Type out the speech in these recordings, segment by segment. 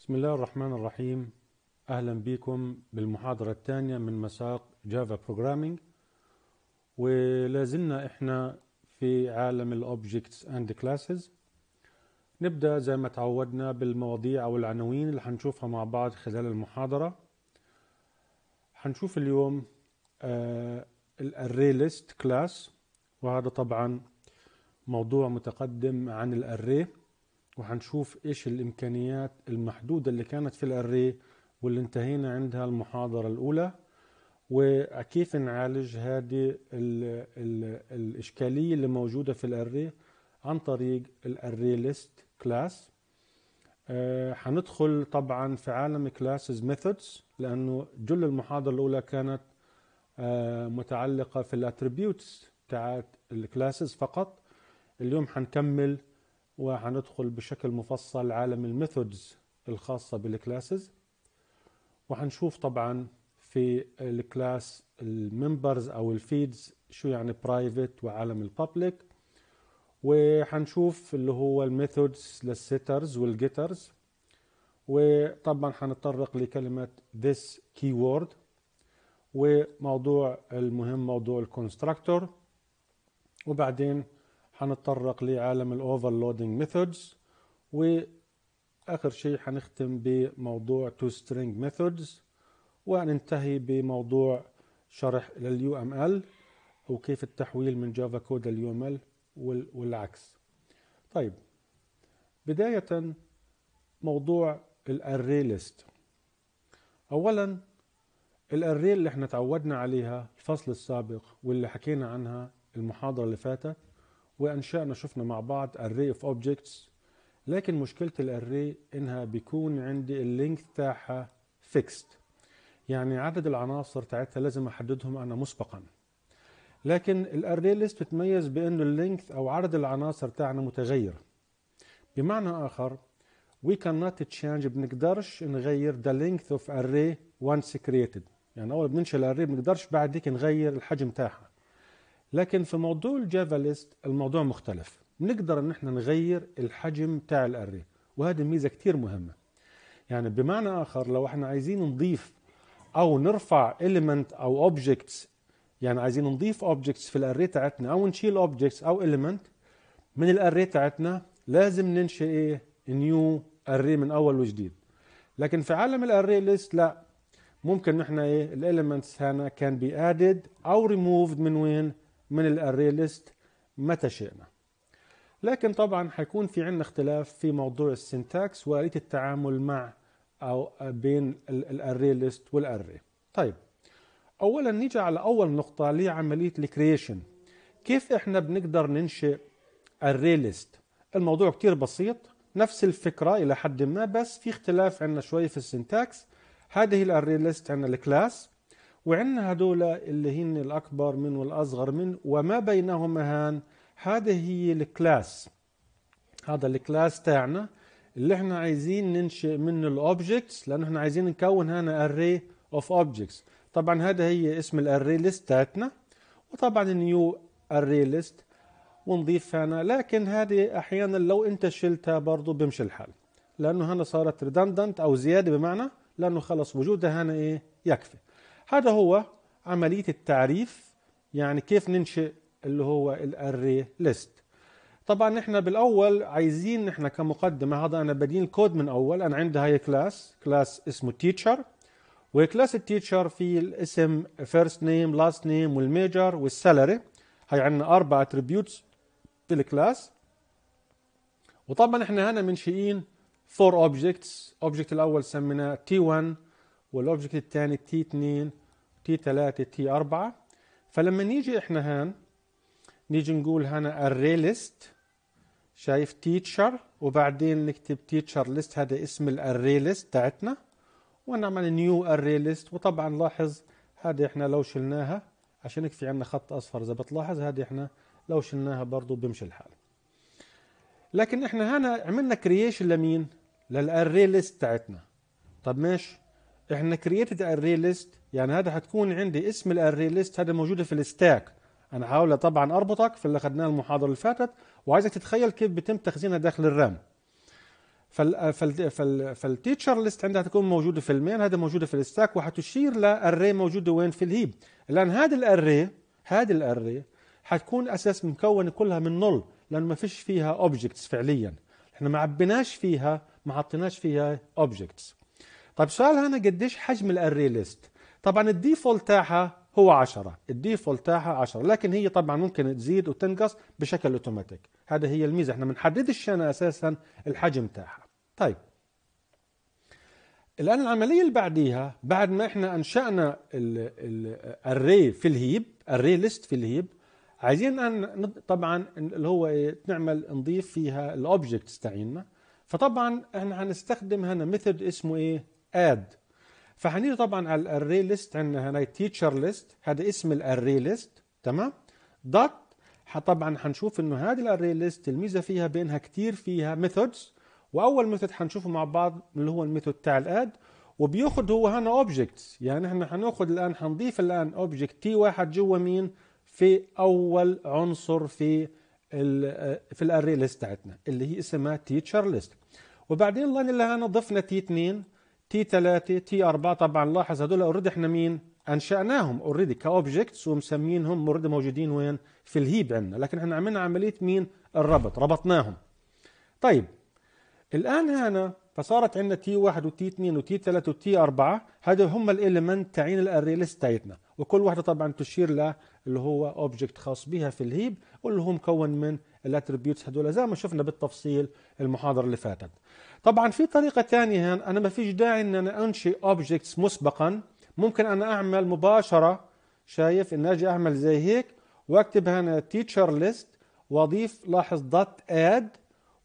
بسم الله الرحمن الرحيم اهلا بكم بالمحاضره الثانيه من مساق جافا بروجرامينج ولازلنا احنا في عالم الاوبجكتس اند كلاسز نبدا زي ما تعودنا بالمواضيع او العناوين اللي هنشوفها مع بعض خلال المحاضره هنشوف اليوم الاري ليست كلاس وهذا طبعا موضوع متقدم عن الاري وحنشوف ايش الامكانيات المحدودة اللي كانت في الاري واللي انتهينا عندها المحاضرة الاولى وكيف نعالج هذه الـ الـ الاشكالية اللي موجودة في الاري عن طريق الاري ليست كلاس آه، حندخل طبعا في عالم كلاسز ميثودز لانه جل المحاضرة الاولى كانت آه، متعلقة في الاتريبيوتس بتاعت الكلاسز فقط اليوم حنكمل وحندخل بشكل مفصل عالم الميثودز الخاصة بالكلاسز وحنشوف طبعا في الكلاس الممبرز او الفيدز شو يعني برايفت وعالم الببليك وحنشوف اللي هو الميثودز للسيترز والجيترز وطبعا حنتطرق لكلمة this keyword وموضوع المهم موضوع الكونستراكتور وبعدين حنتطرق لعالم الاوفرلودنج ميثودز واخر شيء حنختم بموضوع تو سترينج ميثودز وننتهي بموضوع شرح لليو ام ال وكيف التحويل من جافا كود لليو ام ال والعكس طيب بداية موضوع الاري ليست اولا الاري اللي احنا تعودنا عليها الفصل السابق واللي حكينا عنها المحاضرة اللي فاتت وانشانا شفنا مع بعض array اوف اوبجكتس لكن مشكله الاري انها بيكون عندي اللينك تاعها فيكست يعني عدد العناصر تاعتها لازم احددهم انا مسبقا لكن الاري ليست بتميز بانه اللينك او عدد العناصر تاعنا متغير بمعنى اخر we cannot change بنقدرش نغير the length of array once created يعني اول بننشئ الاري بنقدرش بعد هيك نغير الحجم تاعها لكن في موضوع الجافا ليست الموضوع مختلف نقدر ان احنا نغير الحجم بتاع الاري وهذه ميزه كثير مهمه يعني بمعنى اخر لو احنا عايزين نضيف او نرفع element او اوبجكتس يعني عايزين نضيف اوبجكتس في الاري بتاعتنا او نشيل اوبجكتس او element من الاري بتاعتنا لازم ننشئ ايه نيو اري من اول وجديد لكن في عالم الاري ليست لا ممكن نحن ايه الاليمنتس هنا كان بي ادد او ريموفد من وين من ليست متى شئنا لكن طبعا حيكون في عندنا اختلاف في موضوع السنتاكس وآلية التعامل مع أو بين الاري ليست والاري طيب اولا نيجي على اول نقطه اللي هي عمليه الكرييشن كيف احنا بنقدر ننشئ الري ليست الموضوع كتير بسيط نفس الفكره الى حد ما بس في اختلاف عندنا شويه في السنتاكس هذه الاري ليست عندنا الكلاس وعندنا هدول اللي هن الأكبر من والأصغر من وما بينهما هان هذه هي الكلاس هذا الكلاس تاعنا اللي احنا عايزين ننشئ منه الاوبجكتس لانه احنا عايزين نكون هنا اري اوف اوبجكتس طبعا هذا هي اسم الاري ليست تاعتنا وطبعا نيو اري ليست ونضيف هنا لكن هذه احيانا لو انت شلتها برضه بمشي الحال لانه هنا صارت ريدندنت او زياده بمعنى لانه خلص وجودها هنا ايه يكفي هذا هو عملية التعريف يعني كيف ننشئ اللي هو الاري ليست طبعا نحن بالاول عايزين نحن كمقدمه هذا انا بدين الكود من اول انا عندي هاي كلاس كلاس اسمه تيتشر وكلاس التيتشر في الاسم فيرست نيم لاست نيم والميجر والسالري هاي عندنا اربع اتريبيوتس بالكلاس وطبعا احنا هنا منشئين فور اوبجكتس اوبجكت الاول سميناه تي 1 والاوبجكت الثاني تي 2 تي 3 تي 4 فلما نيجي احنا هان نيجي نقول هنا اري ليست شايف تيتشر وبعدين نكتب تيتشر ليست هذا اسم الاري ليست تاعتنا ونعمل نيو اري ليست وطبعا لاحظ هذه احنا لو شلناها عشان هيك في عندنا خط اصفر اذا بتلاحظ هذه احنا لو شلناها برضه بيمشي الحال لكن احنا هنا عملنا كرييشن لمين للاري ليست تاعتنا طب ماشي احنا كرييتد اري ليست يعني هذا حتكون عندي اسم الاري ليست هذا موجوده في الستاك انا حاول طبعا اربطك في اللي اخذناه المحاضره اللي فاتت وعايزك تتخيل كيف بيتم تخزينها داخل الرام فال فال فال فالتيتشر ليست عندها تكون موجوده في المين هذا موجوده في الستاك وحتشير لاري موجوده وين في الهيب الان هذا الاري هذه الاري حتكون اساس مكون كلها من نول لانه ما فيش فيها اوبجكتس فعليا احنا ما عبيناش فيها ما حطيناش فيها اوبجكتس طيب سؤال هنا قديش حجم الاري ليست طبعا الديفولت تاعها هو 10 الديفولت تاعها 10 لكن هي طبعا ممكن تزيد وتنقص بشكل اوتوماتيك هذا هي الميزه احنا بنحددش انا اساسا الحجم تاعها طيب الان العمليه اللي بعديها بعد ما احنا انشانا الاري في الهيب الري ليست في الهيب عايزين ان طبعا اللي هو نعمل نضيف فيها الاوبجكتس تاعينا فطبعا احنا هنستخدم هنا ميثود اسمه ايه اد فهنيجي طبعا على الاري ليست عندنا هنا تيتشر ليست هذا اسم الاري ليست تمام دوت طبعا حنشوف انه هذه الاري ليست الميزه فيها بانها كثير فيها ميثودز واول ميثود حنشوفه مع بعض اللي هو الميثود تاع الاد وبياخذ هو هنا اوبجكتس يعني احنا حناخذ الان حنضيف الان اوبجكت تي واحد جوا مين في اول عنصر في الـ آه، في الاري ليست بتاعتنا اللي هي اسمها تيتشر ليست وبعدين الله اللي هنا ضفنا تي 2 تي 3 تي 4 طبعا لاحظ هدول اوريدي احنا مين انشاناهم اوريدي كاوبجكتس ومسمينهم اوريدي موجودين وين في الهيب عندنا لكن احنا عملنا عمليه مين الربط ربطناهم طيب الان هنا فصارت عندنا تي 1 وتي 2 وتي 3 وتي 4 هذول هم الاليمنت تاعين الاري ليست تاعتنا وكل واحده طبعا تشير ل اللي هو اوبجكت خاص بها في الهيب واللي هو مكون من الاتريبيوتس هذول زي ما شفنا بالتفصيل المحاضره اللي فاتت طبعا في طريقة ثانية هان أنا ما فيش داعي أن أنا أنشئ أوبجكتس مسبقا ممكن أنا أعمل مباشرة شايف أن أجي أعمل زي هيك وأكتب هنا تيتشر ليست وأضيف لاحظ دوت اد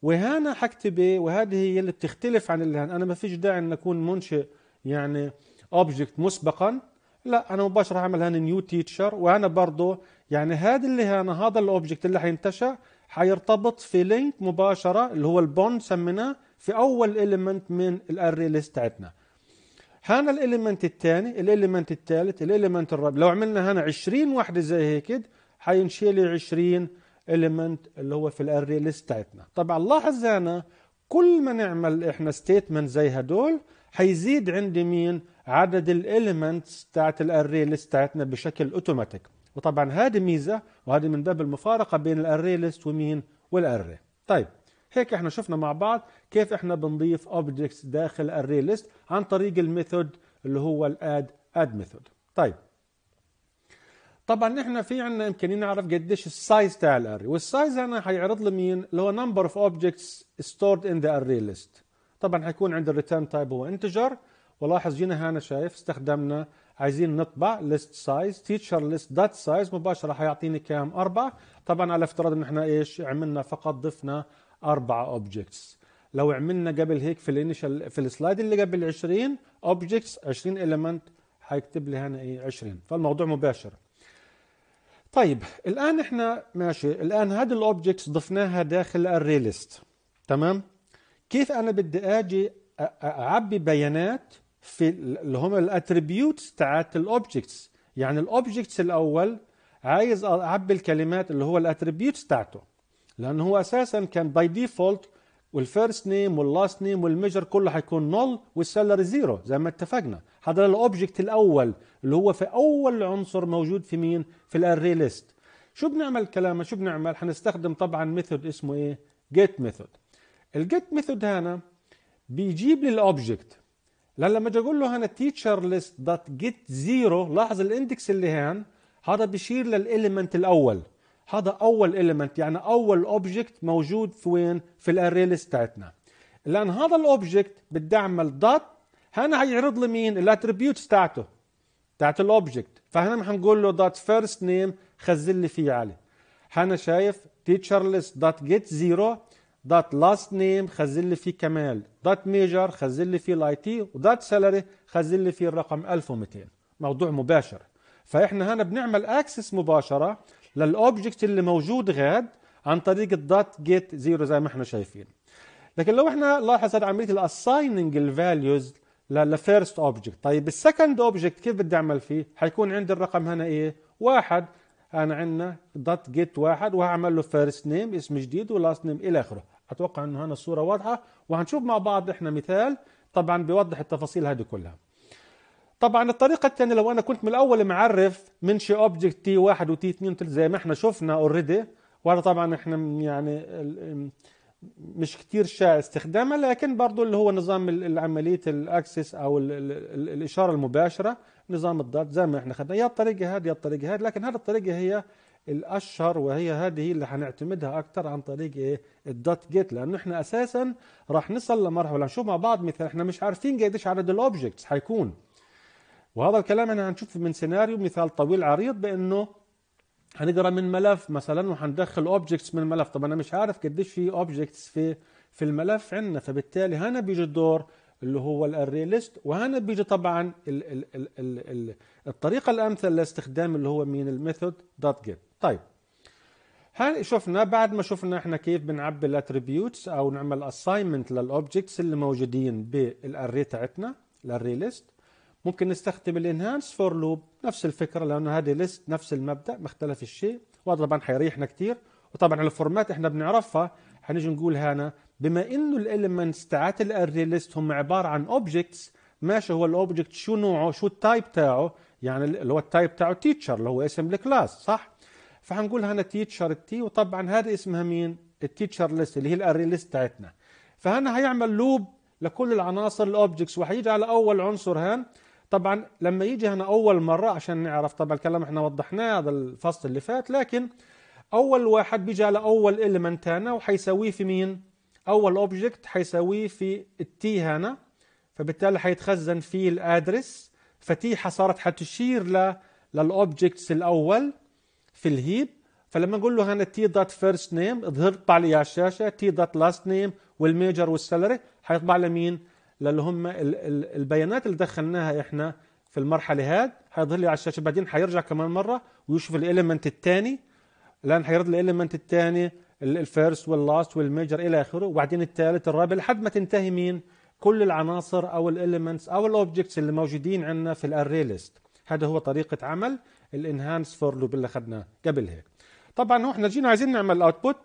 وهنا حكتب إيه وهذه هي اللي بتختلف عن اللي هنا أنا ما فيش داعي أن أكون منشئ يعني أوبجكت مسبقا لا أنا مباشرة أعمل هنا نيو تيتشر وأنا برضه يعني هذا اللي هنا هذا الأوبجكت اللي حينتشى حيرتبط في لينك مباشرة اللي هو البوند سميناه في اول اليمنت من الاري ليست تاعتنا هنا الاليمنت الثاني الاليمنت الثالث الاليمنت الرابع لو عملنا هنا 20 وحده زي هيك حينشيل لي 20 اليمنت اللي هو في الاري ليست تاعتنا طبعا لاحظ هنا كل ما نعمل احنا ستيتمنت زي هدول حيزيد عندي مين عدد الاليمنتس تاعت الاري ليست تاعتنا بشكل اوتوماتيك وطبعا هذه ميزه وهذه من باب المفارقه بين الاري ليست ومين والاري طيب هيك احنا شفنا مع بعض كيف احنا بنضيف اوبجكتس داخل الري ليست عن طريق الميثود اللي هو الاد اد ميثود طيب طبعا احنا في عندنا امكانيه نعرف قديش السايز تاع الاري والسايز انا حيعرض لي مين اللي هو نمبر اوف اوبجكتس ستورد ان ذا اري ليست طبعا حيكون عند الريتيرن تايب هو انتجر ولاحظ جينا هنا شايف استخدمنا عايزين نطبع ليست سايز تيشر ليست دوت سايز مباشره حيعطيني كام اربعه طبعا على افتراض ان احنا ايش عملنا فقط ضفنا أربعة اوبجكتس لو عملنا قبل هيك في الانيشال في السلايد اللي قبل 20 اوبجكتس 20 اليمنت هيكتب لي هنا ايه 20 فالموضوع مباشر طيب الان احنا ماشي الان هذه الاوبجكتس ضفناها داخل الري ليست تمام كيف انا بدي اجي اعبي بيانات في اللي هم الاتريبيوتس تاعت الاوبجكتس يعني الاوبجكتس الاول عايز اعبي الكلمات اللي هو الاتريبيوتس تاعته لانه هو اساسا كان باي ديفولت والفيرست نيم واللاست نيم والميجر كله حيكون نول والسالري زيرو زي ما اتفقنا هذا الاوبجكت الاول اللي هو في اول عنصر موجود في مين في الاري ليست شو بنعمل كلامه شو بنعمل حنستخدم طبعا ميثود اسمه ايه جيت ميثود الجيت ميثود هنا بيجيب لي الاوبجكت لان لما اجي اقول له هنا تيتشر ليست دوت جيت زيرو لاحظ الاندكس اللي هان هذا بيشير للاليمنت الاول هذا اول اليمنت يعني اول اوبجكت موجود في وين في الاري ليست تاعتنا لان هذا الاوبجكت بدي اعمل دوت هنا هيعرض لي مين الاتريبيوت تاعته تاعت الاوبجكت فهنا رح نقول له دوت فيرست نيم خزن لي فيه علي هنا شايف تيتشر ليست دوت جيت زيرو دوت لاست نيم خزن لي فيه كمال دوت ميجر خزن لي فيه الاي تي ودوت سالري خزن لي فيه الرقم 1200 موضوع مباشر فاحنا هنا بنعمل اكسس مباشره للاوبجكت اللي موجود غاد عن طريق الدوت جيت زيرو زي ما احنا شايفين لكن لو احنا لاحظ هذا عمليه الاسايننج الفاليوز للفيرست اوبجكت طيب السكند اوبجكت كيف بدي اعمل فيه حيكون عندي الرقم هنا ايه واحد انا عندنا دوت جيت واحد وهعمل له فيرست نيم اسم جديد ولاست نيم الى اخره اتوقع انه هنا الصوره واضحه وهنشوف مع بعض احنا مثال طبعا بيوضح التفاصيل هذه كلها طبعا الطريقة الثانية لو أنا كنت من الأول معرف من شي أوبجكت تي واحد وتي اثنين وتلت زي ما احنا شفنا اوريدي وهذا طبعا احنا يعني مش كتير شائع استخدامها لكن برضو اللي هو نظام عملية الاكسس او الـ الـ الـ الاشارة المباشرة نظام الضغط زي ما احنا خدنا يا الطريقة هذه يا الطريقة هذه لكن هذه الطريقة هي الاشهر وهي هذه اللي حنعتمدها أكثر عن طريق ايه الدوت جيت لانه احنا اساسا راح نصل لمرحله نشوف مع بعض مثال احنا مش عارفين قديش عدد الاوبجكتس حيكون وهذا الكلام احنا نشوف من سيناريو مثال طويل عريض بانه هنقرا من ملف مثلا وحندخل اوبجكتس من الملف طب انا مش عارف قديش في اوبجكتس في في الملف عندنا فبالتالي هنا بيجي الدور اللي هو الاري ليست وهنا بيجي طبعا الـ الـ الـ الـ الطريقه الامثل لاستخدام اللي هو مين الميثود دوت جيت طيب هل شفنا بعد ما شفنا احنا كيف بنعبي الاتريبيوتس او نعمل اساينمنت للاوبجكتس اللي موجودين بالاري تاعتنا الاري ليست ممكن نستخدم الانهانس فور لوب نفس الفكره لانه هذه ليست نفس المبدا ما اختلف الشيء وهذا طبعا حيريحنا كثير وطبعا الفورمات احنا بنعرفها حنيجي نقول هنا بما انه الاليمنتس تاعت الاري ليست هم عباره عن اوبجكتس ماشي هو الاوبجكت شو نوعه شو التايب تاعه يعني اللي هو التايب تاعه تيتشر اللي هو اسم الكلاس صح فحنقول هنا تيتشر تي وطبعا هذا اسمها مين التيتشر ليست اللي هي الاري ليست تاعتنا فهنا هيعمل لوب لكل العناصر الاوبجكتس وحيجي على اول عنصر هان طبعا لما يجي هنا اول مره عشان نعرف طبعا الكلام احنا وضحناه هذا الفصل اللي فات لكن اول واحد بيجي على اول المنت هنا وحيساويه في مين اول اوبجكت حيساويه في التي هنا فبالتالي حيتخزن فيه الادرس فتيحه صارت حتشير ل للاوبجكتس الاول في الهيب فلما نقول له هنا تي دوت فيرست نيم اظهر اطبع لي على الشاشه تي دوت لاست نيم والميجر والسالري حيطبع لمين؟ للي هم البيانات اللي دخلناها احنا في المرحله هاد هيظهر لي على الشاشه بعدين حيرجع كمان مره ويشوف الاليمنت الثاني الان حيرد الاليمنت الثاني الفيرست واللاست والميجر الى اخره وبعدين الثالث الرابع لحد ما تنتهي مين كل العناصر او الاليمنتس او الاوبجكتس اللي موجودين عندنا في الاري ليست هذا هو طريقه عمل الانهانس فور لوب اللي اخذناه قبل هيك طبعا هو احنا جينا عايزين نعمل اوتبوت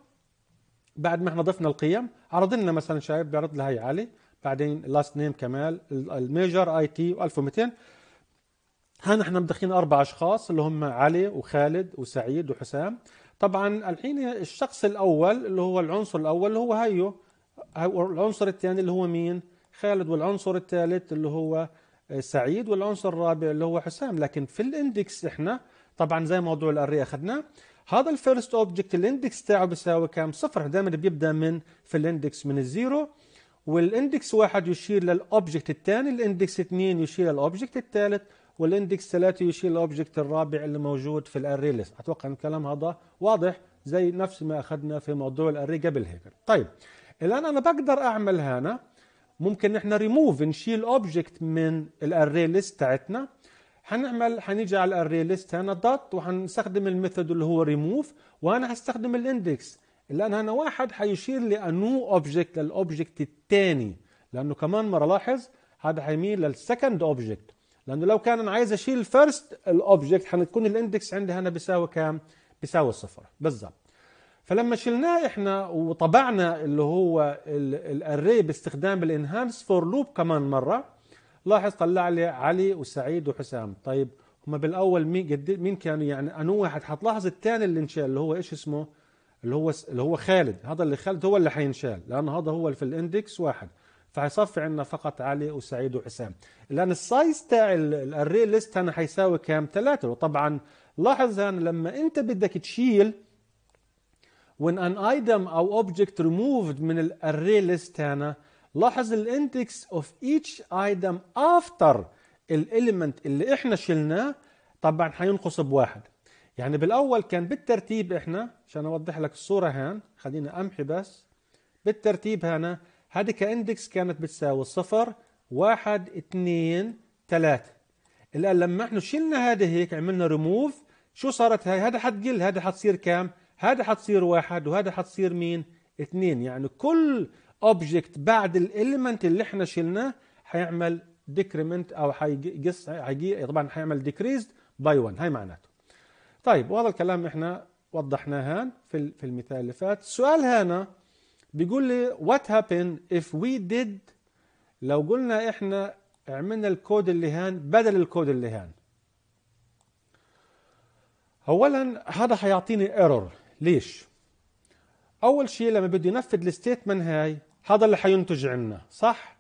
بعد ما احنا ضفنا القيم عرض لنا مثلا شايف بيعرض لها هي علي بعدين لاست نيم كمال الميجر اي تي و1200 ها نحن مدخلين اربع اشخاص اللي هم علي وخالد وسعيد وحسام طبعا الحين الشخص الاول اللي هو العنصر الاول اللي هو هيو العنصر الثاني اللي هو مين خالد والعنصر الثالث اللي هو آه، سعيد والعنصر الرابع اللي هو حسام لكن في الاندكس احنا طبعا زي موضوع الاري اخذناه هذا الفيرست اوبجكت الاندكس تاعه بيساوي كام صفر دائما بيبدا من في الاندكس من الزيرو والاندكس واحد يشير للاوبجكت الثاني الاندكس اثنين يشير للاوبجكت الثالث والاندكس ثلاثة يشير للاوبجكت الرابع اللي موجود في الاري ليست اتوقع ان الكلام هذا واضح زي نفس ما اخذنا في موضوع الاري قبل هيك طيب الان انا بقدر اعمل هنا ممكن نحن ريموف نشيل اوبجكت من الاري ليست تاعتنا حنعمل حنيجي على الاري ليست هنا دوت وحنستخدم الميثود اللي هو ريموف وانا هستخدم الاندكس لان هنا واحد حيشير لانو اوبجكت للاوبجكت الثاني لانه كمان مره لاحظ هذا حيميل للسكند اوبجكت لانه لو كان انا عايز اشيل الفيرست الاوبجكت حتكون الاندكس عندي هنا بيساوي كام بيساوي صفر بالضبط فلما شلناه احنا وطبعنا اللي هو الاري باستخدام الانهانس فور لوب كمان مره لاحظ طلع لي علي وسعيد وحسام طيب هما بالاول مين قد مين كانوا يعني انو واحد حتلاحظ الثاني اللي انشال اللي هو ايش اسمه اللي هو اللي هو خالد هذا اللي خالد هو اللي حينشال لان هذا هو اللي في الاندكس واحد فحيصفي عندنا فقط علي وسعيد وحسام لان السايز تاع الاري ليست انا حيساوي كام ثلاثة وطبعا لاحظ هنا لما انت بدك تشيل when an item او object removed من الاري ليست هنا لاحظ الاندكس اوف ايتش ايتم افتر الاليمنت اللي احنا شلناه طبعا حينقص بواحد يعني بالاول كان بالترتيب احنا عشان اوضح لك الصوره هان خلينا امحي بس بالترتيب هنا هذه كاندكس كانت بتساوي صفر واحد اثنين ثلاثة الان لما احنا شلنا هذا هيك عملنا ريموف شو صارت هاي هذا حتقل هذا حتصير كام هذا حتصير واحد وهذا حتصير مين اثنين يعني كل اوبجكت بعد الاليمنت اللي احنا شلناه حيعمل ديكريمنت او حيقص طبعا حيعمل ديكريزد باي 1 هاي معناته طيب وهذا الكلام احنا وضحناه هان في في المثال اللي فات السؤال هنا بيقول لي what هابن if we did لو قلنا احنا عملنا الكود اللي هان بدل الكود اللي هان اولا هذا حيعطيني ايرور ليش اول شيء لما بده ينفذ الستيتمنت هاي هذا اللي حينتج عنا صح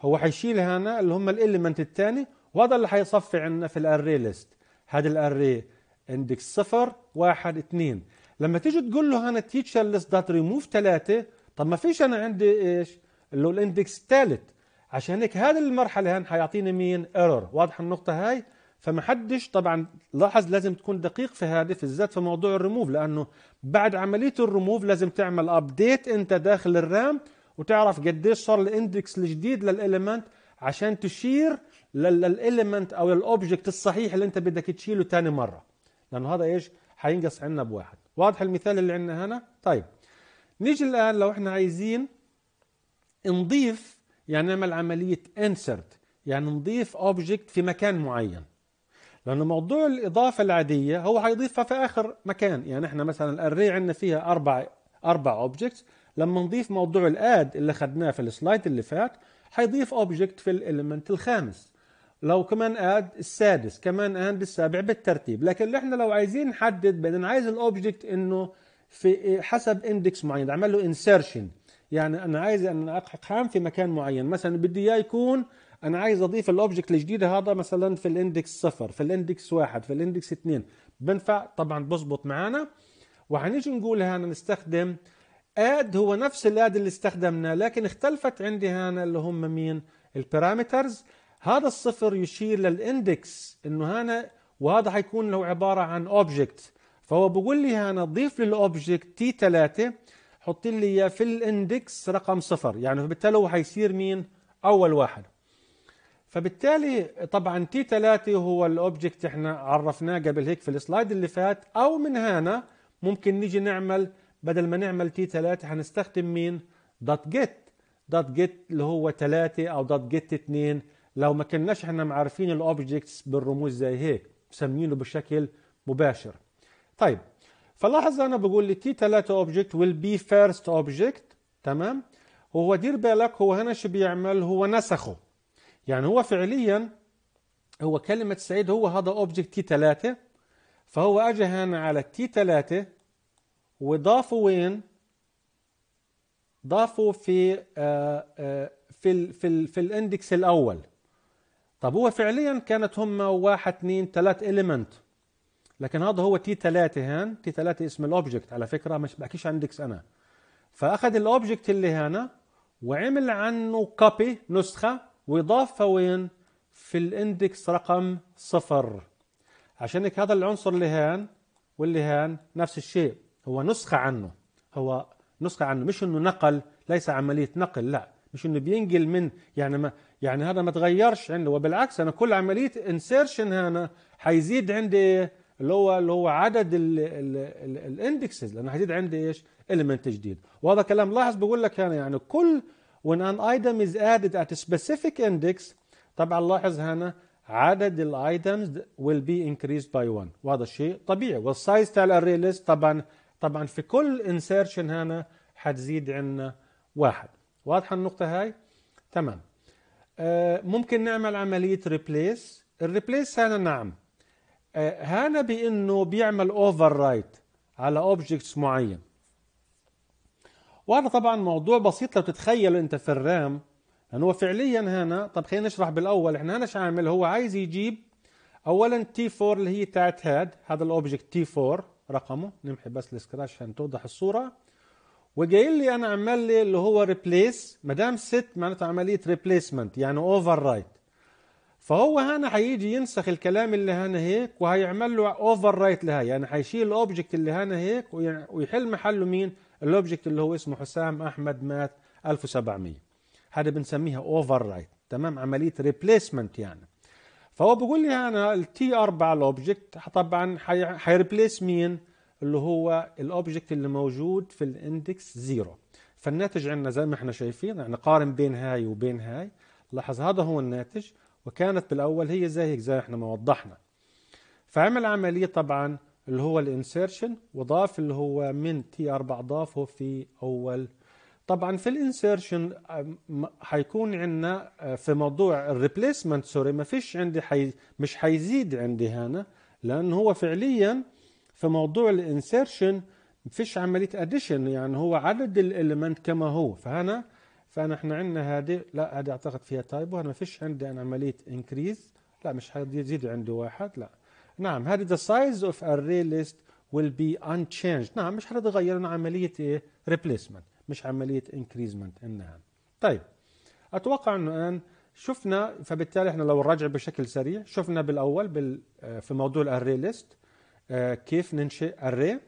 هو حيشيل هنا اللي هم الاليمنت الثاني وهذا اللي حيصفي عنا في الاري ليست هذا الاري عندك صفر واحد اثنين لما تيجي تقول له هنا تيتشر ليست دوت ريموف ثلاثة طب ما فيش أنا عندي إيش اللي هو الاندكس الثالث عشان هيك هذه المرحلة هان حيعطيني مين ايرور واضحة النقطة هاي فما حدش طبعا لاحظ لازم تكون دقيق في هذه في الذات في موضوع الريموف لأنه بعد عملية الريموف لازم تعمل أبديت أنت داخل الرام وتعرف قديش صار الاندكس الجديد للإليمنت عشان تشير للإليمنت أو الاوبجكت الصحيح اللي أنت بدك تشيله ثاني مرة لانه هذا إيش حينقص عنا بواحد واضح المثال اللي عندنا هنا طيب نيجي الآن لو إحنا عايزين نضيف يعني نعمل عملية انسرت، يعني نضيف اوبجكت في مكان معين لانه موضوع الإضافة العادية هو حيضيفها في آخر مكان يعني إحنا مثلا الأري عندنا فيها أربع أربع اوبجكتس، لما نضيف موضوع الاد اللي اخذناه في السلايد اللي فات حيضيف اوبجكت في الاليمنت الخامس لو كمان اد السادس كمان اند السابع بالترتيب لكن احنا لو عايزين نحدد بدنا عايز الاوبجكت انه في حسب اندكس معين اعمل له انسرشن يعني انا عايز ان اقحام في مكان معين مثلا بدي اياه يكون انا عايز اضيف الاوبجكت الجديد هذا مثلا في الاندكس صفر في الاندكس واحد في الاندكس اثنين بنفع طبعا بزبط معانا وحنيجي نقول هنا نستخدم اد هو نفس الاد اللي استخدمناه لكن اختلفت عندي هنا اللي هم مين البارامترز هذا الصفر يشير للاندكس انه هنا وهذا حيكون له عباره عن اوبجكت فهو بقول لي هنا ضيف للاوبجكت تي 3 حط لي اياه في الاندكس رقم صفر يعني فبالتالي هو حيصير مين اول واحد فبالتالي طبعا تي 3 هو الاوبجكت احنا عرفناه قبل هيك في السلايد اللي فات او من هنا ممكن نيجي نعمل بدل ما نعمل تي 3 حنستخدم مين دوت جيت دوت جيت اللي هو 3 او دوت جيت 2 لو ما كناش احنا معرفين الاوبجكتس بالرموز زي هيك مسمينه بشكل مباشر طيب فلاحظ انا بقول لي تي 3 اوبجكت ويل بي فيرست اوبجكت تمام هو دير بالك هو هنا شو بيعمل هو نسخه يعني هو فعليا هو كلمة سعيد هو هذا اوبجكت تي 3 فهو اجى هنا على تي 3 وضافه وين؟ ضافه في آآ آه، آآ آه، في ال في ال في الاندكس الاول طب هو فعليا كانت هم واحد اثنين ثلاث إليمنت لكن هذا هو تي ثلاثة هان تي ثلاثة اسم الأوبجكت على فكرة مش بحكيش عن أنا فأخذ الأوبجكت اللي هنا وعمل عنه كوبي نسخة وإضافة وين في الاندكس رقم صفر عشان هيك هذا العنصر اللي هان واللي هان نفس الشيء هو نسخة عنه هو نسخة عنه مش انه نقل ليس عملية نقل لا مش انه بينقل من يعني ما يعني هذا ما تغيرش عنده وبالعكس انا كل عمليه انسيرشن هنا هيزيد عندي اللي هو اللي هو عدد الاندكسز لانه هيزيد عندي ايش؟ المنت جديد وهذا كلام لاحظ بقول لك هنا يعني كل when an item is added at a specific index طبعا لاحظ هنا عدد الايتمز will be increased by one وهذا الشيء طبيعي والسايز تاع الاري ليست طبعا طبعا في كل انسيرشن هنا حتزيد عندنا واحد واضحه النقطه هاي تمام آه، ممكن نعمل عملية ريبليس الريبليس هنا نعم هنا آه، بأنه بيعمل اوفر رايت على اوبجكتس معين وهذا طبعا موضوع بسيط لو تتخيله انت في الرام يعني هو فعليا هنا طب خلينا نشرح بالاول احنا هنا عامل هو عايز يجيب اولا تي 4 اللي هي تاعت هاد هذا الاوبجكت تي 4 رقمه نمحي بس السكراش عشان توضح الصوره وجاي لي انا عمال لي اللي هو ريبليس ما دام ست معناته عمليه ريبليسمنت يعني اوفر رايت فهو هنا هيجي ينسخ الكلام اللي هنا هيك وهيعمل له اوفر رايت لها يعني هيشيل الاوبجكت اللي هنا هيك ويحل محله مين الاوبجكت اللي هو اسمه حسام احمد مات 1700 هذا بنسميها اوفر رايت تمام عمليه ريبليسمنت يعني فهو بيقول لي انا التي 4 الاوبجكت طبعا هيربليس مين اللي هو الاوبجكت اللي موجود في الاندكس زيرو فالناتج عندنا زي ما احنا شايفين يعني قارن بين هاي وبين هاي لاحظ هذا هو الناتج وكانت بالاول هي زي هيك زي احنا ما وضحنا فعمل عمليه طبعا اللي هو الانسيرشن وضاف اللي هو من تي 4 ضافه في اول طبعا في الانسيرشن حيكون عندنا آه، في موضوع الريبليسمنت سوري ما فيش عندي حي مش حيزيد عندي هنا لانه هو فعليا في موضوع الانسيرشن فيش عمليه اديشن يعني هو عدد الاليمنت كما هو فهنا فانا احنا عندنا هذه لا هذه اعتقد فيها تايب ما فيش عندي انا عمليه انكريز لا مش حيزيد عندي واحد لا نعم هذه the size of array list will be unchanged نعم مش حتتغير عمليه ايه replacement مش عمليه increasement انها طيب اتوقع انه الان شفنا فبالتالي احنا لو نراجع بشكل سريع شفنا بالاول بال آه، في موضوع الاري ليست آه، كيف ننشئ أري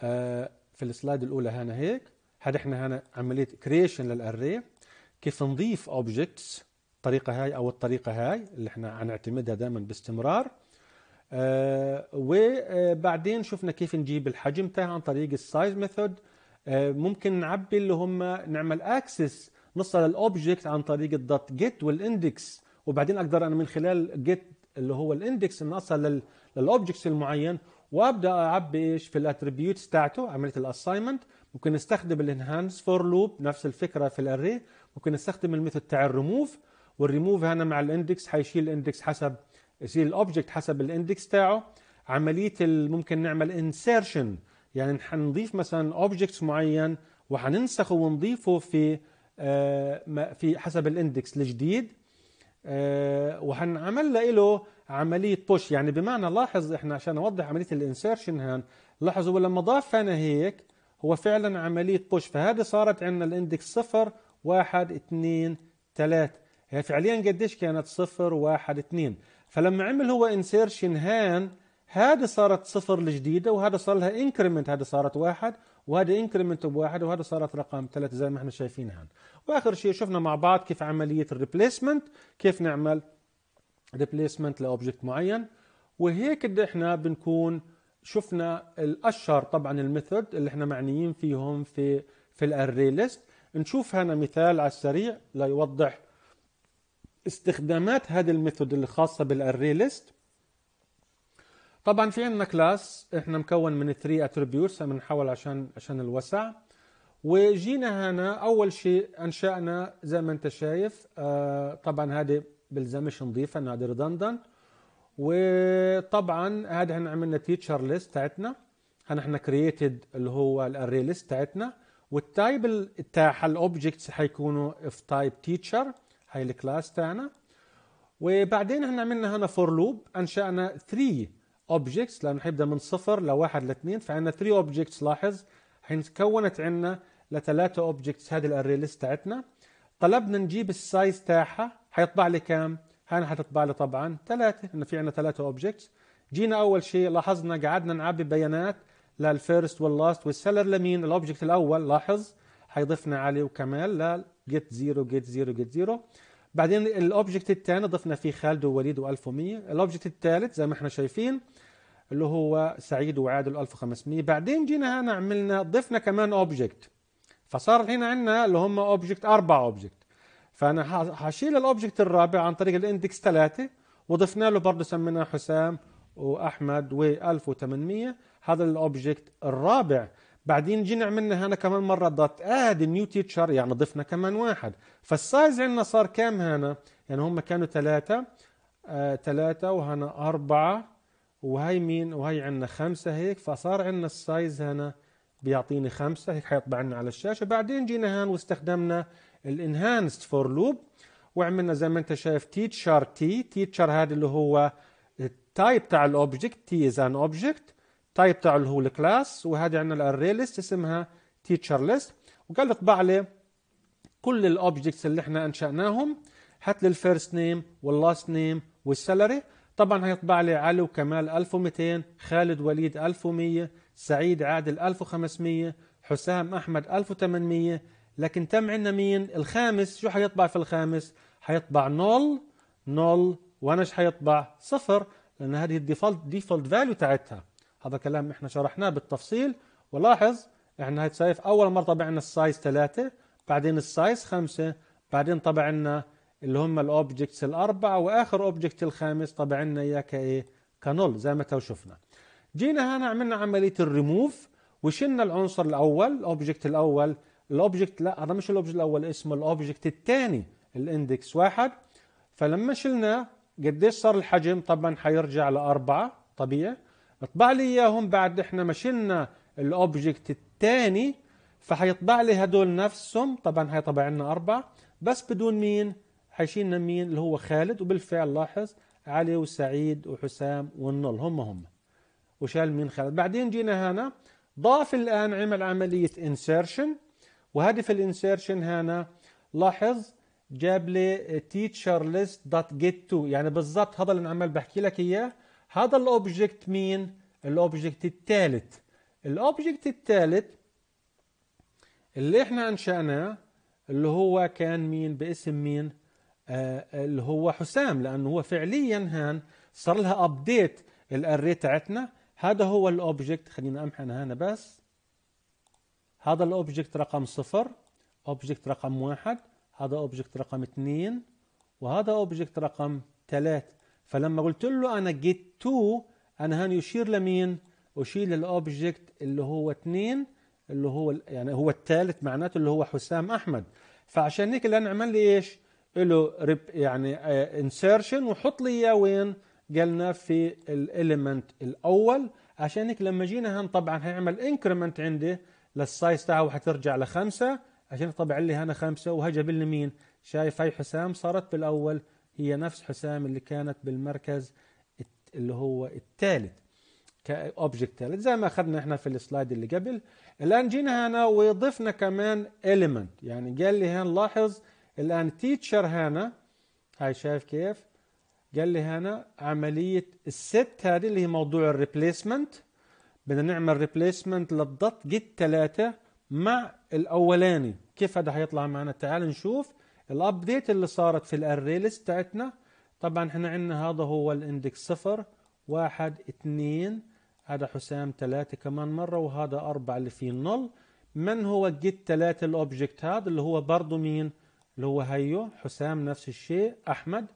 آه، في السلايد الاولى هنا هيك هذا احنا هنا عمليه كريشن للاري كيف نضيف اوبجكتس الطريقه هاي او الطريقه هاي اللي احنا هنعتمدها دائما باستمرار آه، وبعدين شفنا كيف نجيب الحجم تاعها عن طريق السايز ميثود ممكن نعبي اللي هم نعمل اكسس نصل الاوبجكت عن طريق الدوت جيت والاندكس وبعدين اقدر انا من خلال جيت اللي هو الاندكس ان اصل للاوبجكتس المعين وابدا اعبي ايش في الاتريبيوتس تاعته عمليه الاساينمنت ممكن نستخدم الانهانس فور لوب نفس الفكره في الاري ممكن نستخدم الميثود تاع الريموف والريموف هنا مع الاندكس حيشيل الاندكس حسب يشيل الاوبجكت حسب الاندكس تاعه عمليه ممكن نعمل انسيرشن يعني حنضيف مثلا اوبجكتس معين وحننسخه ونضيفه في آه، في حسب الاندكس الجديد آه، وحنعمل له عمليه بوش يعني بمعنى لاحظ احنا عشان اوضح عمليه الانسيرشن هان لاحظوا لما ضاف انا هيك هو فعلا عمليه بوش فهذه صارت عندنا الاندكس صفر واحد اثنين ثلاثة هي يعني فعليا قديش كانت صفر واحد اثنين فلما عمل هو انسيرشن هان هذه صارت صفر الجديده وهذا صار لها انكريمنت هذه صارت واحد وهذه انكريمنت بواحد وهذا صارت رقم ثلاثة زي ما احنا شايفين هان واخر شيء شفنا مع بعض كيف عمليه الريبليسمنت كيف نعمل ريبليسمنت لاوبجكت معين وهيك احنا بنكون شفنا الاشهر طبعا الميثود اللي احنا معنيين فيهم في في الاري ليست نشوف هنا مثال على السريع ليوضح استخدامات هذه الميثود الخاصه بالاري ليست طبعا في عندنا كلاس احنا مكون من 3 اتريبيوتس بنحاول عشان عشان الوسع وجينا هنا اول شيء انشانا زي ما انت شايف آه، طبعا هذه بلزمش نضيفها انها دي ريدندنت وطبعا هذا احنا عملنا تيتشر ليست تاعتنا احنا كرييتد اللي هو الاري ليست تاعتنا والتايب تاع الاوبجكتس حيكونوا في تايب تيتشر هاي الكلاس تاعنا وبعدين احنا عملنا هنا فور لوب انشانا 3 اوبجكتس لانه حيبدا من صفر لواحد لاثنين فعندنا 3 اوبجكتس لاحظ تكونت عندنا لثلاثه اوبجكتس هذه الاري ليست تاعتنا طلبنا نجيب السايز تاعها حيطبع لي كام؟ هان حتطبع لي طبعا ثلاثة انه في عندنا ثلاثة اوبجكتس جينا اول شيء لاحظنا قعدنا نعبي بيانات للفيرست واللاست والسيلر لمين؟ الاوبجكت الاول لاحظ حيضفنا علي وكمال ل جيت زيرو جيت زيرو جيت زيرو بعدين الاوبجكت الثاني ضفنا فيه خالد ووليد و1100 الاوبجكت الثالث زي ما احنا شايفين اللي هو سعيد وعادل 1500 بعدين جينا هنا عملنا ضفنا كمان اوبجكت فصار هنا عندنا اللي هم اوبجكت اربع اوبجكت فانا هشيل الاوبجكت الرابع عن طريق الاندكس 3 وضفنا له برضه سميناه حسام واحمد و1800 هذا الاوبجكت الرابع بعدين جينا عملنا هنا كمان مره دوت اد نيو تيتشر يعني ضفنا كمان واحد فالسايز عندنا صار كام هنا يعني هم كانوا ثلاثه آه ثلاثه وهنا اربعه وهي مين وهي عندنا خمسه هيك فصار عندنا السايز هنا بيعطيني خمسه هيك حيطبع لنا على الشاشه بعدين جينا هنا واستخدمنا الانهانسد فور لوب وعملنا زي ما انت شايف تيتشر تي تيتشر هذا اللي هو التايب تاع الاوبجكت تي از ان اوبجكت تايب تاعه اللي هو الكلاس وهذه عندنا الاري ليست اسمها تيتشر ليست وقال لي طبع لي كل الاوبجكتس اللي احنا انشاناهم هات لي الفيرست نيم واللاست نيم والسالري طبعا هيطبع لي علي وكمال 1200 خالد وليد 1100 سعيد عادل 1500 حسام احمد 1800 لكن تم عندنا مين الخامس شو حيطبع في الخامس حيطبع نول نول وانا ايش حيطبع صفر لان هذه الديفولت ديفولت فاليو تاعتها هذا كلام احنا شرحناه بالتفصيل ولاحظ احنا شايف اول مره طبع السايز 3 بعدين السايز 5 بعدين طبع لنا اللي هم الاوبجكتس الاربعه واخر اوبجكت الخامس طبع لنا اياه كايه كنول زي ما تو شفنا جينا هنا عملنا عمليه الريموف وشلنا العنصر الاول الاوبجكت الاول الاوبجكت لا هذا مش الاوبجكت الاول اسمه الاوبجكت الثاني الاندكس واحد فلما شلناه قديش صار الحجم طبعا حيرجع لأربعة طبيعي اطبع لي اياهم بعد احنا ما شلنا الاوبجكت الثاني فحيطبع لي هدول نفسهم طبعا حيطبع لنا أربعة بس بدون مين حيشيلنا مين اللي هو خالد وبالفعل لاحظ علي وسعيد وحسام والنل هم هم وشال مين خالد بعدين جينا هنا ضاف الآن عمل عملية انسيرشن وهدف الانسيرشن هنا لاحظ جاب لي تيتشر ليست دوت جيت تو يعني بالضبط هذا اللي عمال بحكي لك اياه هذا الاوبجكت مين الاوبجكت الثالث الاوبجكت الثالث اللي احنا انشأناه اللي هو كان مين باسم مين آه اللي هو حسام لانه هو فعليا هان صار لها ابديت الاري تاعتنا هذا هو الاوبجكت خلينا امحن هنا بس هذا الاوبجكت رقم صفر اوبجكت رقم واحد هذا اوبجكت رقم اثنين وهذا اوبجكت رقم ثلاث فلما قلت له انا جيت تو انا هان يشير لمين اشير للاوبجكت اللي هو اثنين اللي هو يعني هو الثالث معناته اللي هو حسام احمد فعشان هيك اللي انا عمل لي ايش له ريب يعني انسيرشن آه، وحط لي اياه وين قالنا في الاليمنت الاول عشان هيك لما جينا هان طبعا هيعمل انكريمنت عندي للسايز تاعها وحترجع لخمسة عشان طبع لي هنا خمسة وهجب لي مين شايف هاي حسام صارت بالأول هي نفس حسام اللي كانت بالمركز اللي هو الثالث كأوبجكت ثالث زي ما أخذنا إحنا في السلايد اللي قبل الآن جينا هنا وضفنا كمان element يعني قال لي هنا لاحظ الآن تيتشر هنا هاي شايف كيف قال لي هنا عملية الست هذه اللي هي موضوع الريبليسمنت بدنا نعمل ريبليسمنت للضغط جيت 3 مع الاولاني كيف هذا حيطلع معنا تعال نشوف الابديت اللي صارت في الاري ليست تاعتنا طبعا احنا عندنا هذا هو الاندكس صفر واحد اثنين هذا حسام ثلاثة كمان مرة وهذا أربعة اللي فيه نل من هو جيت ثلاثة الأوبجكت هذا اللي هو برضه مين اللي هو هيو حسام نفس الشيء أحمد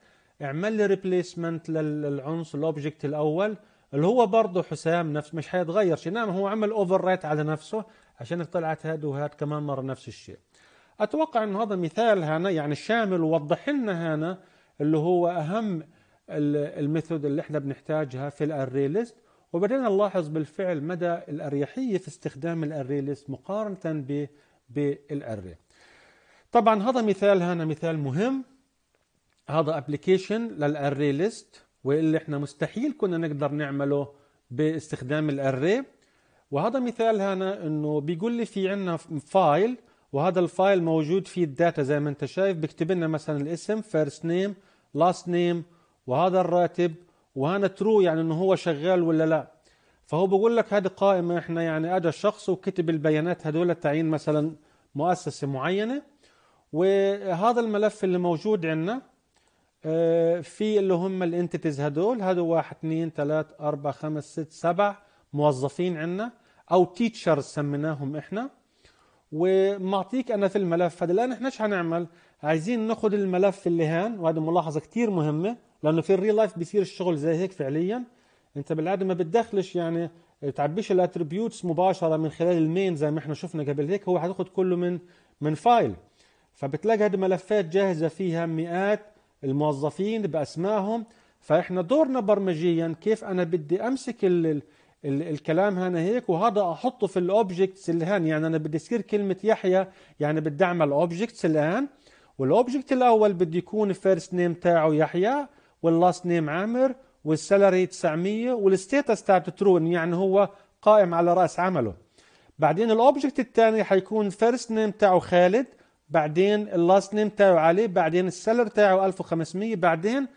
اعمل لي ريبليسمنت للعنصر الأوبجكت الأول اللي هو برضه حسام نفس مش حيتغير شيء نعم هو عمل اوفر ريت على نفسه عشان طلعت هاد وهاد كمان مره نفس الشيء اتوقع انه هذا مثال هنا يعني الشامل ووضح لنا هنا اللي هو اهم الميثود اللي احنا بنحتاجها في الاري ليست وبدينا نلاحظ بالفعل مدى الأريحية في استخدام الأري ليست مقارنة بالأري طبعا هذا مثال هنا مثال مهم هذا ابلكيشن للأري ليست واللي احنا مستحيل كنا نقدر نعمله باستخدام الاري وهذا مثال هنا انه بيقول لي في عندنا فايل وهذا الفايل موجود فيه الداتا زي ما انت شايف بيكتب لنا مثلا الاسم فيرست نيم لاست نيم وهذا الراتب وهنا ترو يعني انه هو شغال ولا لا فهو بقول لك هذه قائمه احنا يعني اجى الشخص وكتب البيانات هذول تعيين مثلا مؤسسه معينه وهذا الملف اللي موجود عندنا آه، في اللي هم الانتيتيز هدول هدول واحد اثنين ثلاث اربع خمس ست سبع موظفين عندنا او تيتشرز سميناهم احنا ومعطيك انا في الملف هذا الان احنا ايش حنعمل؟ عايزين ناخذ الملف اللي هان وهذه ملاحظه كثير مهمه لانه في الريل لايف بيصير الشغل زي هيك فعليا انت بالعاده ما بتدخلش يعني آه، تعبيش الاتريبيوتس مباشره من خلال المين زي ما احنا شفنا قبل هيك هو حتاخذ كله من من فايل فبتلاقي هذه ملفات جاهزه فيها مئات الموظفين باسمائهم فاحنا دورنا برمجيا كيف انا بدي امسك ال الكلام هنا هيك وهذا احطه في الاوبجكتس اللي هان يعني انا بدي اذكر كلمه يحيى يعني بدي اعمل اوبجكتس الان والاوبجكت الاول بده يكون الفيرست نيم تاعه يحيى واللاست نيم عامر والسالري 900 والستيتس تاعته ترو يعني هو قائم على راس عمله بعدين الاوبجكت الثاني حيكون فيرست نيم تاعه خالد بعدين اللاست نيم تاعه عليه بعدين السلر تاعه 1500 بعدين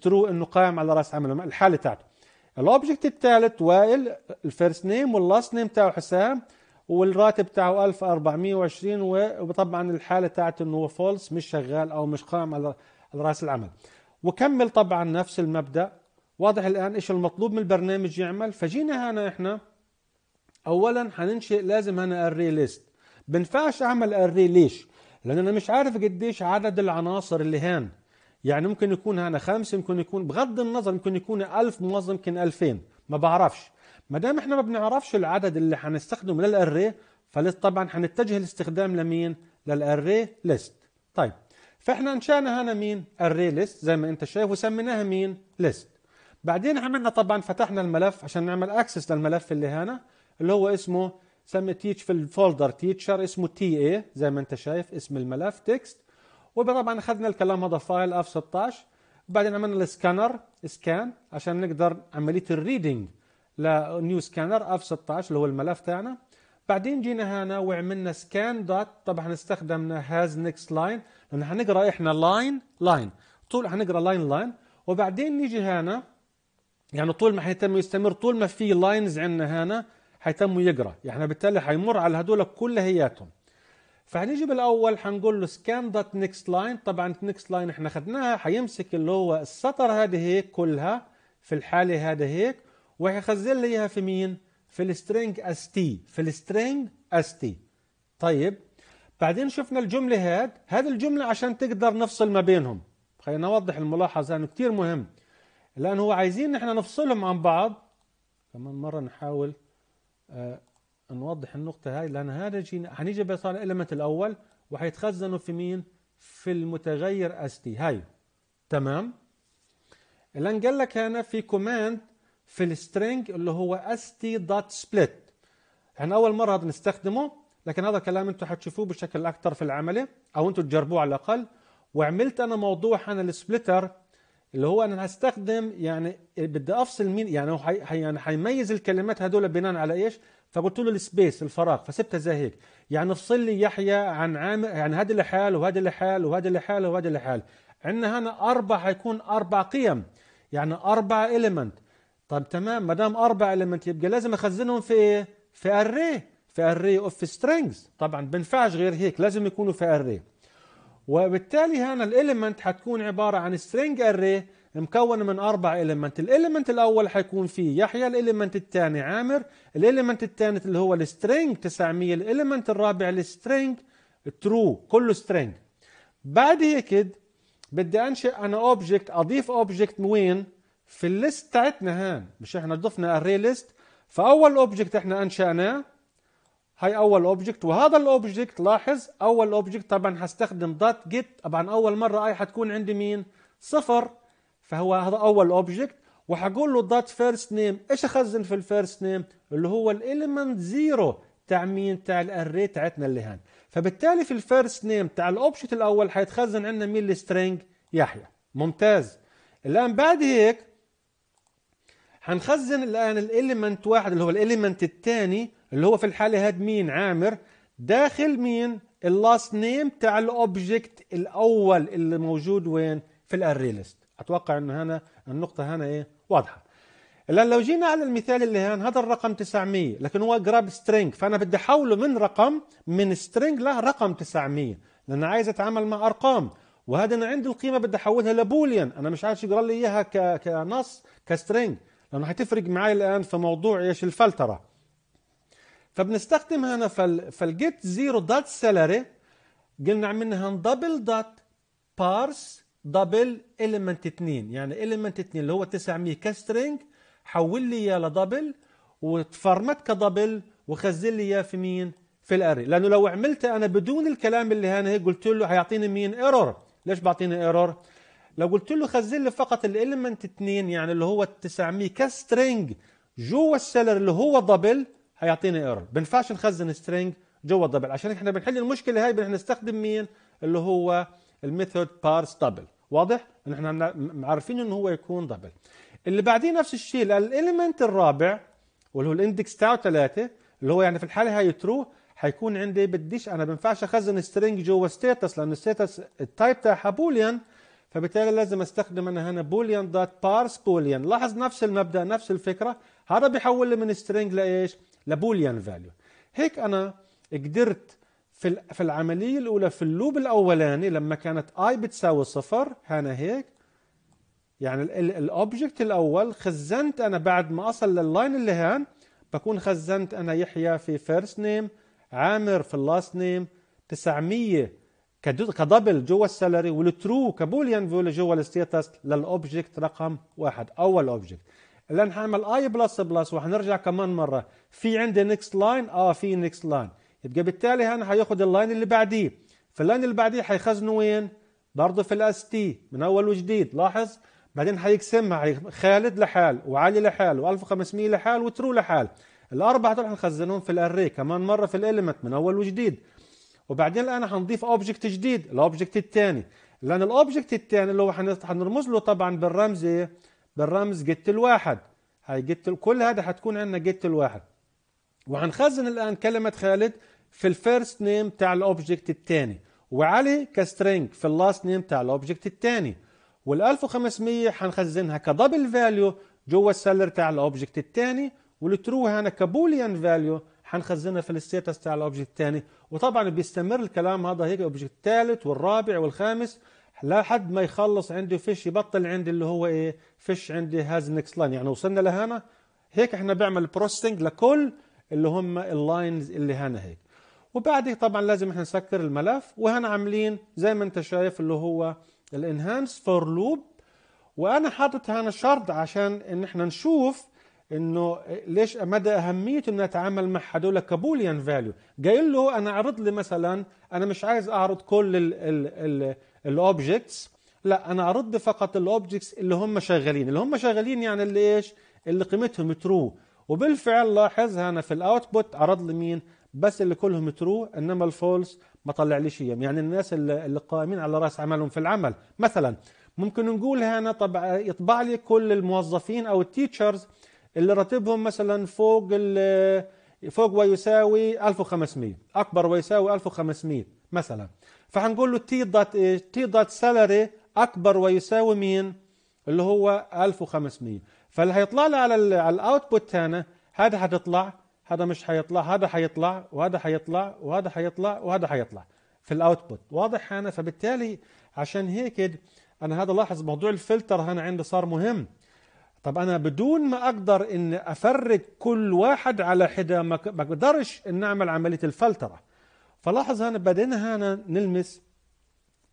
ترو انه قائم على راس عمله الحاله تاعته الاوبجكت الثالث وائل الفيرست نيم واللاست نيم تاعه حسام والراتب تاعه 1420 وطبعا الحاله تاعته انه هو فولس مش شغال او مش قائم على راس العمل وكمل طبعا نفس المبدا واضح الان ايش المطلوب من البرنامج يعمل فجينا هنا احنا اولا حننشئ لازم هنا الري ليست بنفعش اعمل الري ليش لان انا مش عارف قديش عدد العناصر اللي هان يعني ممكن يكون هنا خمسة ممكن يكون بغض النظر ممكن يكون ألف منظم يمكن ألفين ما بعرفش ما دام احنا ما بنعرفش العدد اللي حنستخدمه للأري فطبعا حنتجه الاستخدام لمين للأري ليست طيب فاحنا انشأنا هنا مين أري ليست زي ما انت شايف وسميناها مين ليست بعدين عملنا طبعا فتحنا الملف عشان نعمل اكسس للملف اللي هنا اللي هو اسمه سمي teach في الفولدر تيتشر اسمه تي اي زي ما انت شايف اسم الملف تكست وطبعا اخذنا الكلام هذا فايل اف 16 وبعدين عملنا السكانر سكان عشان نقدر عمليه الريدنج لنيو سكانر اف 16 اللي هو الملف تاعنا بعدين جينا هنا وعملنا سكان دوت طبعا استخدمنا هاز نيكست لاين لان حنقرا احنا لاين لاين طول حنقرا لاين لاين وبعدين نيجي هنا يعني طول ما حيتم يستمر طول ما في لاينز عندنا هنا حيتم يقرا يعني بالتالي حيمر على هدول كلياتهم فهنيجي بالاول حنقول له سكان دوت نيكست لاين طبعا نيكست لاين احنا اخذناها حيمسك اللي هو السطر هذه هيك كلها في الحاله هذا هيك وحيخزن لي اياها في مين في السترينج اس تي في السترينج اس تي طيب بعدين شفنا الجمله هاد هذه الجمله عشان تقدر نفصل ما بينهم خلينا نوضح الملاحظه انه كثير مهم لأن هو عايزين احنا نفصلهم عن بعض كمان مره نحاول آه، نوضح النقطة هاي لأن هذا شيء حنيجي بس على الإلمنت الأول وحيتخزنوا في مين؟ في المتغير اس تي هاي تمام؟ الآن قال لك هنا في كوماند في السترينج اللي هو اس تي دوت سبليت احنا أول مرة هذا نستخدمه لكن هذا الكلام أنتم حتشوفوه بشكل أكثر في العملية أو أنتم تجربوه على الأقل وعملت أنا موضوع أنا السبلتر اللي هو انا هستخدم يعني بدي افصل مين يعني هو حي يعني حيميز الكلمات هذول بناء على ايش؟ فقلت له السبيس الفراغ فسبتها زي هيك يعني افصل لي يحيى عن عامل يعني هذا لحال وهذا لحال وهذا لحال وهذا لحال عندنا هنا اربع حيكون اربع قيم يعني اربع اليمنت طب تمام ما دام اربع اليمنت يبقى لازم اخزنهم في ايه؟ في اريه في اري اوف سترينجز طبعا بنفعش غير هيك لازم يكونوا في اري وبالتالي هنا الاليمنت حتكون عباره عن سترينج اري مكون من اربع اليمنت الاليمنت الاول حيكون فيه يحيى الاليمنت الثاني عامر الاليمنت الثالث اللي هو السترينج 900 الاليمنت الرابع السترينج ترو كله سترينج بعد هيك بدي انشئ انا اوبجكت اضيف اوبجكت وين في الليست تاعتنا هان مش احنا ضفنا اري ليست فاول اوبجكت احنا انشأناه هاي اول اوبجكت وهذا الاوبجكت لاحظ اول اوبجكت طبعا هستخدم دوت جيت طبعا اول مره اي حتكون عندي مين صفر فهو هذا اول اوبجكت وحقول له دوت فيرست نيم ايش اخزن في الفيرست نيم اللي هو الاليمنت زيرو تاع مين تاع الاري تاعتنا اللي هان فبالتالي في الفيرست نيم تاع الاوبجكت الاول حيتخزن عندنا مين السترينج يحيى ممتاز الان بعد هيك حنخزن الان الاليمنت واحد اللي هو الاليمنت الثاني اللي هو في الحالة هاد مين عامر داخل مين اللاست نيم تاع الاوبجكت الاول اللي موجود وين في الاري ليست اتوقع انه هنا النقطة هنا ايه واضحة الان لو جينا على المثال اللي هان هذا الرقم 900 لكن هو جراب سترينج فانا بدي احوله من رقم من سترينج لرقم 900 لان عايز اتعامل مع ارقام وهذا انا عندي القيمه بدي احولها لبوليان انا مش عارف يقرا لي اياها كنص كسترينج لانه حتفرق معي الان في موضوع ايش الفلتره فبنستخدم هنا فالجيت زيرو دوت سالري قلنا عملنا هون دبل دوت بارس دبل اليمنت 2 يعني اليمنت 2 اللي هو 900 كسترنج حول لي اياه لدبل وتفرمت كدبل وخزن لي اياه في مين في الاري لانه لو عملته انا بدون الكلام اللي هنا هيك قلت له هيعطيني مين ايرور ليش بعطيني ايرور لو قلت له خزن لي فقط الاليمنت 2 يعني اللي هو 900 كسترنج جوا السيلر اللي هو دبل هيعطيني ايرور بنفعش نخزن سترينج جوا الدبل عشان احنا بنحل المشكله هاي بدنا نستخدم مين اللي هو الميثود بارس دبل واضح ان احنا عارفين انه هو يكون دبل اللي بعديه نفس الشيء الاليمنت الرابع واللي هو الاندكس تاعه 3 اللي هو يعني في الحاله هاي ترو حيكون عندي بديش انا بنفعش اخزن سترينج جوا ستيتس لان ستيتس التايب تاعها بوليان فبالتالي لازم استخدم انا هنا بوليان دوت بارس بوليان لاحظ نفس المبدا نفس الفكره هذا بيحول لي من سترينج لايش لبوليان فاليو هيك انا قدرت في في العمليه الاولى في اللوب الاولاني لما كانت اي بتساوي صفر هنا هيك يعني الاوبجكت الاول خزنت انا بعد ما اصل لللاين اللي هان بكون خزنت انا يحيى في فيرست نيم عامر في اللاست نيم 900 كدبل جوا السالري والترو كبوليان فاليو جوا الستيتس للاوبجكت رقم واحد اول اوبجكت لان هعمل اي بلس بلس وهنرجع كمان مره في عندي نيكست لاين اه في نيكست لاين يبقى بالتالي هنا هياخد اللاين اللي بعديه فاللاين اللي بعديه هيخزنه وين برضه في الاس تي من اول وجديد لاحظ بعدين هيقسمها خالد لحال وعلي لحال و1500 لحال وترو لحال الاربعه دول هنخزنهم في الاري كمان مره في الاليمنت من اول وجديد وبعدين الان هنضيف اوبجكت جديد الاوبجكت الثاني لان الاوبجكت الثاني اللي هو هنرمز له طبعا بالرمز ايه بالرمز جت الواحد جت كل هذا حتكون عندنا جت الواحد وحنخزن الان كلمه خالد في الفيرست نيم تاع الاوبجكت الثاني وعلي كسترينج في اللاست نيم تاع الاوبجكت الثاني وال 1500 حنخزنها كدبل فاليو جوا السلر تاع الاوبجكت الثاني والترو هنا كبوليان فاليو حنخزنها في الستاتس تاع الاوبجكت الثاني وطبعا بيستمر الكلام هذا هيك الاوبجكت الثالث والرابع والخامس لحد ما يخلص عندي فيش يبطل عندي اللي هو ايه فيش عندي هاز نكست لاين يعني وصلنا لهنا هيك احنا بنعمل بروسيسنج لكل اللي هم اللاينز اللي هنا هيك وبعد طبعا لازم احنا نسكر الملف وهنا عاملين زي ما انت شايف اللي هو الانهانس فور لوب وانا حاطط هنا شرط عشان ان احنا نشوف انه ليش مدى اهميته انه اتعامل مع هدول كبوليان فاليو جاي له انا اعرض لي مثلا انا مش عايز اعرض كل ال ال ال الاوبجكتس لا انا ارد فقط الاوبجكتس اللي هم شغالين اللي هم شغالين يعني اللي ايش اللي قيمتهم ترو وبالفعل لاحظها انا في الاوتبوت عرض لي مين بس اللي كلهم ترو انما الفولس ما طلع لي شيء يعني الناس اللي, قائمين على راس عملهم في العمل مثلا ممكن نقول هنا طبعا يطبع لي كل الموظفين او التيتشرز اللي راتبهم مثلا فوق فوق ويساوي 1500 اكبر ويساوي 1500 مثلا فهنقول له تي دوت ايش؟ تي دوت سالري اكبر ويساوي مين اللي هو 1500 فاللي هيطلع لي على الـ على الاوتبوت تاعنا هذا هتطلع هذا مش هيطلع هذا هيطلع وهذا هيطلع وهذا هيطلع وهذا هيطلع في الاوتبوت واضح هنا فبالتالي عشان هيك انا هذا لاحظ موضوع الفلتر هنا عندي صار مهم طب انا بدون ما اقدر ان افرق كل واحد على حده ما بقدرش ان اعمل عمليه الفلتره فلاحظ هنا بدينا هنا نلمس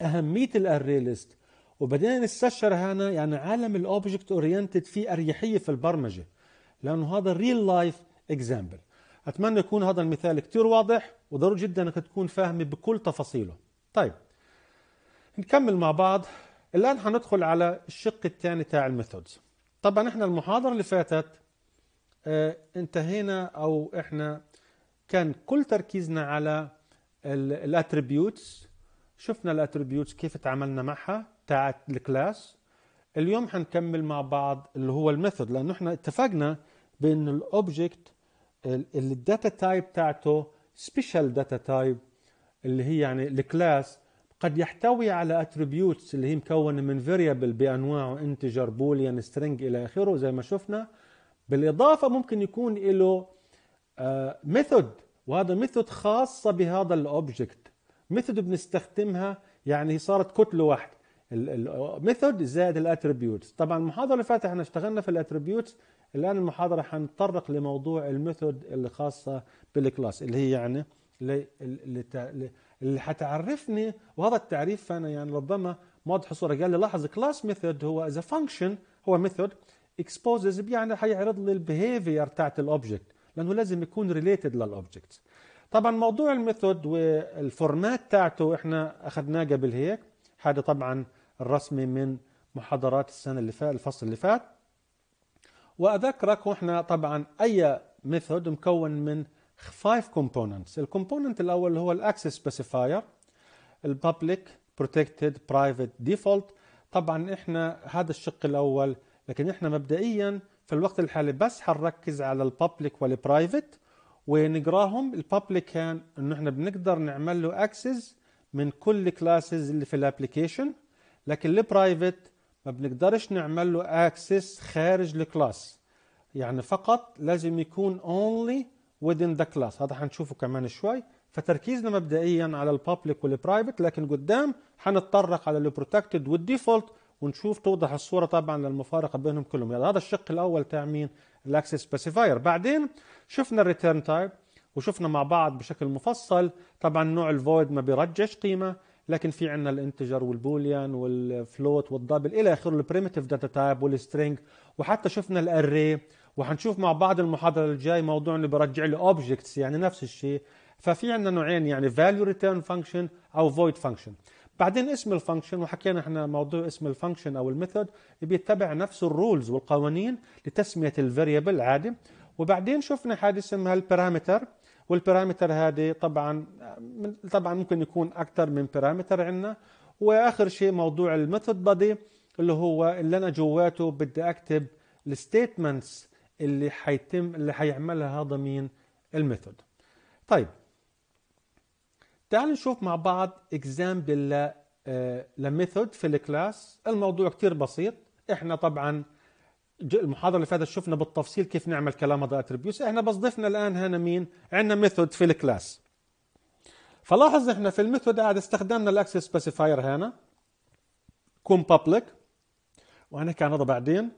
أهمية الأري ليست وبدينا نستشعر هنا يعني عالم الأوبجكت أورينتد فيه أريحية في البرمجة لأنه هذا ريل لايف اكزامبل أتمنى يكون هذا المثال كتير واضح وضروري جدا أنك تكون فاهمة بكل تفاصيله طيب نكمل مع بعض الآن حندخل على الشق الثاني تاع الميثودز طبعا احنا المحاضرة اللي فاتت آه، انتهينا أو احنا كان كل تركيزنا على الاتريبيوتس شفنا الاتريبيوتس كيف تعاملنا معها تاعت الكلاس اليوم حنكمل مع بعض اللي هو الميثود لانه احنا اتفقنا بان الاوبجكت الداتا تايب تاعته سبيشال داتا تايب اللي هي يعني الكلاس قد يحتوي على اتريبيوتس اللي هي مكونه من فيريبل بانواعه انتجر بوليان سترينج الى اخره زي ما شفنا بالاضافه ممكن يكون له ميثود uh, وهذا ميثود خاصة بهذا الاوبجكت ميثود بنستخدمها يعني صارت كتلة واحدة الميثود زائد الاتريبيوتس طبعا المحاضرة اللي فاتت احنا اشتغلنا في الاتريبيوتس الان المحاضرة حنتطرق لموضوع الميثود اللي خاصة بالكلاس اللي هي يعني اللي, اللي, اللي حتعرفني وهذا التعريف انا يعني ربما واضح الصورة قال لي لاحظ كلاس ميثود هو إذا فانكشن هو ميثود exposes يعني حيعرض لي البيهيفير تاعت الاوبجكت لانه لازم يكون ريليتد للاوبجكت طبعا موضوع الميثود والفورمات تاعته احنا اخذناه قبل هيك هذا طبعا الرسمي من محاضرات السنه اللي فات الفصل اللي فات واذكرك احنا طبعا اي ميثود مكون من 5 كومبوننتس الكومبوننت الاول هو الاكسس سبيسيفاير الببليك بروتكتد برايفت ديفولت طبعا احنا هذا الشق الاول لكن احنا مبدئيا في الوقت الحالي بس حنركز على الببليك والبرايفت ونقراهم الببليك كان انه احنا بنقدر نعمل له اكسس من كل كلاسز اللي في الابلكيشن لكن البرايفت ما بنقدرش نعمل له اكسس خارج الكلاس يعني فقط لازم يكون اونلي within the class هذا حنشوفه كمان شوي فتركيزنا مبدئيا على الببليك والبرايفت لكن قدام حنتطرق على البروتكتد والديفولت ونشوف توضح الصوره طبعا للمفارقه بينهم كلهم يعني هذا الشق الاول تاع مين الاكسس سبيسيفاير بعدين شفنا الريتيرن تايب وشفنا مع بعض بشكل مفصل طبعا نوع الفويد ما بيرجعش قيمه لكن في عندنا الانتجر والبوليان والفلوت والدبل الى اخره البريمتيف داتا تايب والسترينج وحتى شفنا الاري وحنشوف مع بعض المحاضره الجاي موضوع انه بيرجع لي اوبجكتس يعني نفس الشيء ففي عندنا نوعين يعني فاليو ريتيرن فانكشن او فويد فانكشن بعدين اسم الفانكشن وحكينا احنا موضوع اسم الفانكشن او الميثود بيتبع نفس الرولز والقوانين لتسميه الفاريبل عادي وبعدين شفنا حاجه اسمها البارامتر والبارامتر هذه طبعا طبعا ممكن يكون اكثر من بارامتر عندنا واخر شيء موضوع الميثود بادي اللي هو اللي انا جواته بدي اكتب الستيتمنتس اللي حيتم اللي حيعملها ضمين الميثود طيب تعالوا نشوف مع بعض اكزامبل آه، لميثود في الكلاس الموضوع كتير بسيط احنا طبعا المحاضره اللي فاتت شفنا بالتفصيل كيف نعمل كلام هذا اتريبيوس احنا بس ضفنا الان هنا مين عندنا ميثود في الكلاس فلاحظ احنا في الميثود قاعد استخدمنا الاكسس سبيسيفاير هنا كوم بابليك وانا كان هذا بعدين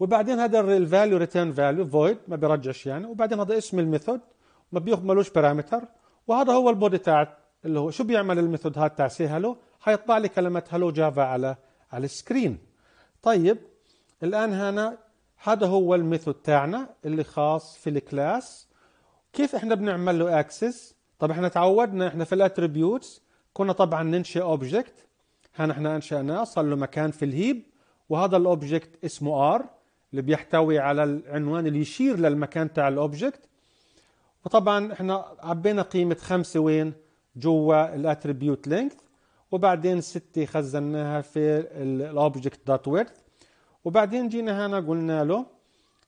وبعدين هذا الفاليو ريتيرن فاليو فويد ما بيرجعش يعني وبعدين هذا اسم الميثود ما بيخملوش بارامتر وهذا هو البودي تاع اللي هو شو بيعمل الميثود هاد تاع سي هالو حيطلع لي كلمه هالو جافا على على السكرين طيب الان هنا هذا هو الميثود تاعنا اللي خاص في الكلاس كيف احنا بنعمل له اكسس طب احنا تعودنا احنا في الاتريبيوتس كنا طبعا ننشئ اوبجكت هنا احنا انشأناه صار له مكان في الهيب وهذا الاوبجكت اسمه ار اللي بيحتوي على العنوان اللي يشير للمكان تاع الاوبجكت وطبعا احنا عبينا قيمه خمسة وين جوا الاتريبيوت لينك وبعدين ستي خزناها في الاوبجكت دوت ويرث وبعدين جينا هنا قلنا له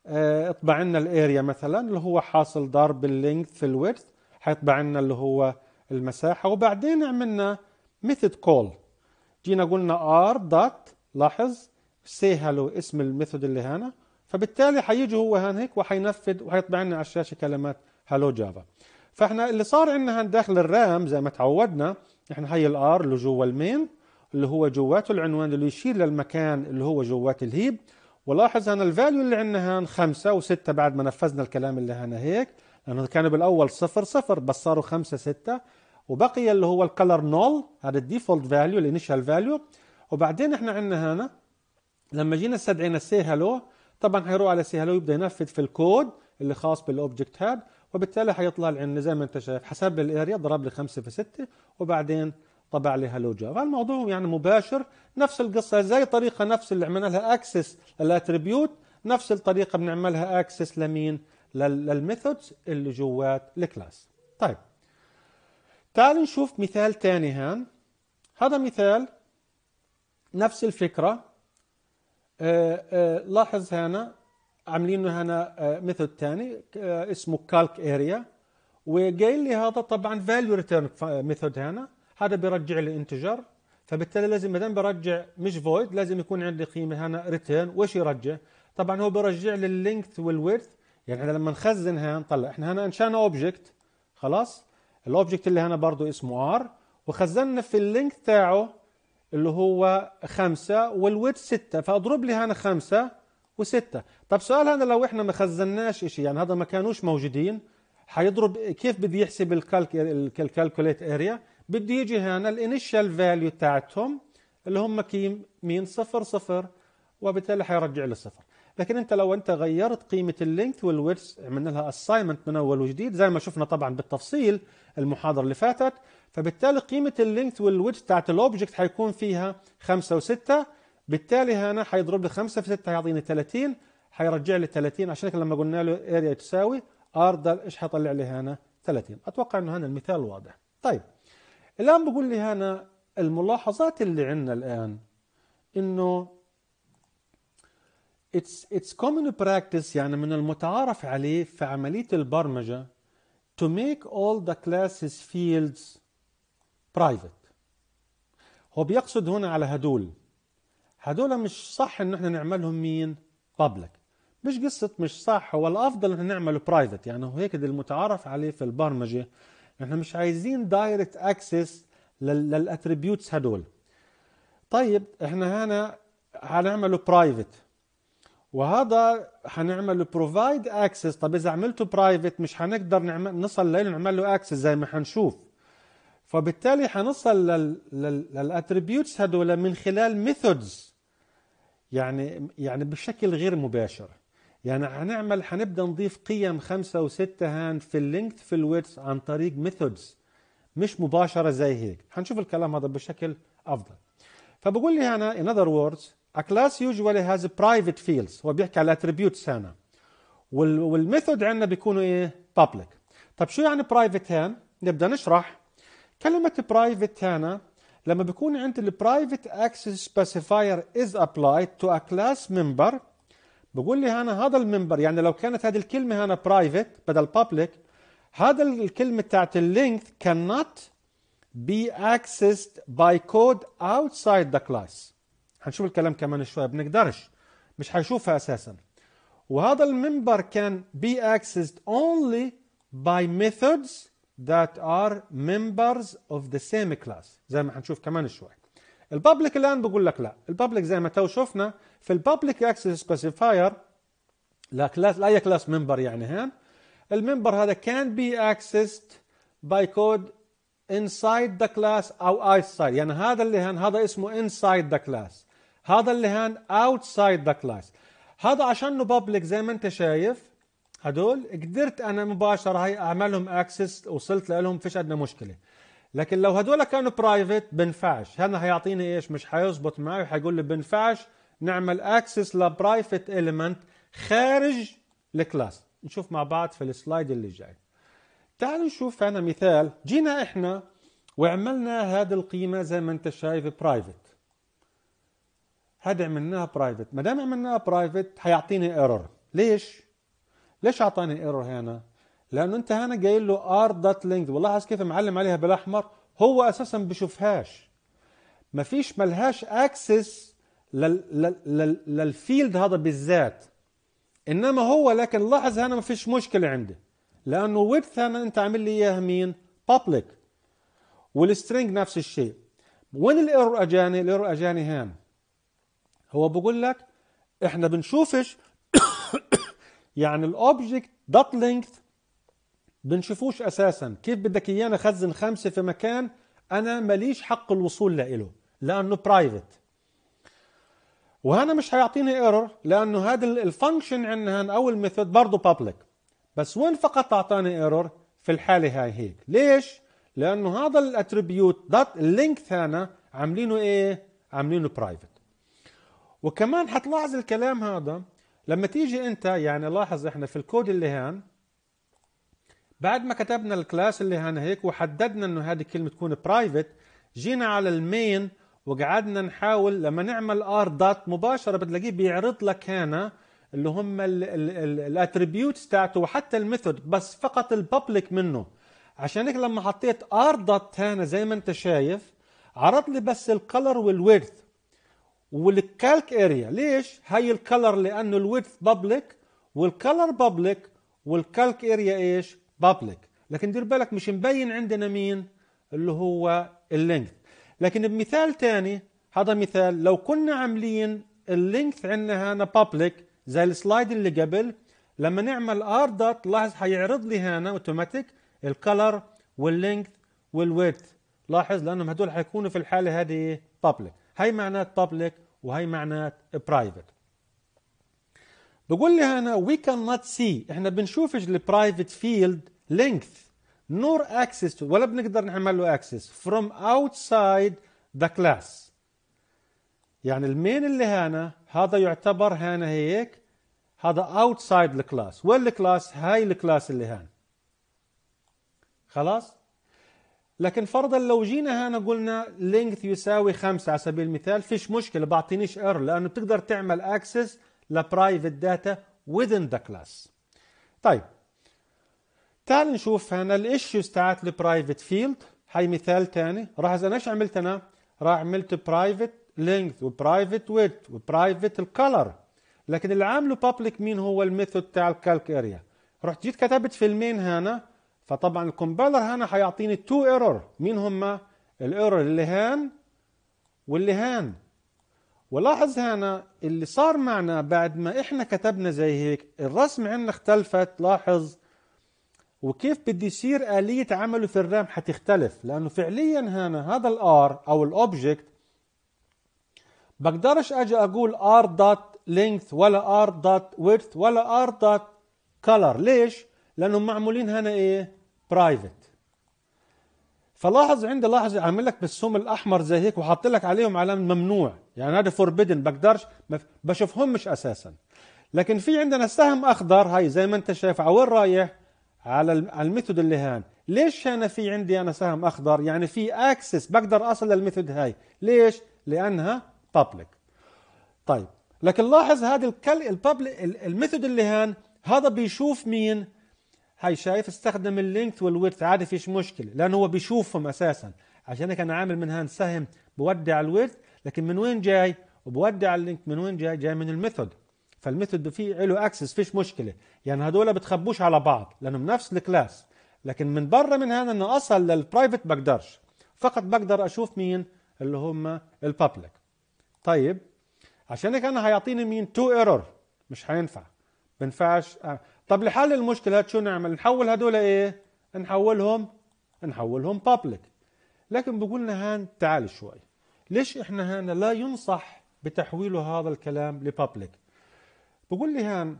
آه، اطبع لنا الاريا مثلا اللي هو حاصل ضرب اللينك في الويرث حيطبع لنا اللي هو المساحه وبعدين عملنا ميثود كول جينا قلنا ار دوت لاحظ سي هالو اسم الميثود اللي هنا فبالتالي حيجي هو هان هيك وحينفذ وحيطبع لنا على الشاشه كلمات هالو جافا فاحنا اللي صار عندنا داخل الرام زي ما تعودنا احنا هي الار اللي جوا المين اللي هو جواته العنوان اللي يشير للمكان اللي هو جوات الهيب ولاحظ هنا الفاليو اللي عندنا هان خمسة وستة بعد ما نفذنا الكلام اللي هنا هيك لأنه كانوا بالأول صفر صفر بس صاروا خمسة ستة وبقي اللي هو الكلر نول هذا الديفولت فاليو الانيشال فاليو وبعدين احنا عندنا هنا لما جينا استدعينا سي هالو طبعا حيروح على سي هالو يبدا ينفذ في الكود اللي خاص بالاوبجكت هذا وبالتالي حيطلع لان زي ما انت شايف حسب الاريا ضرب لي 5 في 6 وبعدين طبع لي هالو جافا فالموضوع يعني مباشر نفس القصه زي طريقه نفس اللي عملنا لها اكسس للاتريبيوت نفس الطريقه بنعملها اكسس لمين للميثودز اللي جوات الكلاس طيب تعالوا نشوف مثال ثاني هان هذا مثال نفس الفكرة آآ آه، آآ آه، لاحظ هنا عاملينه هنا آه، ميثود ثاني آه، اسمه كالك اريا وقايل لي هذا طبعا فاليو ريتيرن ميثود هنا هذا بيرجع لي انتجر فبالتالي لازم ما دام برجع مش فويد لازم يكون عندي قيمه هنا ريتيرن وايش يرجع؟ طبعا هو بيرجع لي اللينث والويرث يعني لما نخزن هنا نطلع احنا هنا انشانا اوبجكت خلاص الاوبجكت اللي هنا برضه اسمه ار وخزنا في اللينك تاعه اللي هو خمسة والويت ستة فاضرب لي هنا خمسة وستة طب سؤال هذا لو احنا ما خزناش شيء يعني هذا ما كانوش موجودين حيضرب كيف بده يحسب الكالكوليت اريا بده يجي هنا الانيشال فاليو تاعتهم اللي هم كيم مين صفر صفر وبالتالي حيرجع للصفر لكن انت لو انت غيرت قيمه اللينث والويدث عملنا لها اساينمنت من اول وجديد زي ما شفنا طبعا بالتفصيل المحاضره اللي فاتت فبالتالي قيمه اللينث والويدث تاعت الاوبجكت حيكون فيها 5 و6 بالتالي هنا حيضرب لي 5 في 6 حيعطيني 30 حيرجع لي 30 عشان لما قلنا له اريا تساوي ار ايش حيطلع لي هنا 30 اتوقع انه هنا المثال واضح طيب الان بقول لي هنا الملاحظات اللي عندنا الان انه اتس اتس كومن براكتس يعني من المتعارف عليه في عملية البرمجة to make all the classes fields private هو بيقصد هنا على هدول هدول مش صح انه احنا نعملهم مين بابليك مش قصة مش صح هو الأفضل إحنا نعمله برايفت يعني هو هيك المتعارف عليه في البرمجة إحنا مش عايزين دايركت أكسس للأتريبيوتس هدول طيب إحنا هنا هنعمله برايفت وهذا هنعمله بروفايد اكسس طب اذا عملته برايفت مش هنقدر نعمل نصل له نعمل له اكسس زي ما حنشوف فبالتالي حنصل للاتريبيوتس هدول من خلال ميثودز يعني يعني بشكل غير مباشر يعني هنعمل هنبدا نضيف قيم خمسة وستة هان في اللينكت في الويتس عن طريق ميثودز مش مباشرة زي هيك هنشوف الكلام هذا بشكل أفضل فبقول لي هنا in other words a class usually has private fields هو بيحكي على attributes هنا وال والميثود عندنا بيكونوا ايه public طب شو يعني private هان نبدأ نشرح كلمة private هنا لما بيكون عند البرايفت اكسس سبيسيفاير از ابلايد تو ا كلاس ممبر بقول لي انا هذا الممبر يعني لو كانت هذه الكلمه هنا برايفت بدل بابليك هذا الكلمه تاعت اللينث cannot be accessed by code outside the class هنشوف الكلام كمان شويه بنقدرش مش حيشوفها اساسا وهذا الممبر can be accessed only by methods that are members of the same class زي ما هنشوف كمان شوي البابليك الان بقول لك لا البابليك زي ما تو شفنا في البابليك اكسس سبيسيفاير لكلاس لاي كلاس ممبر يعني هان الممبر هذا can be accessed by code inside the class او outside يعني هذا اللي هان هذا اسمه inside the class هذا اللي هان outside the class هذا عشان انه بابليك زي ما انت شايف هدول قدرت انا مباشره هي اعملهم اكسس وصلت لهم فيش عندنا مشكله لكن لو هدول كانوا برايفت بنفعش هذا حيعطيني ايش مش حيزبط معي وحيقول لي بنفعش نعمل اكسس لبرايفت اليمنت خارج الكلاس نشوف مع بعض في السلايد اللي جاي تعالوا نشوف هنا مثال جينا احنا وعملنا هذه القيمة زي ما انت شايف برايفت هذا عملناها برايفت ما دام عملناها برايفت حيعطيني ايرور ليش ليش اعطاني ايرور هنا لانه انت هنا قايل له ار دوت لينكد ولاحظ كيف معلم عليها بالاحمر هو اساسا بشوفهاش ما فيش ملهاش اكسس للفيلد هذا بالذات انما هو لكن لاحظ هنا ما فيش مشكله عندي لانه ويبث هنا انت عامل لي اياها مين بابليك والسترينج نفس الشيء وين الايرور اجاني الايرور اجاني هان هو بقول لك احنا بنشوفش يعني الاوبجكت دوت لينكث بنشوفوش اساسا كيف بدك اياه اخزن خمسه في مكان انا ماليش حق الوصول لإله لانه برايفت وهنا مش هيعطيني ايرور لانه هذا الفانكشن عندنا او الميثود برضه بابليك بس وين فقط اعطاني ايرور في الحاله هاي هيك ليش لانه هذا الاتريبيوت دوت اللينك هنا عاملينه ايه عاملينه برايفت وكمان حتلاحظ الكلام هذا لما تيجي انت يعني لاحظ احنا في الكود اللي هان بعد ما كتبنا الكلاس اللي هان هيك وحددنا انه هذه الكلمه تكون برايفت جينا على المين وقعدنا نحاول لما نعمل ار دوت مباشره بتلاقيه بيعرض لك هنا اللي هم الاتريبيوتس تاعته وحتى الميثود بس فقط الببليك منه عشان هيك لما حطيت ار دوت هنا زي ما انت شايف عرض لي بس الكلر والويرث والكالك اريا ليش هاي الكلر لانه الويدث بابليك والكلر بابليك والكالك اريا ايش بابليك لكن دير بالك مش مبين عندنا مين اللي هو اللينث لكن بمثال تاني هذا مثال لو كنا عاملين اللينث عندنا هنا بابليك زي السلايد اللي قبل لما نعمل ار دوت لاحظ حيعرض لي هنا اوتوماتيك الكلر واللينث والويدث لاحظ لانهم هدول حيكونوا في الحاله هذه بابليك هي معنات public وهي معنات private بقول لي هنا we cannot see احنا بنشوفش البرايفت فيلد nor access to ولا بنقدر نعمل له access from outside the class يعني المين اللي هنا هذا يعتبر هنا هيك هذا the class وين الكلاس هاي الكلاس اللي هنا خلاص لكن فرضا لو جينا هنا قلنا لينث يساوي خمسة على سبيل المثال فيش مشكلة بعطينيش ايرور لأنه بتقدر تعمل اكسس لبرايفت داتا within the class طيب تعال نشوف هنا الايشوز تاعت البرايفت فيلد هاي مثال تاني راح اذا ايش عملت انا راح عملت برايفت لينث وبرايفت ويدث وبرايفت الكلر لكن اللي عامله بابليك مين هو الميثود تاع الكالك اريا رحت جيت كتبت في المين هنا فطبعا الكومبايلر هنا حيعطيني تو ايرور مين هما الايرور اللي هان واللي هان ولاحظ هنا اللي صار معنا بعد ما احنا كتبنا زي هيك الرسم عندنا اختلفت لاحظ وكيف بدي يصير آلية عمله في الرام حتختلف لأنه فعليا هنا هذا الار أو الأوبجكت بقدرش أجي أقول ار دوت لينث ولا ار دوت ويدث ولا ار دوت كلر ليش؟ لأنهم معمولين هنا إيه؟ برايفت فلاحظ عندي لاحظ عامل لك بالسم الاحمر زي هيك وحاط لك عليهم علامه ممنوع يعني هذا فوربيدن بقدرش بشوفهمش اساسا لكن في عندنا سهم اخضر هاي زي ما انت شايف على وين رايح على الميثود اللي هان ليش انا في عندي انا سهم اخضر يعني في اكسس بقدر اصل للميثود هاي ليش لانها بابليك طيب لكن لاحظ هذا الكل البابليك الميثود اللي هان هذا بيشوف مين هاي شايف استخدم اللينث والويرث عادي فيش مشكله لانه هو بيشوفهم اساسا عشان هيك انا عامل من هان سهم بودع الويرث لكن من وين جاي وبودع اللينك من وين جاي جاي من الميثود فالميثود في له اكسس فيش مشكله يعني هدول بتخبوش على بعض لانهم نفس الكلاس لكن من برا من هنا انه اصل للبرايفت بقدرش فقط بقدر اشوف مين اللي هم الببليك طيب عشان هيك انا هيعطيني مين تو ايرور مش هينفع بنفعش آه، طب لحل المشكله شو نعمل نحول هدول ايه نحولهم نحولهم بابليك لكن بقول لنا هان تعال شوي ليش احنا هان لا ينصح بتحويل هذا الكلام لبابليك بقول لي هان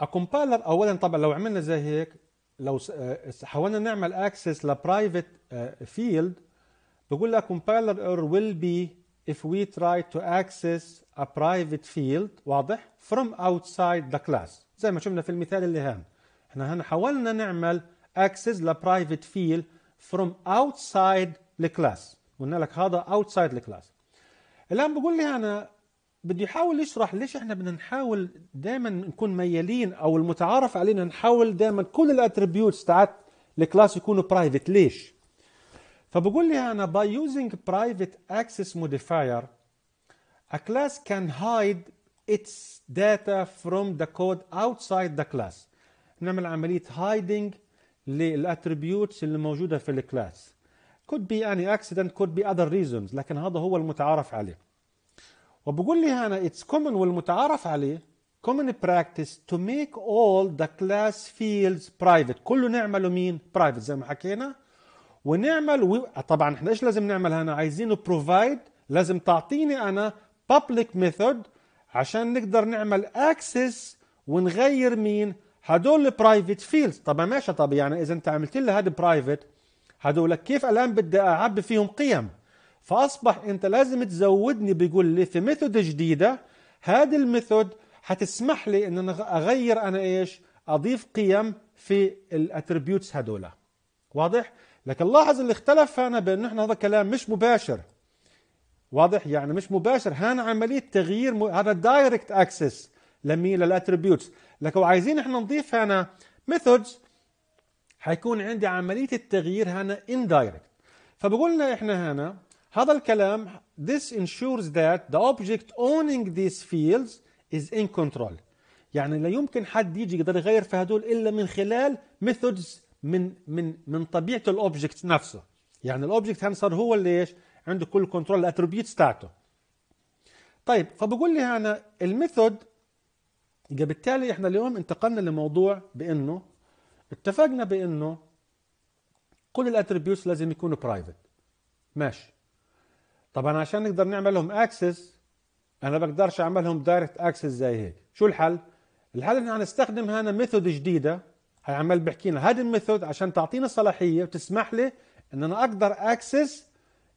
اكمبايلر اولا طبعا لو عملنا زي هيك لو آه، حاولنا نعمل اكسس لبرايفت فيلد بقول لك كومبايلر error ويل بي if we try to access a private field واضح from outside the class زي ما شفنا في المثال اللي هان احنا هنا حاولنا نعمل access ل private field from outside class قلنا لك هذا outside class الان بقول لي انا بدي احاول اشرح ليش احنا بدنا نحاول دائما نكون ميالين او المتعارف علينا نحاول دائما كل الاتريبيوتس تاعت الكلاس يكونوا برايفت ليش؟ فبقول لي أنا by using private access modifier a class can hide its data from the code outside the class نعمل عملية hiding للاتريبيوتس اللي موجودة في الكلاس could be any accident could be other reasons لكن هذا هو المتعارف عليه وبقول لي هنا it's common والمتعارف عليه common practice to make all the class fields private كله نعمله مين private زي ما حكينا ونعمل و... طبعا احنا ايش لازم نعمل هنا عايزينه بروفايد لازم تعطيني انا public method عشان نقدر نعمل اكسس ونغير مين هدول البرايفت فيلدز طب ماشي طب يعني اذا انت عملت لي هذا برايفت هدول كيف الان بدي اعبي فيهم قيم فاصبح انت لازم تزودني بيقول لي في ميثود جديده هذه الميثود حتسمح لي ان انا اغير انا ايش اضيف قيم في الاتريبيوتس هدول واضح لكن لاحظ اللي اختلف هنا بانه احنا هذا كلام مش مباشر واضح يعني مش مباشر هنا عمليه تغيير م... هذا دايركت اكسس لمين للاتريبيوتس لكن عايزين احنا نضيف هنا ميثودز حيكون عندي عمليه التغيير هنا indirect فبقول لنا احنا هنا هذا الكلام this ensures that the object owning these fields is in control يعني لا يمكن حد يجي يقدر يغير في هدول الا من خلال methods من من من طبيعه الاوبجكت نفسه يعني الاوبجكت هان صار هو اللي ايش عنده كل كنترول الاتريبيوتس تاعته طيب فبقول لي هنا الميثود بالتالي احنا اليوم انتقلنا لموضوع بانه اتفقنا بانه كل الاتريبيوتس لازم يكونوا برايفت ماشي طبعا عشان نقدر نعمل لهم اكسس انا بقدرش اعملهم دايركت اكسس زي هيك شو الحل الحل ان نستخدم هنا ميثود جديده هاي عمال بحكي لنا هذه الميثود عشان تعطينا الصلاحيه وتسمح لي ان انا اقدر اكسس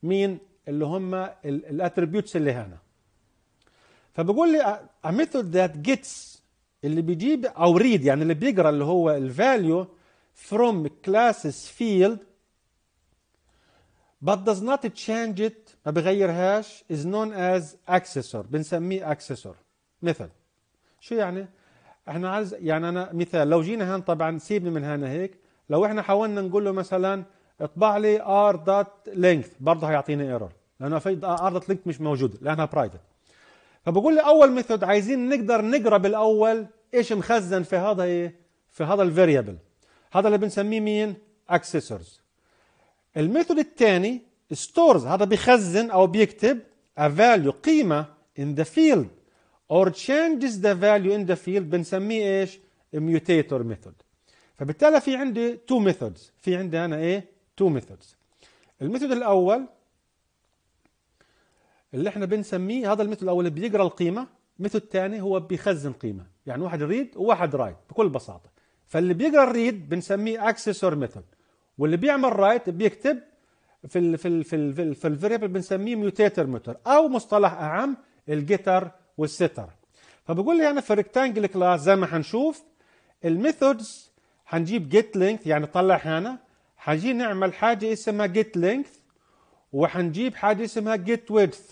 مين اللي هم الاتربيوتس اللي هنا فبقول لي a method that gets اللي بيجيب او ريد يعني اللي بيقرا اللي هو الفاليو from classes field but does not change it ما بغيرهاش is known as accessor بنسميه accessor method شو يعني احنا عايز يعني انا مثال لو جينا هان طبعا سيبني من هنا هيك لو احنا حاولنا نقول له مثلا اطبع لي ار دوت لينكث برضه هيعطيني ايرور لانه في ار دوت لينكث مش موجوده لانها برايفت فبقول لي اول ميثود عايزين نقدر نقرا بالاول ايش مخزن في هذا إيه؟ في هذا الفاريبل هذا اللي بنسميه مين اكسسورز الميثود الثاني ستورز هذا بيخزن او بيكتب ا فاليو قيمه in the field or changes the value in the field بنسميه ايش mutator method فبالتالي في عندي two methods في عندي انا ايه two methods الميثود الاول اللي احنا بنسميه هذا الميثود الاول اللي بيقرا القيمه الميثود الثاني هو بيخزن قيمه يعني واحد ريد وواحد رايت بكل بساطه فاللي بيقرا الريد بنسميه اكسسور ميثود واللي بيعمل رايت بيكتب في الـ في الـ في الـ في, في الفاريبل بنسميه ميوتيتر ميثود او مصطلح اعم الجيتر والستر فبقول لي انا في الريكتانجل كلاس زي ما هنشوف الميثودز هنجيب جيت لينث يعني طلع هنا هنجي نعمل حاجه اسمها جيت لينث وهنجيب حاجه اسمها جيت ويدث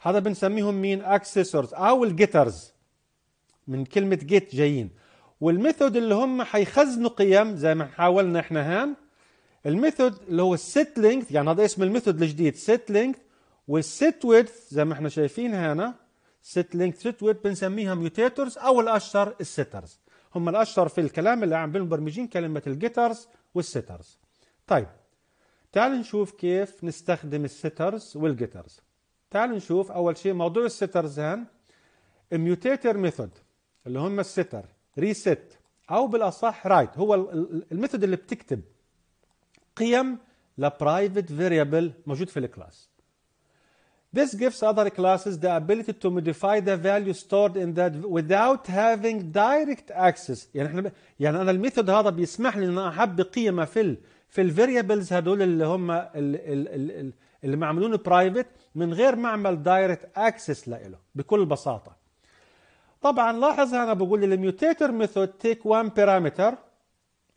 هذا بنسميهم مين اكسسورز او الجيترز من كلمه جيت جايين والميثود اللي هم هيخزنوا قيم زي ما حاولنا احنا هان الميثود اللي هو السيت لينث يعني هذا اسم الميثود الجديد set length والسيت width زي ما احنا شايفين هنا ست لينك ويب بنسميها ميوتيتورز او الاشهر السترز هم الاشهر في الكلام اللي عم بالمبرمجين كلمه الجيترز والسترز طيب تعال نشوف كيف نستخدم السترز والجيترز تعال نشوف اول شيء موضوع السترز هان الميوتيتر ميثود اللي هم الستر ريست او بالاصح رايت هو الميثود اللي بتكتب قيم لبرايفت فيريبل موجود في الكلاس This gives other classes the ability to modify the value stored in that without having direct access يعني احنا يعني انا الميثود هذا بيسمح لي ان انا احب قيمه في ال في الفاريبلز هدول اللي هم ال ال ال اللي معملون برايفت من غير ما اعمل دايركت اكسس له بكل بساطه طبعا لاحظ انا بقول لي الميوتيتر ميثود تيك وان بارامتر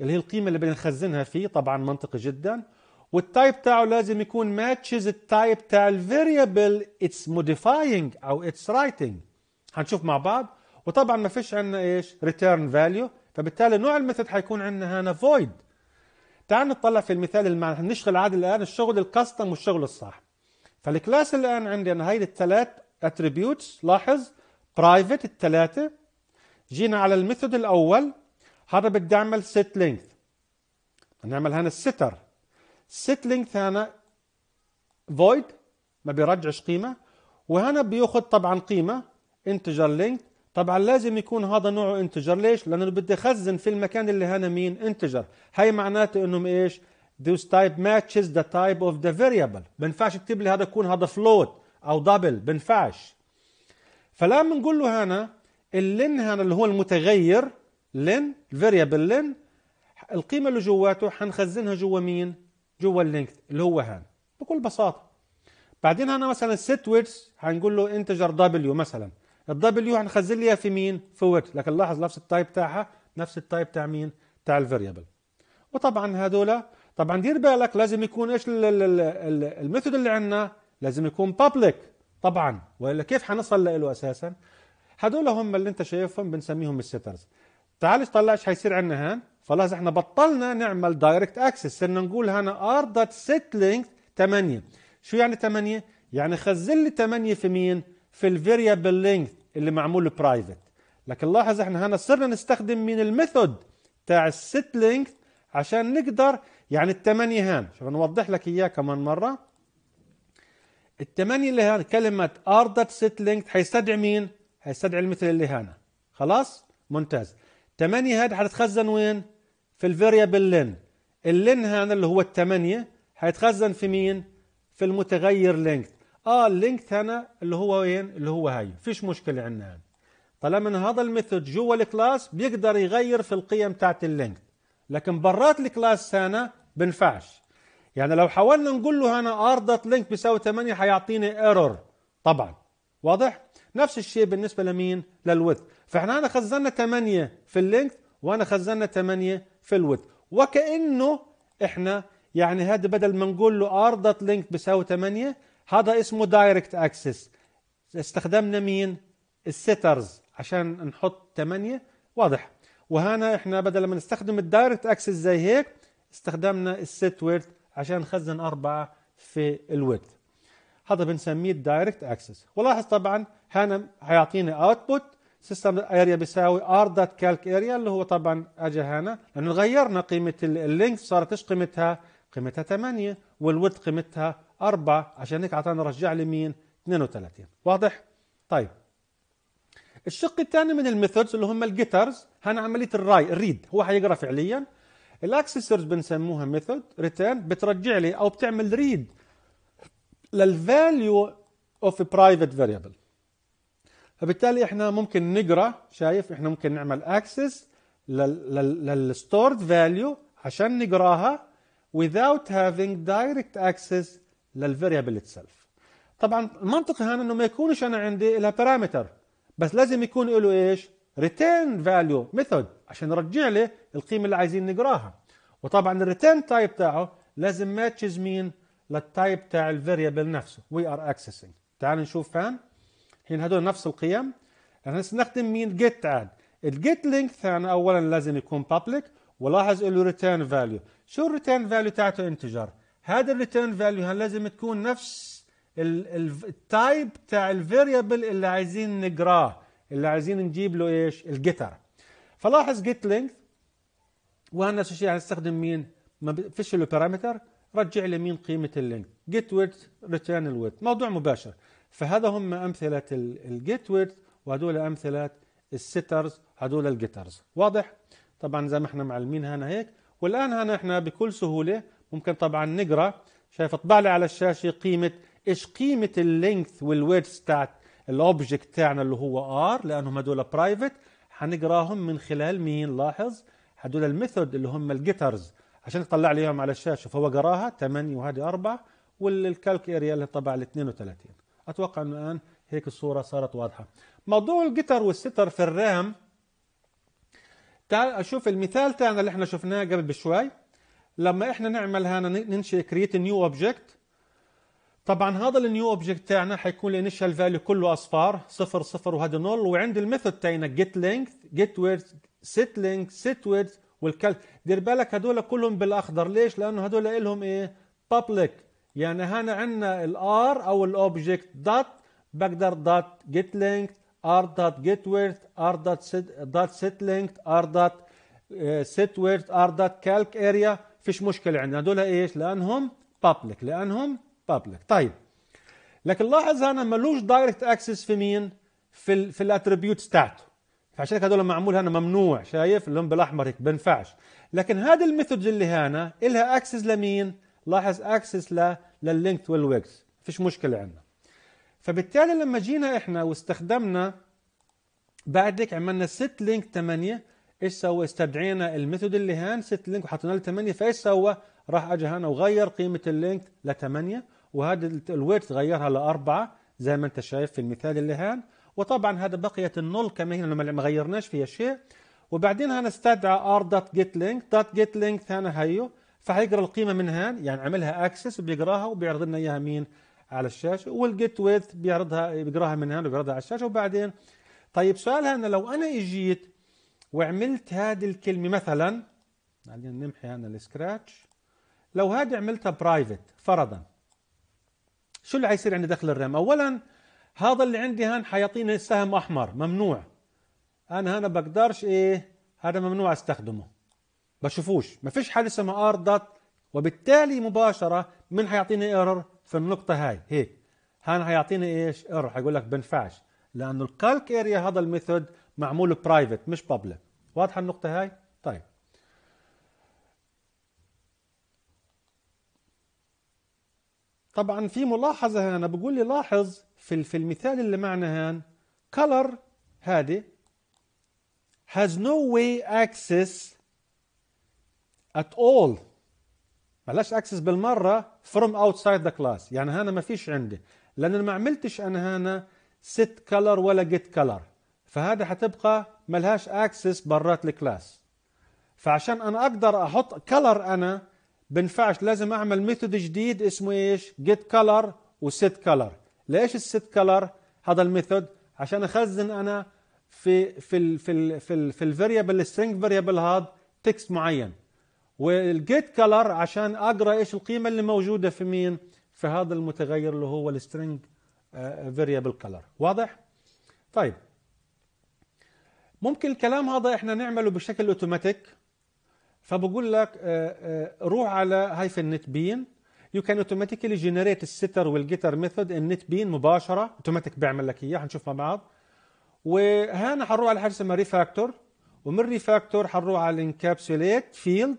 اللي هي القيمه اللي بنخزنها فيه طبعا منطقي جدا والتايب تاعه لازم يكون ماتشز التايب تاع الفيريبل اتس موديفاينج او اتس رايتنج هنشوف مع بعض وطبعا ما فيش عندنا ايش ريتيرن فاليو فبالتالي نوع الميثود حيكون عندنا هنا فويد تعال نطلع في المثال المعنى هنشغل عاد الان الشغل الكاستم والشغل الصح فالكلاس الان عندي انا هيدي الثلاث اتريبيوتس لاحظ برايفت الثلاثه جينا على الميثود الاول هذا بدي اعمل سيت لينث نعمل هنا الستر سيت length هنا void ما بيرجعش قيمة وهنا بياخد طبعا قيمة integer length طبعا لازم يكون هذا نوعه انتجر ليش؟ لانه بدي اخزن في المكان اللي هنا مين انتجر هاي معناته انهم ايش؟ this type matches the type of the variable بنفعش اكتب لي هذا يكون هذا float او double بنفعش فلما نقول له هنا اللين هنا اللي هو المتغير لين variable لين القيمه اللي جواته حنخزنها جوا مين؟ جوا اللينك اللي هو هان بكل بساطه بعدين انا مثلا ست ويتس هنقول له انتجر دبليو مثلا الدبليو هنخزن لي في مين في ويت لكن لاحظ نفس التايب تاعها نفس التايب تاع مين تاع الفاريبل وطبعا هذول طبعا دير بالك لازم يكون ايش الميثود اللي عندنا لازم يكون بابليك طبعا والا كيف حنصل له اساسا هذول هم اللي انت شايفهم بنسميهم السيترز تعال طلع ايش حيصير عندنا هان خلاص احنا بطلنا نعمل دايركت اكسس صرنا نقول هنا ار دوت سيت لينك 8 شو يعني 8 يعني خزن لي 8 في مين في الفاريبل لينك اللي معمول برايفت لكن لاحظ احنا هنا صرنا نستخدم مين الميثود تاع السيت لينك عشان نقدر يعني 8 هان شوف نوضح لك اياه كمان مرة 8 اللي هان كلمة ار دوت سيت لينك حيستدعي مين؟ حيستدعي المثل اللي هنا خلاص؟ ممتاز 8 هذا حتتخزن وين؟ في الفاريبل لين اللين هذا اللي هو الثمانية هيتخزن في مين في المتغير لينكت اه اللينكت هنا اللي هو وين اللي هو هاي فيش مشكله عندنا طالما ان هذا الميثود جوا الكلاس بيقدر يغير في القيم بتاعت اللينكت لكن برات الكلاس هنا بنفعش يعني لو حاولنا نقول له هنا ار دوت لينك بيساوي 8 حيعطيني ايرور طبعا واضح نفس الشيء بالنسبه لمين للوث فاحنا انا خزنا 8 في اللينك وانا خزنا 8 في الود وكأنه احنا يعني هذا بدل ما نقول له ار دوت لينك بيساوي 8 هذا اسمه دايركت اكسس استخدمنا مين السيترز عشان نحط 8 واضح وهنا احنا بدل ما نستخدم الدايركت اكسس زي هيك استخدمنا السيت ويرت عشان نخزن أربعة في الويرت هذا بنسميه الدايركت اكسس ولاحظ طبعا هنا هيعطيني اوتبوت سيستم اريا بيساوي ار دوت كالك اريا اللي هو طبعا اجى هنا لانه غيرنا قيمه اللينك صارت ايش قيمتها؟ قيمتها 8 والود قيمتها 4 عشان هيك اعطانا رجع لي مين؟ 32 واضح؟ طيب الشق الثاني من الميثودز اللي هم الجيترز هنا عمليه الراي الريد هو حيقرا فعليا الاكسسورز بنسموها ميثود ريتيرن بترجع لي او بتعمل ريد للفاليو اوف برايفت فاريبل فبالتالي احنا ممكن نقرا شايف احنا ممكن نعمل اكسس للستورد فاليو عشان نقراها without having direct access للفاريبل itself طبعا المنطق هنا انه ما يكونش انا عندي لها بارامتر بس لازم يكون له ايش ريتيرن فاليو ميثود عشان يرجع لي القيمه اللي عايزين نقراها وطبعا الريتيرن تايب تاعه لازم ماتشز مين للتايب تاع الفاريبل نفسه وي ار اكسسنج تعال نشوف هان هن هدول نفس القيم رح نستخدم مين جيت عاد الجيت لينث أنا أولا لازم يكون بابليك ولاحظ له ريتيرن فاليو شو الريتيرن فاليو تاعته انتجر هذا الريتيرن فاليو لازم تكون نفس التايب تاع الفاريبل اللي عايزين نقراه اللي عايزين نجيب له ايش الجيتر فلاحظ جيت لينث وهنا نفس الشيء هنستخدم مين ما فيش له بارامتر رجع لي مين قيمه اللينث جيت ويت ريتيرن الويت موضوع مباشر فهذا هم امثله الجيت ويرث وهدول امثله السترز هدول الجيترز واضح طبعا زي ما احنا معلمين هنا هيك والان هنا احنا بكل سهوله ممكن طبعا نقرا شايف اطبع لي على الشاشه قيمه ايش قيمه اللينث والويرث تاعت الاوبجكت تاعنا اللي هو ار لانهم هدول برايفت حنقراهم من خلال مين لاحظ هدول الميثود اللي هم الجيترز عشان يطلع لي اياهم على الشاشه فهو قراها 8 وهذه 4 والكالك اريا اللي طبع ال 32 اتوقع انه الان هيك الصوره صارت واضحه موضوع الجيتار والستر في الرام تعال اشوف المثال تاعنا اللي احنا شفناه قبل بشوي لما احنا نعمل هنا ننشئ كرييت نيو اوبجكت طبعا هذا النيو اوبجكت تاعنا حيكون الانيشال فاليو كله اصفار صفر صفر وهذا نول وعند الميثود تاعنا جيت لينث جيت ويرث سيت لينث سيت ويرث والكل دير بالك هذول كلهم بالاخضر ليش؟ لانه هذول لهم ايه؟ بابليك يعني هنا عندنا الار او الاوبجكت دوت بقدر دوت جيت لينك ار دوت جيت ويرث ار دوت دوت سيت لينك ار دوت سيت ويرث ار دوت كالك اريا فيش مشكله عندنا هذول ايش لانهم بابليك لانهم بابليك طيب لكن لاحظ هنا ملوش دايركت اكسس في مين في الـ في الاتريبيوتس تاعته فعشان هذول معمول هنا ممنوع شايف اللون بالاحمر هيك بنفعش لكن هذه الميثودز اللي هنا الها اكسس لمين لاحظ اكسس لللينكت والويكس فيش مشكلة عندنا فبالتالي لما جينا احنا واستخدمنا بعدك عملنا ست لينك 8 ايش سوى استدعينا الميثود اللي هان ست لينك وحطينا له 8 فايش سوى راح اجى هنا وغير قيمة اللينك ل 8 وهذا الويت غيرها ل 4 زي ما انت شايف في المثال اللي هان وطبعا هذا بقيت النول كما هي لما ما غيرناش فيها شيء وبعدين هنستدعى لينك هنا هيو فحيقرا القيمه منها يعني عملها اكسس وبيقراها وبيعرض لنا اياها مين على الشاشه والجيت ويث بيعرضها بيقراها من هان وبيعرضها على الشاشه وبعدين طيب سؤالها انا لو انا اجيت وعملت هذه الكلمه مثلا بعدين نمحي هنا السكراتش لو هذه عملتها برايفت فرضا شو اللي حيصير عندي داخل الرام اولا هذا اللي عندي هان حيعطيني سهم احمر ممنوع انا هنا بقدرش ايه هذا ممنوع استخدمه بشوفوش ما فيش حاجه اسمها ار دوت وبالتالي مباشره مين حيعطيني ايرور في النقطه هاي هيك هان حيعطيني ايش ايرور حيقول لك بنفعش لانه الكالك اريا هذا الميثود معمول برايفت مش بابليك واضحه النقطه هاي طيب طبعا في ملاحظه هنا بقول لي لاحظ في في المثال اللي معنا هان color هذه has no way access at all ملاش اكسس بالمره from outside the class يعني هنا ما فيش عندي لان انا ما عملتش انا هنا set color ولا get color فهذا حتبقى ملهاش اكسس برات الكلاس فعشان انا اقدر احط color انا بنفعش لازم اعمل ميثود جديد اسمه ايش get color وset color ليش الست color هذا الميثود عشان اخزن انا في في الـ في الـ في, في الفاريبل السترينج فاريبل هذا تكست معين والجيت كلر عشان اقرا ايش القيمه اللي موجوده في مين في هذا المتغير اللي هو السترنج فيريبل كلر واضح طيب ممكن الكلام هذا احنا نعمله بشكل اوتوماتيك فبقول لك آه، آه، روح على هاي في النت بين يو كان اوتوماتيكلي جنريت الستر والجيتر ميثود النت بين مباشره اوتوماتيك بيعمل لك اياه هنشوف مع بعض وهنا حنروح على حاجه اسمها ريفاكتور ومن ريفاكتور حنروح على الانكابسوليت فيلد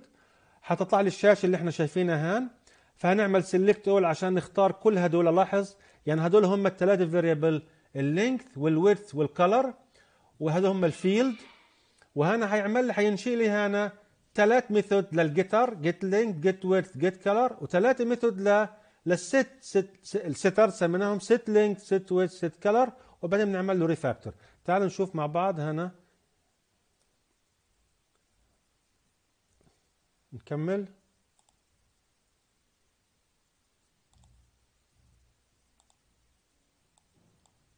حتطلع لي الشاشه اللي احنا شايفينها هان فهنعمل سيلكت اول عشان نختار كل هدول لاحظ يعني هدول هم الثلاثه فيريبل اللينث والويدث والكلر وهذول هم الفيلد وهنا هيعمل لي حينشئ لي هنا ثلاث ميثود للجيتر جيت لينك جيت ويدث جيت كلر وثلاثه ميثود ل للست ست الستر سميناهم ست لينك ست ويدث ست كلر وبعدين بنعمل له ريفاكتور تعالوا نشوف مع بعض هنا نكمل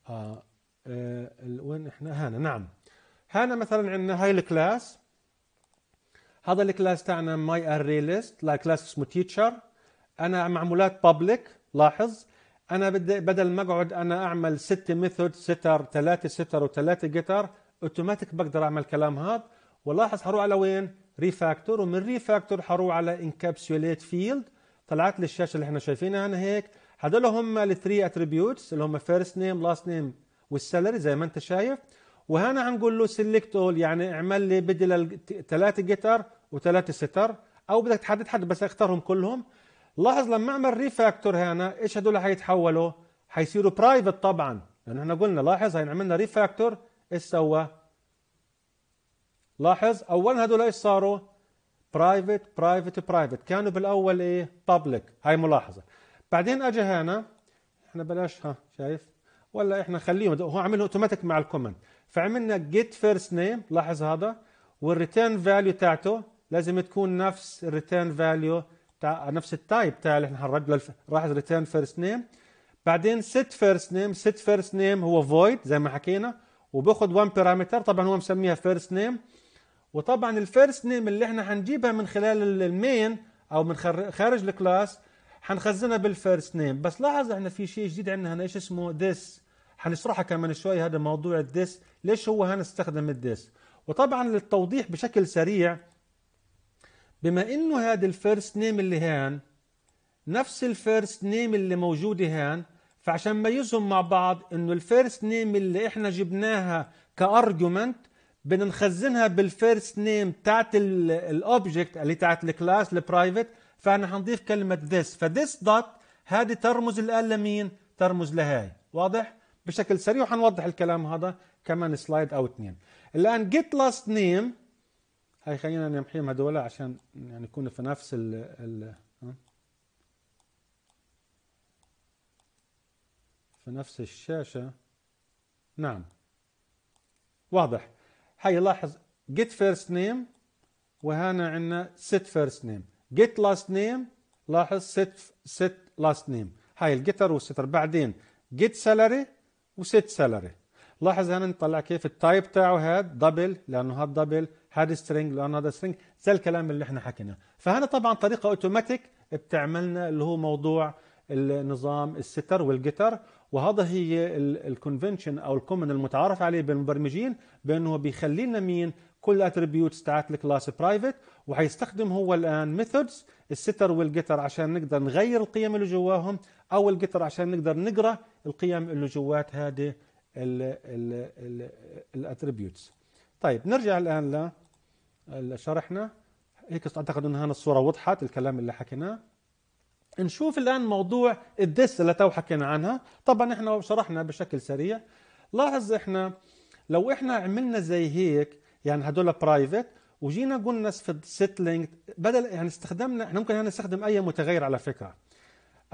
آه, آه، وين احنا هنا نعم هنا مثلا عندنا هاي الكلاس هذا الكلاس تاعنا ماي اري ليست لا كلاس اسمه تيتشر انا معمولات بابليك لاحظ انا بدي بدل ما اقعد انا اعمل ست ميثود ستر ثلاثه ستر وثلاثه جيتر اوتوماتيك بقدر اعمل كلام هذا ولاحظ حروح على وين ريفاكتور ومن ريفاكتور حروح على انكابسوليت فيلد طلعت لي الشاشه اللي احنا شايفينها هنا هيك هذول هم الثري اتريبيوتس اللي هم فيرست نيم لاست نيم والسالري زي ما انت شايف وهنا هنقول له سيلكت اول يعني اعمل لي بدي ثلاثه جيتر وثلاثه ستر او بدك تحدد حد بس اختارهم كلهم لاحظ لما اعمل ريفاكتور هنا ايش هدول حيتحولوا؟ حيصيروا برايفت طبعا لانه يعني احنا قلنا لاحظ هنعملنا عملنا ريفاكتور ايش سوى؟ لاحظ اولا هذول ايش صاروا برايفت برايفت برايفت كانوا بالاول ايه بابليك هاي ملاحظه بعدين اجى هنا احنا بلاش ها شايف ولا احنا خليهم هو عمله اوتوماتيك مع الكومنت فعملنا جيت فيرست نيم لاحظ هذا والريتيرن فاليو تاعته لازم تكون نفس الريتيرن فاليو تاع نفس التايب تاع اللي احنا هنرد له لاحظ ريتيرن فيرست نيم بعدين سيت فيرست نيم سيت فيرست نيم هو فويد زي ما حكينا وباخذ وان بارامتر طبعا هو مسميها فيرست نيم وطبعا الفيرست نيم اللي احنا هنجيبها من خلال المين او من خارج الكلاس حنخزنها بالفيرست نيم بس لاحظ احنا في شيء جديد عندنا هنا ايش اسمه ذس حنشرحها كمان شوي هذا موضوع الديس ليش هو هنستخدم الديس وطبعا للتوضيح بشكل سريع بما انه هذا الفيرست نيم اللي هان نفس الفيرست نيم اللي موجوده هان فعشان ميزهم مع بعض انه الفيرست نيم اللي احنا جبناها كارجومنت بدنا نخزنها بالفيرست نيم تاعت الاوبجكت اللي تاعت الكلاس البرايفت فاحنا حنضيف كلمه ذس فذس دوت هذه ترمز الان لمين؟ ترمز لهاي واضح؟ بشكل سريع وحنوضح الكلام هذا كمان سلايد او اثنين الان جيت لاست نيم هاي خلينا نمحيهم هذول عشان يعني يكونوا في نفس ال ال في نفس الشاشة نعم واضح هاي لاحظ get first name وهنا عندنا set first name get last name لاحظ set set last name هاي الجيتر والستر بعدين get salary وست salary لاحظ هنا نطلع كيف التايب تاعه هاد دبل لانه هاد دبل هاد سترينج لانه هذا سترينج زي الكلام اللي احنا حكيناه فهنا طبعا طريقه اوتوماتيك بتعملنا اللي هو موضوع النظام الستر والجيتر وهذا هي الكونفنشن او الكومن المتعارف عليه بين المبرمجين بانه بيخلي لنا مين كل الاتريبيوتس تاعت الكلاس برايفت وحيستخدم هو الان ميثودز الستر والجتر عشان نقدر نغير القيم اللي جواهم او الجتر عشان نقدر نقرا القيم اللي جوات هذه الاتريبيوتس طيب نرجع الان لشرحنا هيك اعتقد هنا الصوره وضحت الكلام اللي حكيناه نشوف الآن موضوع الدس اللي تو حكينا عنها طبعا احنا شرحنا بشكل سريع لاحظ احنا لو احنا عملنا زي هيك يعني هدول برايفت وجينا قلنا في لينك بدل يعني استخدمنا احنا ممكن هنا يعني نستخدم اي متغير على فكره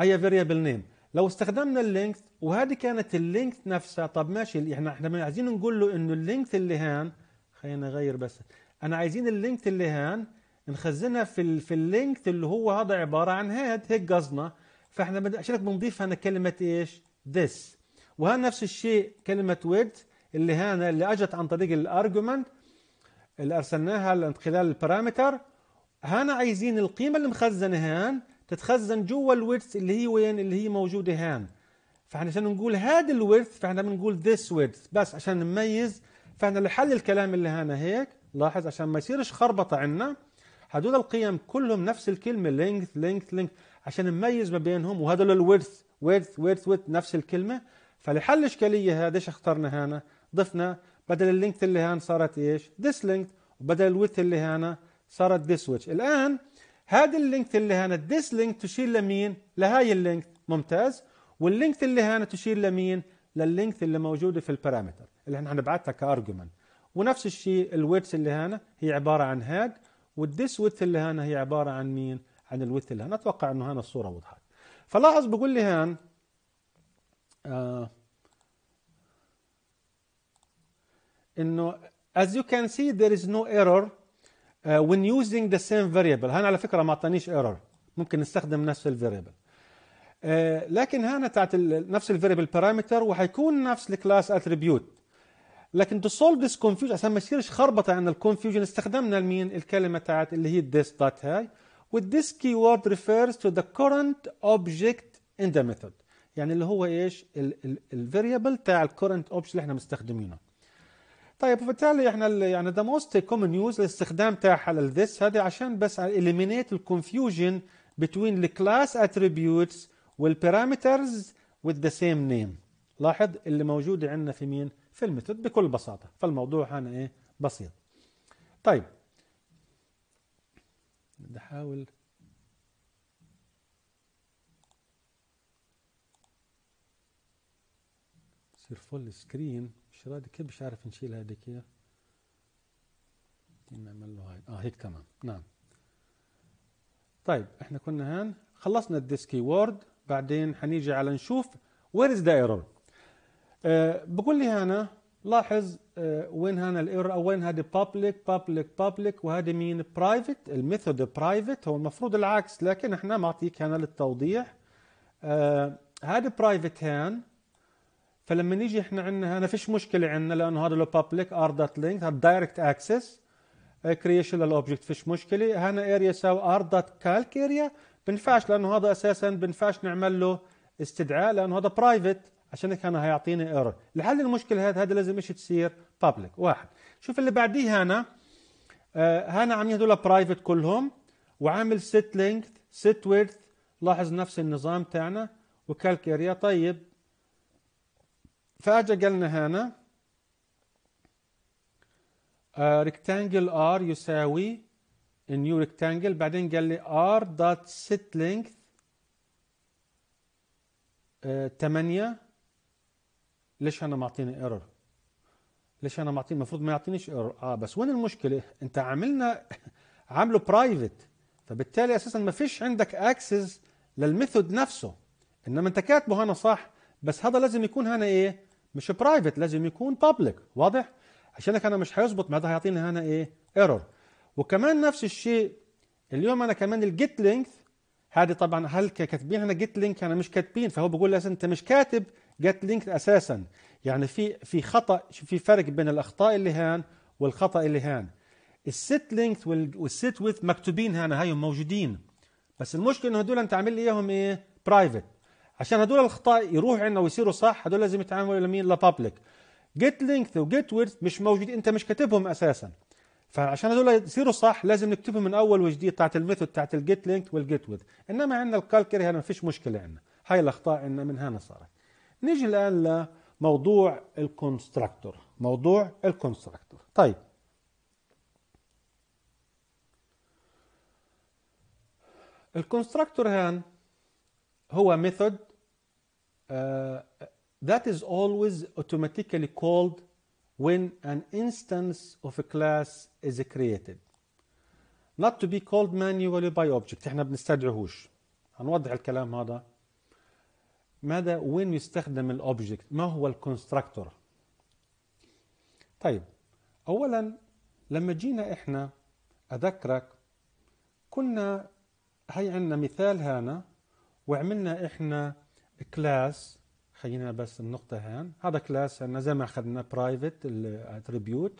اي فيريبل نيم لو استخدمنا اللينث وهذه كانت اللينث نفسها طب ماشي احنا احنا عايزين نقول له انه اللينث اللي هان خلينا نغير بس انا عايزين اللينث اللي هان نخزنها في الـ في اللينك اللي هو هذا عباره عن هاد هيك قصدنا فاحنا عشان بنضيف هنا كلمه ايش this وها نفس الشيء كلمه with اللي هنا اللي اجت عن طريق الارجيومنت اللي ارسلناها من خلال البارامتر هنا عايزين القيمه اللي مخزنه هان تتخزن جوا الويدث اللي هي وين اللي هي موجوده هان فاحنا عشان نقول هذا الويدث فاحنا بنقول ذس ويدث بس عشان نميز فاحنا لحل الكلام اللي هنا هيك لاحظ عشان ما يصيرش خربطه عندنا هذول القيم كلهم نفس الكلمه لينث لينث لينث عشان نميز ما بينهم وهذول الورث ورث ورث ورث نفس الكلمه فلحل الاشكاليه هذا ايش اخترنا هنا؟ ضفنا بدل اللينث اللي هان صارت ايش؟ ذس لينث وبدل الورث اللي هنا صارت ذس ويتش الان هذا اللينث اللي هنا ذس لينث تشير لمين؟ لهاي اللينث ممتاز واللينث اللي هنا تشير لمين؟ لللينث اللي موجوده في البارامتر اللي احنا هنبعتها كارجيومنت ونفس الشيء الويتس اللي هنا هي عباره عن هاد والديس ويدث اللي هنا هي عباره عن مين؟ عن الويدث اللي هنا اتوقع انه هنا الصوره وضحت فلاحظ بقول لي هان آه انه as you can see there is no error uh, when using the same variable هان على فكره ما اعطانيش error ممكن نستخدم نفس الفاريبل آه لكن هنا تاعت نفس الفاريبل بارامتر وحيكون نفس الكلاس اتريبيوت لكن تو سولف this كونفيوجن عشان ما يصيرش خربطه عندنا الكونفيوجن استخدمنا المين الكلمه تاعت اللي هي this دوت هاي كي وورد ريفيرز تو ذا كورنت object ان ذا ميثود يعني اللي هو ايش الفاريبل تاع الكورنت اوبشن اللي احنا مستخدمينه طيب وبالتالي احنا يعني ذا موست كومن يوز الاستخدام تاعها للذس هذه عشان بس اليمينيت الكونفيوجن بتوين الكلاس اتريبيوتس والبارامترز with the same name لاحظ اللي موجوده عندنا في مين في الميثود بكل بساطة فالموضوع هنا إيه بسيط طيب بدي أحاول يصير فول سكرين مش راضي كيف مش عارف نشيل هذيك اياه نعمل له هاي اه هيك تمام نعم طيب احنا كنا هان خلصنا الديسكي وورد بعدين حنيجي على نشوف وير از ذا ايرور بقول لي هنا لاحظ آه، وين هنا الايرور او وين هذه بابليك بابليك بابليك وهذه مين برايفت الميثود برايفت هو المفروض العكس لكن احنا معطيك هنا للتوضيح آه، هذه برايفت هان فلما نيجي احنا عندنا هنا فيش مشكله عندنا لانه هذا لو بابليك ار دوت لينك هذا دايركت اكسس كريشن للاوبجكت فيش مشكله هنا اريا يساوي ار دوت كالك اريا بنفعش لانه هذا اساسا بنفعش نعمل له استدعاء لانه هذا برايفت عشان كان هيعطيني ايرور لحل المشكله هذا هذا لازم ايش تصير بابليك واحد شوف اللي بعديه هنا آه، هنا عاملين هذول برايفت كلهم وعامل سيت لينث سيت ويرث لاحظ نفس النظام تاعنا وكالك اريا طيب فاجا قالنا هنا ريكتانجل آه، ار يساوي نيو ريكتانجل بعدين قال لي ار دوت سيت لينث 8 ليش انا معطيني ايرور ليش انا معطيني المفروض ما يعطينيش ايرور اه بس وين المشكله انت عاملنا عامله برايفت فبالتالي اساسا ما فيش عندك اكسس للميثود نفسه انما انت كاتبه هنا صح بس هذا لازم يكون هنا ايه مش برايفت لازم يكون بابليك واضح عشانك انا مش هيظبط ما هذا هيعطيني هنا ايه ايرور وكمان نفس الشيء اليوم انا كمان الجيت لينك هذه طبعا هل كاتبين هنا جيت لينك انا مش كاتبين فهو بيقول لي انت مش كاتب جيت لينك اساسا يعني في في خطا في فرق بين الاخطاء اللي هان والخطا اللي هان الست لينك والست ويث مكتوبين هنا هاي موجودين بس المشكله انه هدول انت عامل لي اياهم ايه برايفت عشان هدول الاخطاء يروح عندنا ويصيروا صح هدول لازم يتعاملوا لمين لبابليك جيت لينك وجيت ويث مش موجودين انت مش كاتبهم اساسا فعشان هدول يصيروا صح لازم نكتبهم من اول وجديد بتاعت الميثود بتاعت الجيت لينك والجيت ويث انما عندنا الكالكري هنا ما فيش مشكله عندنا هاي الاخطاء عندنا من هنا صارت نيجي الآن لموضوع الكونستراكتور موضوع الكونستراكتور طيب الكونستراكتور هان هو method that is always automatically called when an instance of a class is created not to be called manually by object احنا بنستدعوهوش هنوضح الكلام هذا ماذا وين يستخدم الاوبجكت ما هو الكونستراكتور طيب اولا لما جينا احنا اذكرك كنا هي عندنا مثال هنا وعملنا احنا كلاس خلينا بس النقطة هان هذا كلاس عندنا زي ما اخذنا برايفت الاتريبيوت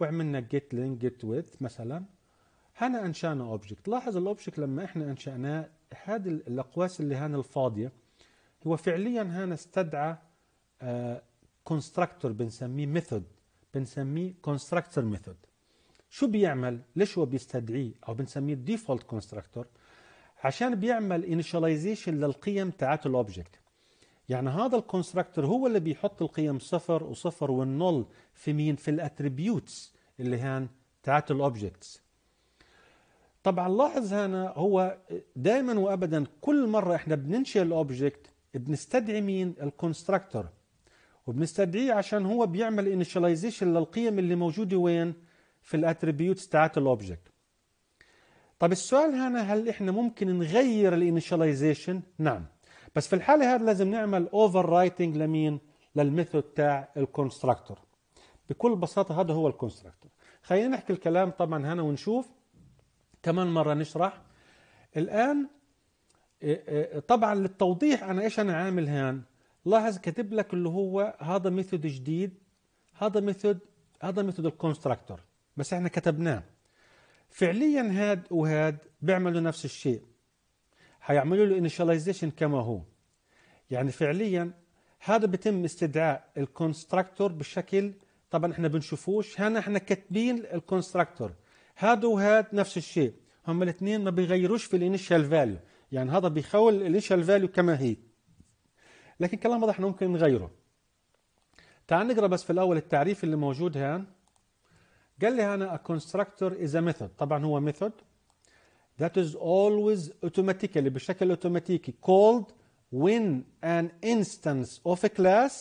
وعملنا جيت لين جيت ويث مثلا هنا انشانا اوبجكت لاحظ الاوبجكت لما احنا انشاناه هذه الاقواس اللي هان الفاضيه هو فعليا هنا استدعى كونستراكتور آه، بنسميه ميثود بنسميه كونستراكتور ميثود شو بيعمل ليش هو بيستدعيه او بنسميه الديفولت كونستراكتور عشان بيعمل انيشاليزيشن للقيم تاعت الاوبجكت يعني هذا الكونستراكتور هو اللي بيحط القيم صفر وصفر والنول في مين في الاتريبيوتس اللي هان تاعت الاوبجكتس طبعا لاحظ هنا هو دائما وابدا كل مره احنا بننشئ الاوبجكت بنستدعي مين الكونستراكتور وبنستدعيه عشان هو بيعمل انيشاليزيشن للقيم اللي موجوده وين في الاتريبيوتس تاعت الاوبجكت طب السؤال هنا هل احنا ممكن نغير الانيشاليزيشن نعم بس في الحاله هذه لازم نعمل اوفر رايتنج لمين للميثود تاع الكونستراكتور بكل بساطه هذا هو الكونستراكتور خلينا نحكي الكلام طبعا هنا ونشوف كمان مره نشرح الان طبعا للتوضيح انا ايش انا عامل هان لاحظ كاتب لك اللي هو هذا ميثود جديد هذا ميثود هذا ميثود الكونستراكتور بس احنا كتبناه فعليا هاد وهاد بيعملوا نفس الشيء هيعملوا له initialization كما هو يعني فعليا هذا بيتم استدعاء الكونستراكتور بشكل طبعا احنا بنشوفوش هنا احنا كاتبين الكونستراكتور هاد وهاد نفس الشيء هم الاثنين ما بيغيروش في الانيشال فاليو يعني هذا بيخول الانيشال فاليو كما هي لكن كلام واضح احنا ممكن نغيره تعال نقرا بس في الاول التعريف اللي موجود هان قال لي هنا a constructor is a method طبعا هو method that is always automatically بشكل اوتوماتيكي called when an instance of a class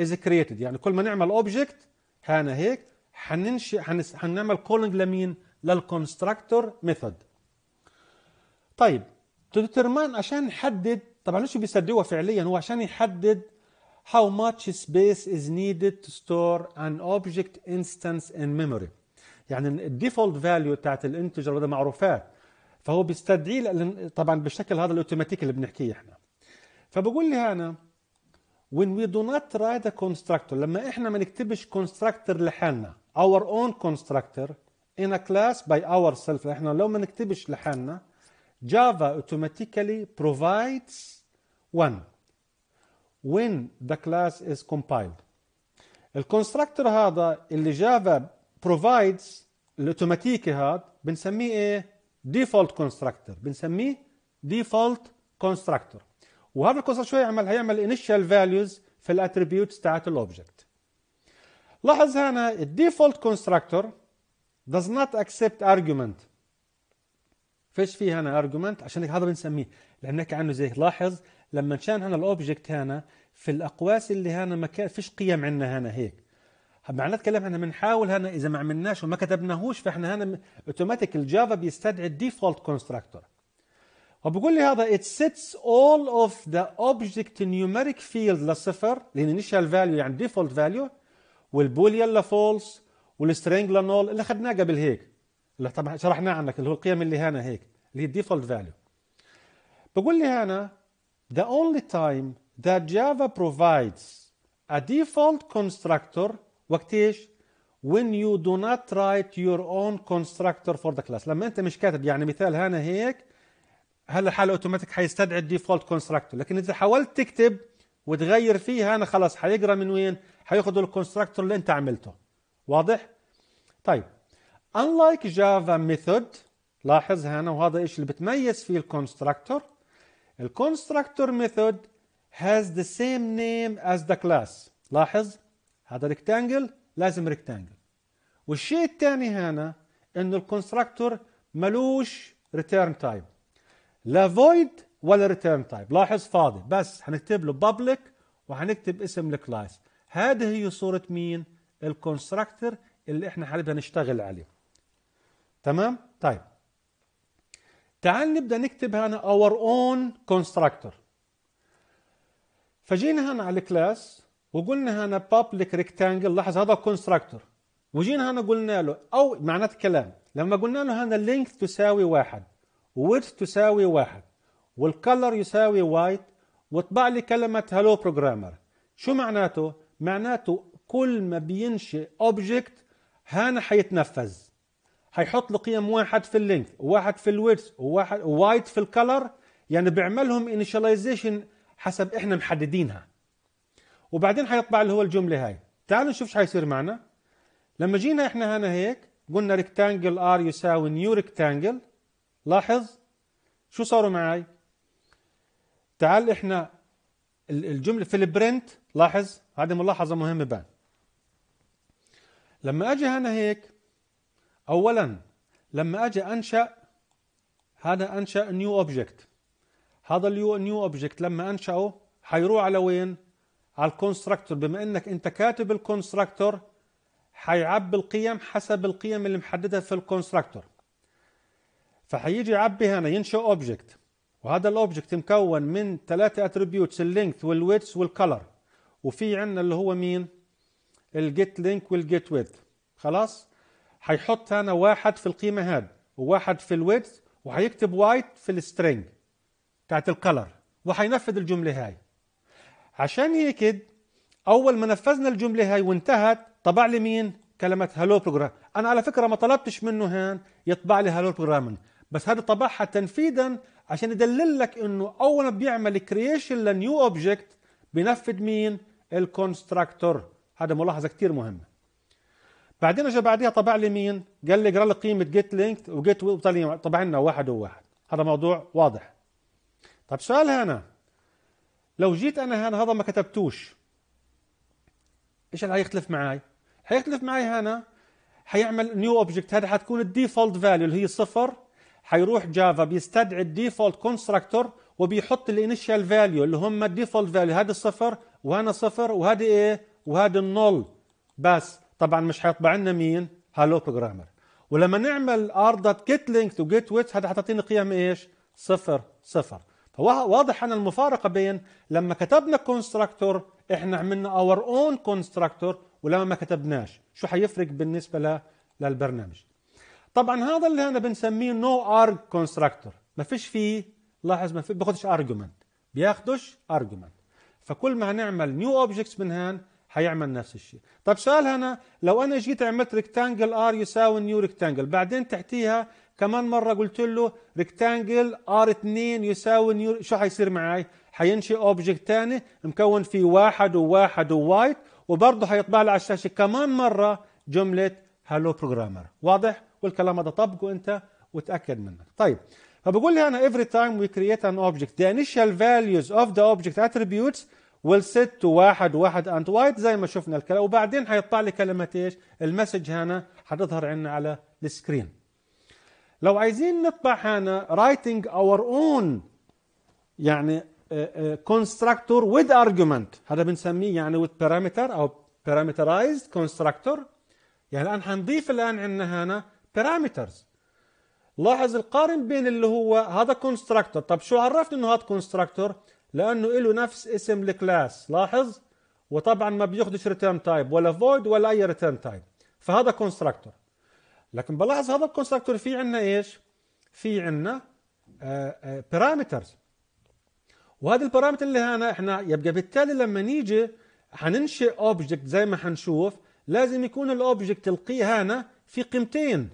is created يعني كل ما نعمل object هنا هيك حننشئ حنعمل calling لمين للكونستراكتور ميثود طيب ديترمان عشان نحدد طبعا مش بيستدعوها فعليا هو عشان يحدد how much space is needed to store an object instance in memory يعني الديفولت فاليو بتاعت الانتجر هذا معروفات فهو بيستدعي طبعا بالشكل هذا الاوتوماتيك اللي بنحكيه احنا فبقول لي انا when we do not write a constructor لما احنا ما نكتبش constructor لحالنا our own constructor in a class by ourselves احنا لو ما نكتبش لحالنا Java automatically provides one when the class is compiled. الكونستراكتور هذا اللي جافا provides الاوتوماتيكي هذا بنسميه ايه؟ ديفولت كونستراكتور بنسميه ديفولت كونستراكتور وهذا الكونستراكتور شو يعمل؟ هيعمل انيشال فاليوز في الاتريبيوتس تاعت الاوبجكت. لاحظ هنا الديفولت كونستراكتور does not accept argument فيش فيه هنا ارجومنت عشان هيك هذا بنسميه اللي بنحكي عنه زي لاحظ لما كان هنا الاوبجكت هنا في الاقواس اللي هنا ما كان فيش قيم عندنا هنا هيك معناه الكلام احنا بنحاول هنا اذا ما عملناش وما كتبناهوش فاحنا هنا اوتوماتيك الجافا بيستدعي الديفولت كونستراكتور وبقول لي هذا it sets all of the object numeric field للصفر الانيشال فاليو يعني default فاليو والبوليان لفولس والسترينج لنول اللي اخذناه قبل هيك اللي طبعا شرحناه عنك اللي هو القيم اللي هنا هيك اللي هي الديفولت فاليو بقول لي هنا the only time that Java provides a default constructor وقت ايش؟ when you do not write your own constructor for the class لما انت مش كاتب يعني مثال هنا هيك هلا حاله اوتوماتيك حيستدعي الديفولت كونستراكتور لكن اذا حاولت تكتب وتغير فيه هنا خلاص حيقرا من وين حياخذ الكونستراكتور اللي انت عملته واضح طيب unlike Java method لاحظ هنا وهذا الشيء اللي بتميز فيه الكونستراكتور الكونستراكتور method has the same name as the class لاحظ هذا ريكتانجل لازم ريكتانجل والشيء الثاني هنا انه الكونستراكتور ملوش ريتيرن تايب لا فويد ولا ريتيرن تايب لاحظ فاضي بس هنكتب له بابليك وهنكتب اسم الكلاس هذه هي صوره مين الكونستراكتور اللي احنا حابين نشتغل عليه تمام طيب تعال نبدا نكتب هنا اور اون كونستراكتور فجينا هنا على الكلاس وقلنا هنا بابليك ريكتانجل لاحظ هذا كونستراكتور وجينا هنا قلنا له او معناته كلام لما قلنا له هنا لينث تساوي واحد ويدث تساوي واحد والكلر يساوي وايت واطبع لي كلمة هلو بروجرامر شو معناته؟ معناته كل ما بينشئ اوبجكت هنا حيتنفذ هيحط له قيم واحد في اللينث وواحد في الويرث وواحد وايت في الكلر يعني بيعملهم انيشاليزيشن حسب احنا محددينها وبعدين حيطبع اللي هو الجمله هاي تعالوا نشوف شو حيصير معنا لما جينا احنا هنا هيك قلنا ريكتانجل ار يساوي نيو ريكتانجل لاحظ شو صاروا معي تعال احنا الجمله في البرنت لاحظ هذه ملاحظه مهمه بان لما اجي هنا هيك اولا لما اجي انشا هذا انشا نيو اوبجكت هذا اليو نيو اوبجكت لما انشاه حيروح على وين على الكونستراكتور بما انك انت كاتب الكونستراكتور حيعبي القيم حسب القيم اللي محددها في الكونستراكتور فحيجي يعبي هنا ينشئ اوبجكت وهذا الاوبجكت مكون من ثلاثه اتريبيوتس اللينث والويتس والكلر وفي عندنا اللي هو مين الجيت لينك والجيت ويدث خلاص هيحط هنا واحد في القيمه هاد وواحد في الويدث وهيكتب وايت في السترينج بتاعت الكلر وهينفذ الجمله هاي عشان هيك اول ما نفذنا الجمله هاي وانتهت طبع لي مين كلمه هلو بروجرام انا على فكره ما طلبتش منه هان يطبع لي هلو بروجرام بس هذا طبعها تنفيذا عشان يدلل لك انه اول ما بيعمل كرييشن لنيو اوبجكت بينفذ مين الكونستراكتور هذا ملاحظه كثير مهمه بعدين اجى بعدها طبع لي مين؟ قال لي اقرا لي قيمه جيت لينك وجيت طبع لنا واحد وواحد هذا موضوع واضح طيب سؤال هنا لو جيت انا هنا هذا ما كتبتوش ايش اللي حيختلف معي؟ حيختلف معي هنا حيعمل نيو اوبجكت هذا حتكون الديفولت فاليو اللي هي صفر حيروح جافا بيستدعي الديفولت كونستراكتور وبيحط الانيشال فاليو اللي هم الديفولت فاليو هذا صفر وهنا صفر وهذا ايه وهذا النول بس طبعا مش حيطبع لنا مين هالو بروجرامر ولما نعمل ار دوت جيت لينك تو جيت ويتس هذا حتعطيني قيم ايش صفر صفر فواضح ان المفارقه بين لما كتبنا كونستراكتور احنا عملنا اور اون كونستراكتور ولما ما كتبناش شو حيفرق بالنسبه للبرنامج طبعا هذا اللي انا بنسميه نو ارج كونستراكتور ما فيش فيه لاحظ ما في بياخدش ارجومنت بياخدش ارجومنت فكل ما هنعمل نيو اوبجكتس من هان هيعمل نفس الشيء طب سؤال هنا لو انا جيت عملت ريكتانجل ار يساوي نيو ريكتانجل بعدين تحتيها كمان مره قلت له ريكتانجل ار 2 يساوي نيو شو حيصير معي حينشئ اوبجكت ثاني مكون فيه واحد وواحد ووايت وبرضه حيطبع لي على الشاشه كمان مره جمله هالو بروجرامر واضح والكلام هذا طبقه انت وتاكد منك طيب فبقول لي انا every time we create an object the initial values of the object attributes والست وواحد واحد انت وايد زي ما شفنا الكلام وبعدين حيطلع لي كلمه ايش المسج هنا حتظهر عندنا على السكرين لو عايزين نطبع هنا رايتنج اور اون يعني كونستراكتور وذ ارجيومنت هذا بنسميه يعني وذ بارامتر او بارامترايزد كونستراكتور يعني الان حنضيف الان عندنا هنا بارامترز لاحظ القارن بين اللي هو هذا كونستراكتور طب شو عرفت انه هذا كونستراكتور لانه له نفس اسم الكلاس لاحظ وطبعا ما بياخذش ريتيرن تايب ولا فويد ولا اي ريتيرن تايب فهذا كونستراكتور لكن بلاحظ هذا الكونستراكتور في عندنا ايش في عندنا بارامترز وهذا البارامتر اللي هنا احنا يبقى بالتالي لما نيجي هننشئ اوبجكت زي ما حنشوف لازم يكون الاوبجكت القيه هنا في قيمتين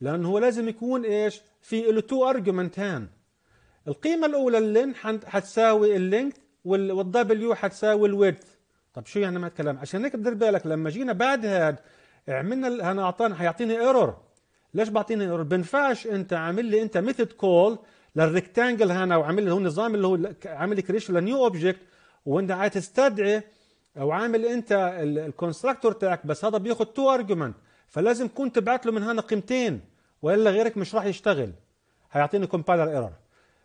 لانه هو لازم يكون ايش في له تو ارجيومنت هان القيمة الأولى اللين حتساوي اللينث والدبليو حتساوي الويدث طب شو يعني ما الكلام عشان هيك بدير بالك لما جينا بعد هاد عملنا انا اعطاني حيعطيني ايرور ليش بعطيني ايرور بنفعش انت عامل لي انت ميثود كول للريكتانجل هنا وعامل لي هو النظام اللي هو عامل كريشن لنيو اوبجكت وانت عايز تستدعي او عامل انت الكونستراكتور تاعك بس هذا بياخذ تو ارجيومنت فلازم كنت تبعت له من هنا قيمتين والا غيرك مش راح يشتغل هيعطيني كومبايلر ايرور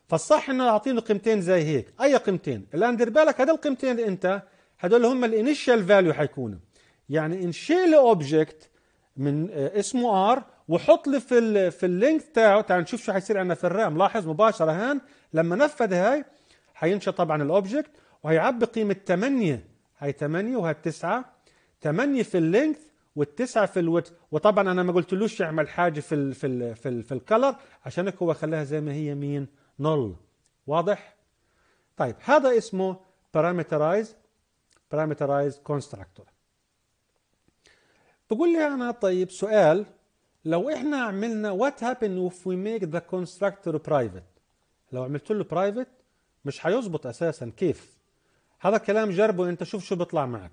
فالصح انه اعطيني قيمتين زي هيك اي قيمتين الان دير بالك هذول القيمتين انت هذول هم الانيشال فاليو حيكونوا يعني انشئ لي اوبجكت من آه، اسمه ار وحط لي في الـ في اللينك تاعه تعال نشوف شو حيصير عندنا في الرام لاحظ مباشره هان لما نفذ هاي حينشا طبعا الاوبجكت وهيعبي قيمه 8 هاي 8 وهي 9 8 في اللينث والتسعة في الوت وطبعا انا ما قلتلوش يعمل حاجه في الـ في ال في, ال في الكلر عشان هيك هو خلاها زي ما هي مين null واضح؟ طيب هذا اسمه parameterized parameterized constructor بقول لي أنا طيب سؤال لو إحنا عملنا what happen if we make the constructor private لو عملت له private مش هيظبط أساسا كيف؟ هذا كلام جربه أنت شوف شو بيطلع معك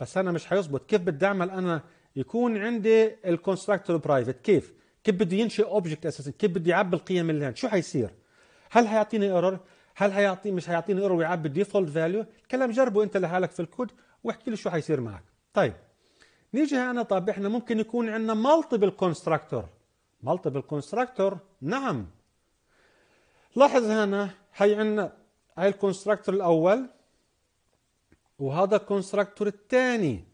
بس أنا مش هيظبط كيف بدي أعمل أنا يكون عندي الكونستراكتور برايفت كيف؟ كيف بده ينشئ اوبجكت اساسا؟ كيف بده يعبي القيم اللي هنا شو حيصير؟ هل هيعطيني ايرور هل هيعطي مش هيعطيني ايرور ويعبي الديفولت فاليو الكلام جربه انت لحالك في الكود واحكي لي شو حيصير معك طيب نيجي هنا طب احنا ممكن يكون عندنا مالتيبل كونستراكتور مالتيبل كونستراكتور نعم لاحظ هنا هي عندنا هاي الكونستراكتور الاول وهذا الكونستراكتور الثاني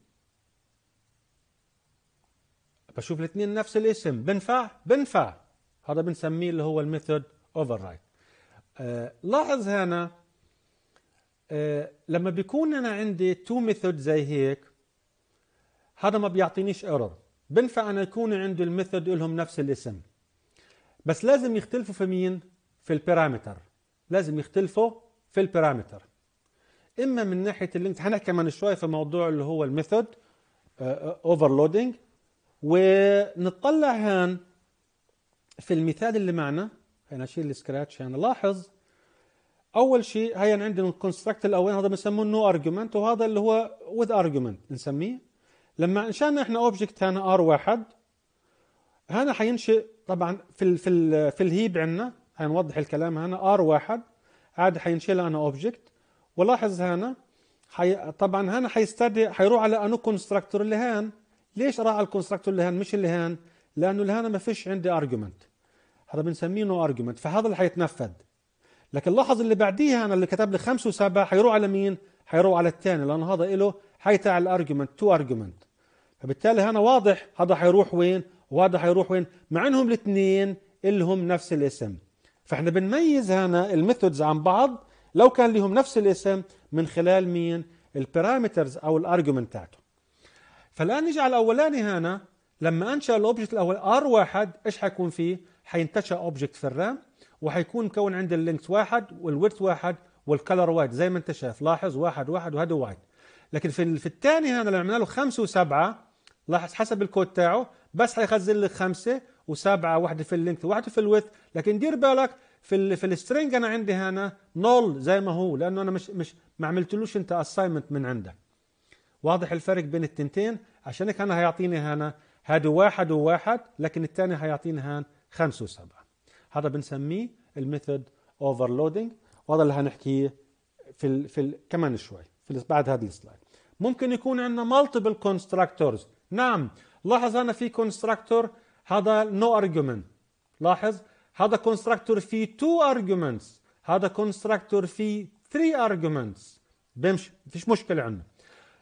بشوف الاثنين نفس الاسم بنفع بنفع هذا بنسميه اللي هو الميثود اوفر رايت آه، لاحظ هنا آه، لما بيكون انا عندي تو ميثود زي هيك هذا ما بيعطينيش ايرور بنفع انا يكون عندي الميثود لهم نفس الاسم بس لازم يختلفوا في مين في البارامتر لازم يختلفوا في البارامتر اما من ناحيه اللي انت هنحكي كمان شوي في موضوع اللي هو الميثود اوفرلودنج آه، ونطلع هان في المثال اللي معنا هنا اشيل السكراتش هنا لاحظ اول شيء هي عندنا الكونستراكت الاول هذا بنسموه نو ارجيومنت وهذا اللي هو وذ ارجيومنت نسميه لما انشانا احنا اوبجكت هنا ار واحد هنا حينشئ طبعا في الـ في الـ في الهيب عندنا حنوضح الكلام هنا ار واحد عاد حينشئ لنا اوبجكت ولاحظ هنا حي... طبعا هنا حيستدعي حيروح على انو كونستراكتور اللي هان ليش راح على الكونستراكتور اللي هان مش اللي هان لانه اللي هان ما فيش عندي ارجيومنت هذا بنسميه نو ارجيومنت فهذا اللي حيتنفذ لكن لاحظ اللي بعديها انا اللي كتب لي خمسه وسبعه حيروح على مين؟ حيروح على الثاني لانه هذا له حيتاع الارجيومنت تو ارجيومنت فبالتالي هنا واضح هذا حيروح وين وهذا حيروح وين مع انهم الاثنين لهم نفس الاسم فاحنا بنميز هنا الميثودز عن بعض لو كان لهم نفس الاسم من خلال مين البارامترز او الارجيومنت تاعته فالان نيجي على الاولاني هنا لما انشا الاوبجكت الاول ار واحد ايش حيكون فيه حينتشى اوبجكت في الرام وحيكون مكون عند اللينكس واحد والويرت واحد والكلر وايد زي ما انت شايف لاحظ واحد واحد وهذا وايد لكن في في الثاني هنا لو عملنا له خمسه وسبعه لاحظ حسب الكود تاعه بس حيخزن لك خمسه وسبعه واحده في اللينكس واحده في الويث لكن دير بالك في الـ في السترينج انا عندي هنا نول زي ما هو لانه انا مش مش ما عملتلوش انت اساينمنت من عندك واضح الفرق بين التنتين عشان هيك انا هيعطيني هنا هذا واحد وواحد لكن الثاني هيعطيني هان خمسة وسبعة هذا بنسميه الميثود اوفرلودنج وهذا اللي هنحكيه في ال في ال كمان شوي في بعد هذا السلايد ممكن يكون عندنا مالتيبل كونستراكتورز نعم لاحظ انا في كونستراكتور هذا نو no ارجيومنت لاحظ هذا كونستراكتور فيه تو ارجيومنتس هذا كونستراكتور فيه 3 ارجيومنتس بيمشي فيش مشكله عندنا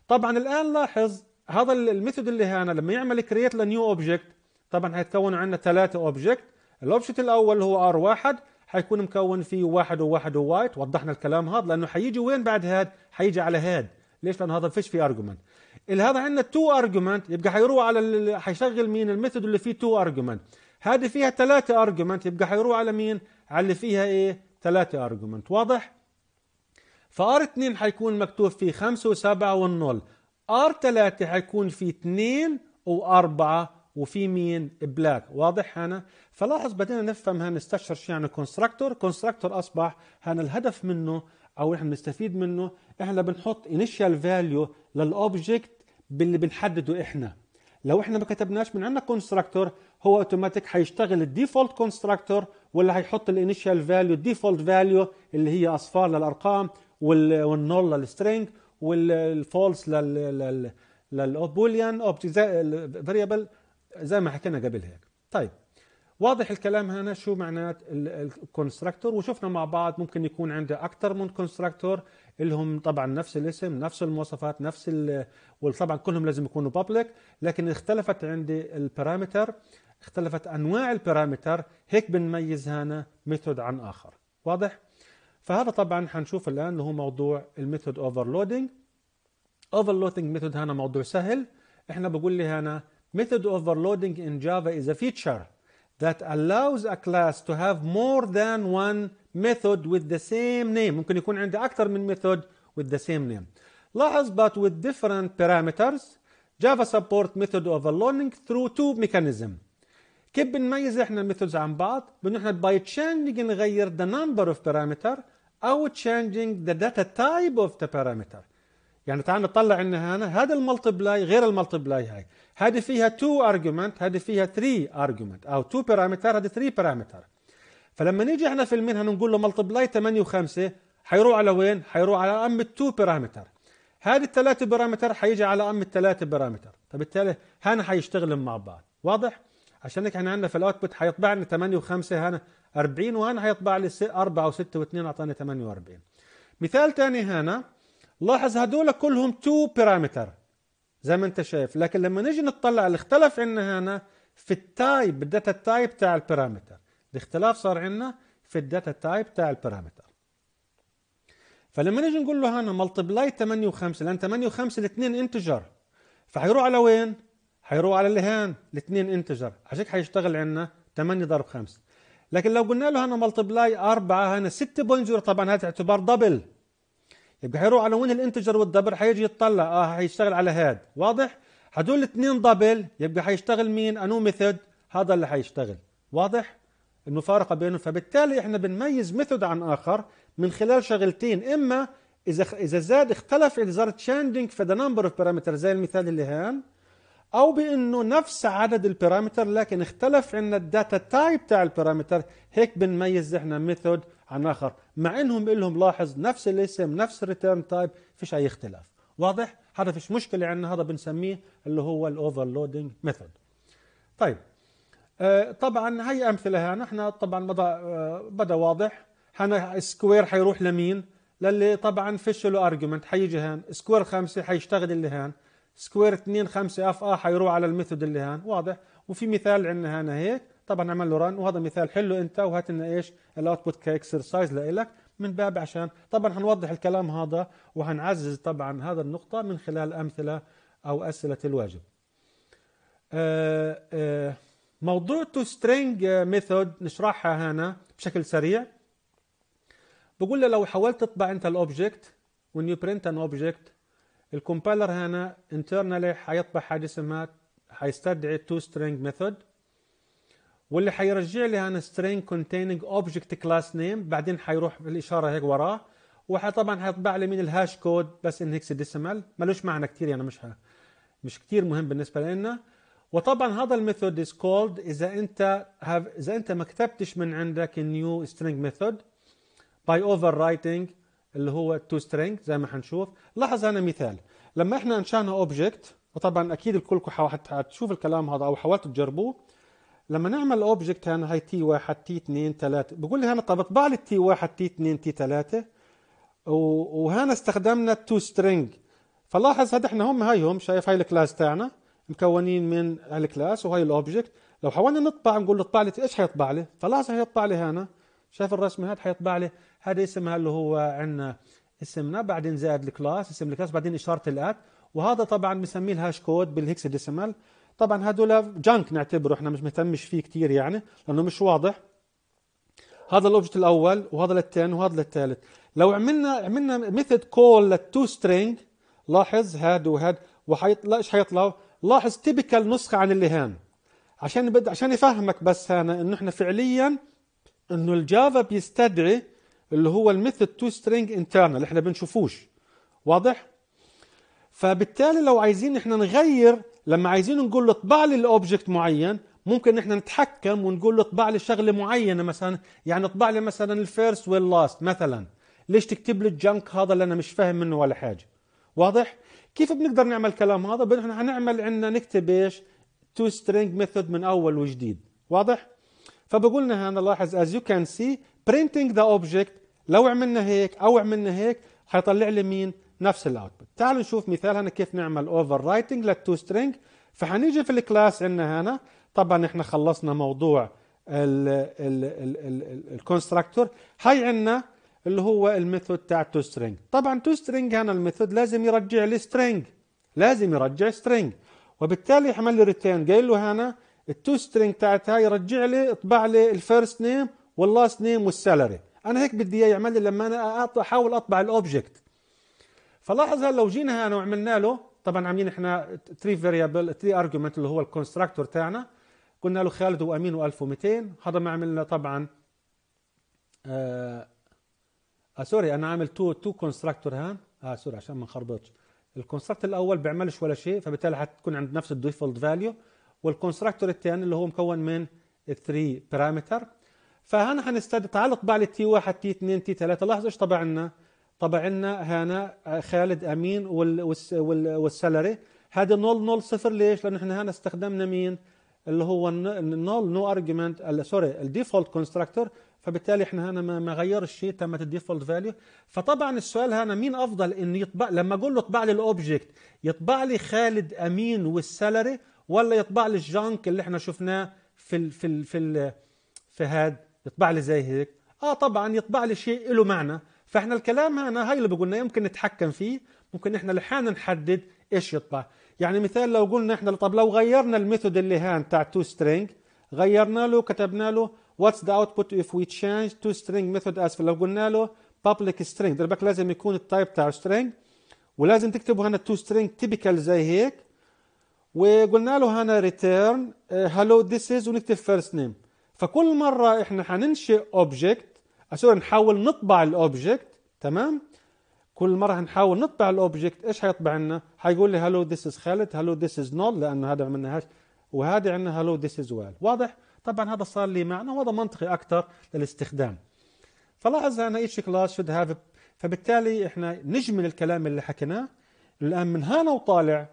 طبعا الان لاحظ هذا الميثود اللي هنا لما يعمل كرييت لنيو اوبجكت طبعا هيتكونوا عندنا ثلاثة اوبجكت الاوبجكت الاول هو ار واحد حيكون مكون فيه واحد وواحد ووايت وضحنا الكلام هذا لانه حيجي وين بعد هاد حيجي على هاد ليش لانه هذا فيش فيه ارجومنت هذا عندنا تو ارجومنت يبقى حيروح على حيشغل مين الميثود اللي فيه تو ارجومنت هذه فيها ثلاثة ارجومنت يبقى حيروح على مين على اللي فيها ايه ثلاثة ارجومنت واضح فار 2 حيكون مكتوب فيه 5 و7 والنول ار 3 حيكون فيه 2 و4 وفي مين بلاك واضح هنا فلاحظ بدينا نفهم هنا نستشعر شو يعني كونستراكتور كونستراكتور اصبح هنا الهدف منه او احنا بنستفيد منه احنا بنحط انيشال فاليو للاوبجكت باللي بنحدده احنا لو احنا ما كتبناش من عندنا كونستراكتور هو اوتوماتيك هيشتغل الديفولت كونستراكتور ولا هيحط الانيشال فاليو الديفولت فاليو اللي هي اصفار للارقام والنول للسترينج والفولس لل للبوليان فاريبل زي ما حكينا قبل هيك طيب واضح الكلام هنا شو معنات الكونستراكتور وشفنا مع بعض ممكن يكون عنده اكثر من كونستراكتور لهم طبعا نفس الاسم نفس المواصفات نفس وطبعا كلهم لازم يكونوا بابليك لكن اختلفت عندي البارامتر اختلفت انواع البارامتر هيك بنميز هنا ميثود عن اخر واضح فهذا طبعا حنشوف الان اللي هو موضوع الميثود اوفرلودنج اوفرلودنج ميثود هنا موضوع سهل احنا بقول لي هنا method overloading in Java is a feature that allows a class to have more than one method with the same name ممكن يكون عندي أكثر من method with the same name لاحظ but with different parameters Java support method overloading through two mechanism كيف بنميز احنا methods عن بعض بانه by changing نغير the number of parameter او changing the data type of the parameter يعني تعال نطلع ان هنا هذا الملتي بلاي غير الملتي بلاي هاي هذه فيها 2 ارجيومنت هذه فيها 3 ارجيومنت او 2 بارامتر هذه 3 بارامتر فلما نيجي احنا في المنها نقول له ملتي بلاي 8 و5 حيروح على وين؟ حيروح على ام 2 بارامتر هذه الثلاثة بارامتر حيجي على ام الثلاثة بارامتر فبالتالي هنا حيشتغل مع بعض واضح؟ عشان هيك احنا عندنا في الاوتبوت حيطبع لنا 8 و5 هنا 40 وهنا حيطبع لي 4 و6 و2 اعطاني 48 مثال ثاني هنا لاحظ هدول كلهم تو بارامتر زي ما انت شايف لكن لما نيجي نطلع اللي اختلف عندنا هنا في التايب الداتا تايب تاع البارامتر الاختلاف صار عندنا في الداتا تايب تاع البارامتر فلما نيجي نقول له هنا ملتبلاي 8 و5 لان 8 و5 الاثنين انتجر فحيروح على وين؟ حيروح على اللي هان الاثنين انتجر عشان هيك حيشتغل عندنا 8 ضرب 5 لكن لو قلنا له هنا ملتبلاي 4 هنا 6.0 طبعا هذا اعتبار دبل يبقى حيروح على وين الانتجر والدبل حيجي يطلع اه حيشتغل على هاد واضح هدول الاثنين دبل يبقى حيشتغل مين انو ميثود هذا اللي حيشتغل واضح المفارقه بينهم فبالتالي احنا بنميز ميثود عن اخر من خلال شغلتين اما اذا اذا زاد اختلف صار تشانجينج في ذا نمبر اوف بارامتر زي المثال اللي هان او بانه نفس عدد البارامتر لكن اختلف عندنا الداتا تايب تاع البارامتر هيك بنميز احنا ميثود عن اخر مع انهم لهم لاحظ نفس الاسم نفس ريتيرن تايب فيش اي اختلاف واضح هذا فيش مشكله عندنا يعني هذا بنسميه اللي هو الاوفرلودنج ميثود طيب آه، طبعا هي امثله هنا احنا طبعا بدا آه، بدا واضح هنا سكوير حيروح لمين للي طبعا فيش له ارجيومنت حيجي هان سكوير خمسة حيشتغل اللي هان سكوير 2 5 اف اه حيروح على الميثود اللي هان واضح وفي مثال عندنا هنا هيك طبعا عمل له ران وهذا مثال حلو انت وهات لنا ايش الاوتبوت كاكسرسايز لإلك من باب عشان طبعا هنوضح الكلام هذا وهنعزز طبعا هذا النقطة من خلال أمثلة أو أسئلة الواجب آه، آه، موضوع تو سترينج ميثود نشرحها هنا بشكل سريع بقول لو حاولت تطبع انت الاوبجكت when you print an object الكومبايلر هنا internally حيطبع حاجه اسمها حيستدعي تو سترينج ميثود واللي حيرجع لي انا string containing object class name بعدين حيروح بالاشاره هيك وراه وطبعا حيطبع لي من الهاش كود بس ان هيكس ديسمال ملوش معنى كثير يعني مش مش كثير مهم بالنسبه لنا وطبعا هذا الميثود از كولد اذا انت هاف اذا انت ما كتبتش من عندك نيو سترينج ميثود باي اوفر رايتنج اللي هو تو سترينج زي ما حنشوف لاحظ هنا مثال لما احنا انشانا اوبجكت وطبعا اكيد الكلكم حتشوف الكلام هذا او حاولتوا تجربوه لما نعمل اوبجكت هنا هي تي 1 تي 2 3 بقول لي هنا طب اطبع لي تي 1 تي 2 تي 3 وهنا استخدمنا التو سترينج فلاحظ هذا احنا هم هم شايف هاي الكلاس تاعنا مكونين من الكلاس وهي الاوبجكت لو حاولنا نطبع نقول له اطبع لي ايش حيطبع لي فلاحظ حيطبع لي هنا شايف الرسمه هذا حيطبع لي هذا اسمها اللي هو عندنا اسمنا بعدين زائد الكلاس اسم الكلاس بعدين اشاره الات وهذا طبعا بنسميه الهاش كود بالهكس ديسمال طبعا هدول جانك نعتبره احنا مش مهتمش فيه كتير يعني لانه مش واضح هذا الاوبجكت الاول وهذا للثاني وهذا للثالث لو عملنا عملنا ميثود كول للتو سترينج لاحظ هاد وهاد وحيطلع ايش حيطلع لاحظ تيبيكال نسخه عن اللي هان عشان بد... عشان يفهمك بس هنا انه احنا فعليا انه الجافا بيستدعي اللي هو الميثود تو سترينج انترنال احنا بنشوفوش واضح فبالتالي لو عايزين احنا نغير لما عايزين نقول له اطبع لي الاوبجكت معين ممكن نحن نتحكم ونقول له اطبع لي شغله معينه مثلا يعني اطبع لي مثلا الفيرست واللاست مثلا ليش تكتب لي الجنك هذا اللي انا مش فاهم منه ولا حاجه واضح كيف بنقدر نعمل الكلام هذا نحن هنعمل عندنا نكتب ايش تو سترينج ميثود من اول وجديد واضح فبقول لنا هنا لاحظ as you can see printing the object لو عملنا هيك او عملنا هيك حيطلع لي مين نفس الاوتبوت تعالوا نشوف مثال هنا كيف نعمل اوفر رايتنج للتو سترينج فحنيجي في الكلاس عندنا هنا طبعا احنا خلصنا موضوع الكونستراكتور هاي عندنا اللي هو الميثود تاع تو سترينج طبعا تو سترينج هنا الميثود لازم يرجع لي سترينج لازم يرجع سترينج وبالتالي عمل لي ريتيرن قايل له هنا التو سترينج تاعت يرجع رجع لي اطبع لي الفيرست نيم واللاست نيم والسالري انا هيك بدي اياه يعمل لي لما انا احاول اطبع الاوبجكت فلاحظ هلا لو جينا هنا وعملنا له طبعا عاملين احنا 3 فاريبل 3 ارجيومنت اللي هو الكونستراكتور تاعنا قلنا له خالد وامين و1200 هذا ما عملنا طبعا آه, آه سوري انا عامل تو تو كونستراكتور هان اه سوري عشان ما نخربطش الكونستراكت الاول بيعملش ولا شيء فبالتالي حتكون عند نفس الديفولت فاليو والكونستراكتور الثاني اللي هو مكون من 3 بارامتر فهنا حنستدعي تعال اطبع لي تي 1 تي 2 تي 3 لاحظ ايش طبع لنا لنا هنا آه، خالد امين والسالري هذه نول نول صفر ليش؟ لان احنا هنا استخدمنا مين؟ اللي هو النول نو ارجيومنت سوري الديفولت كونستراكتور فبالتالي احنا هنا ما غيرش شيء تمت الديفولت فاليو فطبعا السؤال هنا مين افضل ان يطبع لما اقول له اطبع لي الاوبجكت يطبع لي خالد امين والسالري ولا يطبع لي الجانك اللي احنا شفناه في الـ في الـ في الـ في هاد يطبع لي زي هيك اه طبعا يطبع لي شيء له معنى فاحنا الكلام هنا هاي اللي بقولنا يمكن نتحكم فيه ممكن احنا لحالنا نحدد ايش يطبع يعني مثال لو قلنا احنا طب لو غيرنا الميثود اللي هان تاع تو سترينج غيرنا له كتبنا له واتس ذا اوتبوت اف وي تشينج تو سترينج ميثود اس لو قلنا له بابليك سترينج دربك لازم يكون التايب تاع سترينج ولازم تكتبوا هنا تو سترينج تيبيكال زي هيك وقلنا له هنا ريتيرن هلو ذيس از ونكتب فيرست نيم فكل مره احنا حننشئ اوبجكت عشان نحاول نطبع الاوبجكت تمام كل مره نحاول نطبع الاوبجكت ايش حيطبع لنا حيقول لي هلو ذس از خالد هلو ذس از نول لانه هذا ما عملناهاش وهذه عندنا هلو ذس از وال واضح طبعا هذا صار لي معنى وهذا منطقي اكثر للاستخدام فلاحظ انا ايتش كلاس شود هاف فبالتالي احنا نجمل الكلام اللي حكيناه الان من هنا وطالع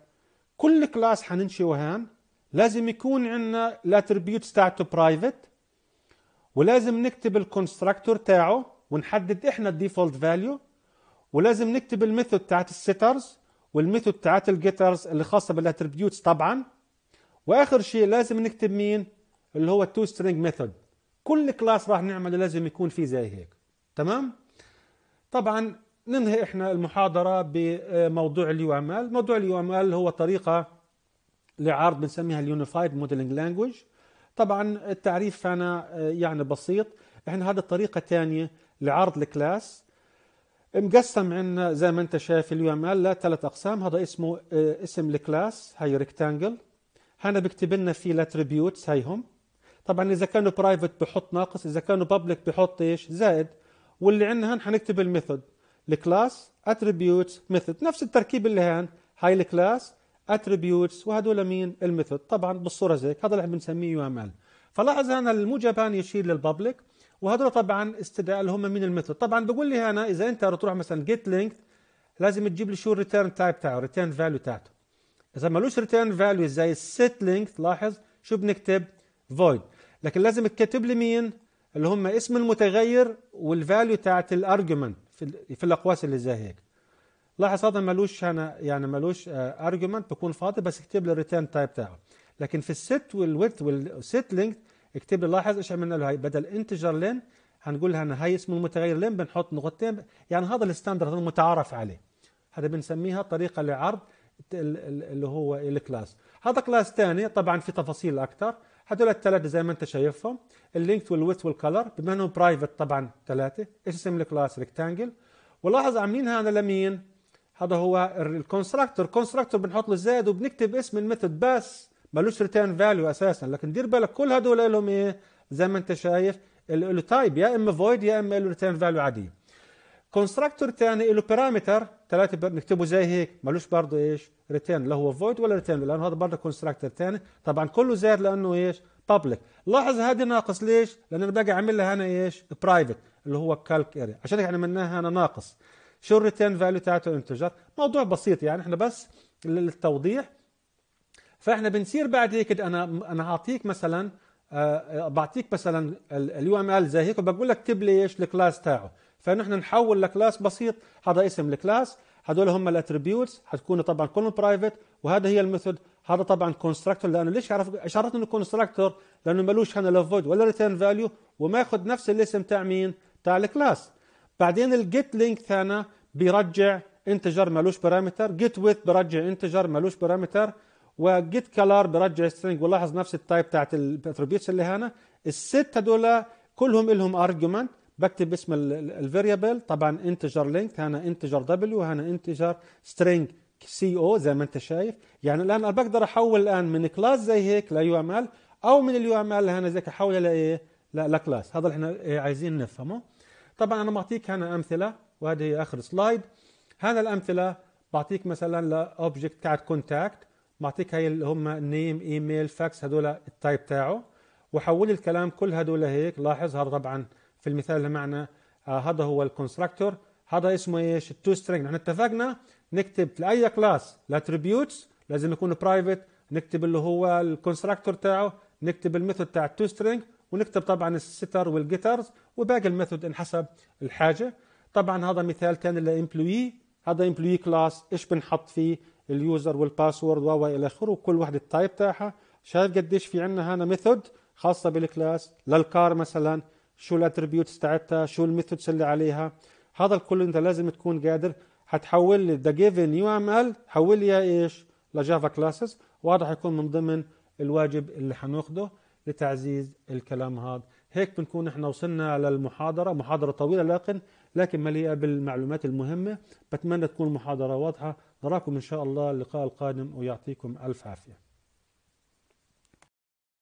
كل كلاس حننشئه هان لازم يكون عندنا الاتربيوتس تاعته برايفت ولازم نكتب الكونستراكتور تاعه ونحدد احنا الديفولت فاليو ولازم نكتب الميثود تاعت السيترز والميثود تاعت الجيترز اللي خاصه بالاتريبيوتس طبعا واخر شيء لازم نكتب مين اللي هو التو سترينج ميثود كل كلاس راح نعمله لازم يكون فيه زي هيك تمام طبعا ننهي احنا المحاضره بموضوع اليو ام ال موضوع اليو ام ال هو طريقه لعرض بنسميها اليونيفايد موديلنج لانجويج طبعا التعريف انا آه، يعني بسيط احنا هذا طريقه ثانيه لعرض الكلاس مقسم عندنا زي ما انت شايف اليو ام ال لثلاث اقسام هذا اسمه آه، اسم الكلاس هاي ريكتانجل هنا بكتب لنا فيه الاتريبيوتس هيهم طبعا اذا كانوا برايفت بحط ناقص اذا كانوا بابليك بحط ايش زائد واللي عندنا هن حنكتب الميثود الكلاس اتريبيوتس ميثود نفس التركيب اللي هان هاي الكلاس اتريبيوتس وهدول مين الميثود طبعا بالصوره زيك هذا اللي بنسميه يو ام ال فلاحظ هنا هان يشير للبابليك وهدول طبعا استدعاء اللي هم مين الميثود طبعا بقول لي هنا اذا انت تروح مثلا جيت لينك لازم تجيب لي شو الريتيرن تايب تاعه الريتيرن فاليو تاعته اذا ملوش ريتيرن فاليو زي السيت لينك لاحظ شو بنكتب فويد لكن لازم تكتب لي مين اللي هم اسم المتغير والفاليو تاعت الارجيومنت في, في الاقواس اللي زي هيك لاحظ هذا ملوش هنا يعني ملوش ارجيومنت آه، بيكون فاضي بس اكتب لي الريتيرن تايب تاعه لكن في الست والويدث والست لينك اكتب لي لاحظ ايش عملنا له هاي بدل انتجر لين هنقول لها هنا هاي اسمه المتغير لين بنحط نقطتين يعني هذا الستاندرد المتعارف عليه هذا بنسميها طريقه لعرض اللي هو الكلاس هذا كلاس ثاني طبعا في تفاصيل اكثر هذول الثلاثه زي ما انت شايفهم اللينك والويت والكلر بما انهم برايفت طبعا ثلاثه ايش اسم الكلاس ريكتانجل ولاحظ عاملينها انا لمين هذا هو الكونستراكتور الكونستراكتور بنحط له زائد وبنكتب اسم الميثود بس ملوش ريتيرن فاليو اساسا لكن دير بالك كل هدول لهم ايه زي ما انت شايف له تايب يا اما فويد يا اما له ريتيرن فاليو عاديه كونستراكتور ثاني له بارامتر ثلاثه بنكتبه زي هيك ملوش برضه ايش ريتيرن لا هو فويد ولا ريتيرن لانه هذا برضه كونستراكتور ثاني طبعا كله زائد لانه ايش بابليك لاحظ هذه ناقص ليش لان انا عامل اعمل لها انا ايش برايفت اللي هو كالك اريا عشان هيك عملناها انا ناقص شو الريتيرن فاليو تاعته انتجر موضوع بسيط يعني احنا بس للتوضيح فاحنا بنصير بعد هيك انا انا هعطيك مثلا آه، بعطيك مثلا اليو ام ال زي هيك وبقول لك اكتب لي ايش الكلاس تاعه فنحن نحول لكلاس بسيط هذا اسم الكلاس هذول هم الاتريبيوتس حتكون طبعا كلهم برايفت وهذا هي الميثود هذا طبعا كونستراكتور لانه ليش عرف اشرت انه كونستراكتور لانه ملوش هنا لا فويد ولا ريتيرن فاليو وما ياخذ نفس الاسم تاع مين تاع الكلاس بعدين الجيت لينك هنا بيرجع انتجر مالوش بارامتر جيت ويث برجع انتجر مالوش بارامتر وجيت كلار برجع سترينج ولاحظ نفس التايب بتاعت الاتربيوتس اللي هنا الستة دول كلهم لهم ارجيومنت بكتب اسم الفاريبل طبعا انتجر لينك هنا انتجر دبليو هنا انتجر سترينج سي او زي ما انت شايف يعني الان انا بقدر احول الان من كلاس زي هيك ليو ام ال او من اليو ام ال هنا هيك احولها لايه؟ لكلاس هذا اللي احنا إيه عايزين نفهمه طبعا انا معطيك هنا امثله وهذه هي اخر سلايد هنا الامثله بعطيك مثلا لاوبجكت تاع كونتاكت بعطيك هي اللي هم نيم ايميل فاكس هذول التايب تاعه وحول الكلام كل هذول هيك لاحظ هذا طبعا في المثال اللي معنا آه، هذا هو الكونستراكتور هذا اسمه ايش التو سترينج نحن اتفقنا نكتب لاي كلاس الاتريبيوتس لازم يكون برايفت نكتب اللي هو الكونستراكتور تاعه نكتب الميثود تاع التو سترينج ونكتب طبعا الستر والجيترز وباقي الميثود ان حسب الحاجه طبعا هذا مثال كان لامبلوي هذا امبلوي كلاس ايش بنحط فيه اليوزر والباسورد و الى اخره وكل وحده التايب تاعها شايف قديش في عندنا هنا ميثود خاصه بالكلاس للكار مثلا شو الاتريبيوتس تاعتها شو الميثودز اللي عليها هذا الكل انت لازم تكون قادر هتحول لي ذا جيفن يو ام ال حول لي ايش لجافا كلاسز واضح يكون من ضمن الواجب اللي حناخذه لتعزيز الكلام هذا هيك بنكون احنا وصلنا للمحاضرة محاضرة طويلة لكن لكن مليئة بالمعلومات المهمة بتمنى تكون المحاضرة واضحة نراكم إن شاء الله اللقاء القادم ويعطيكم ألف عافية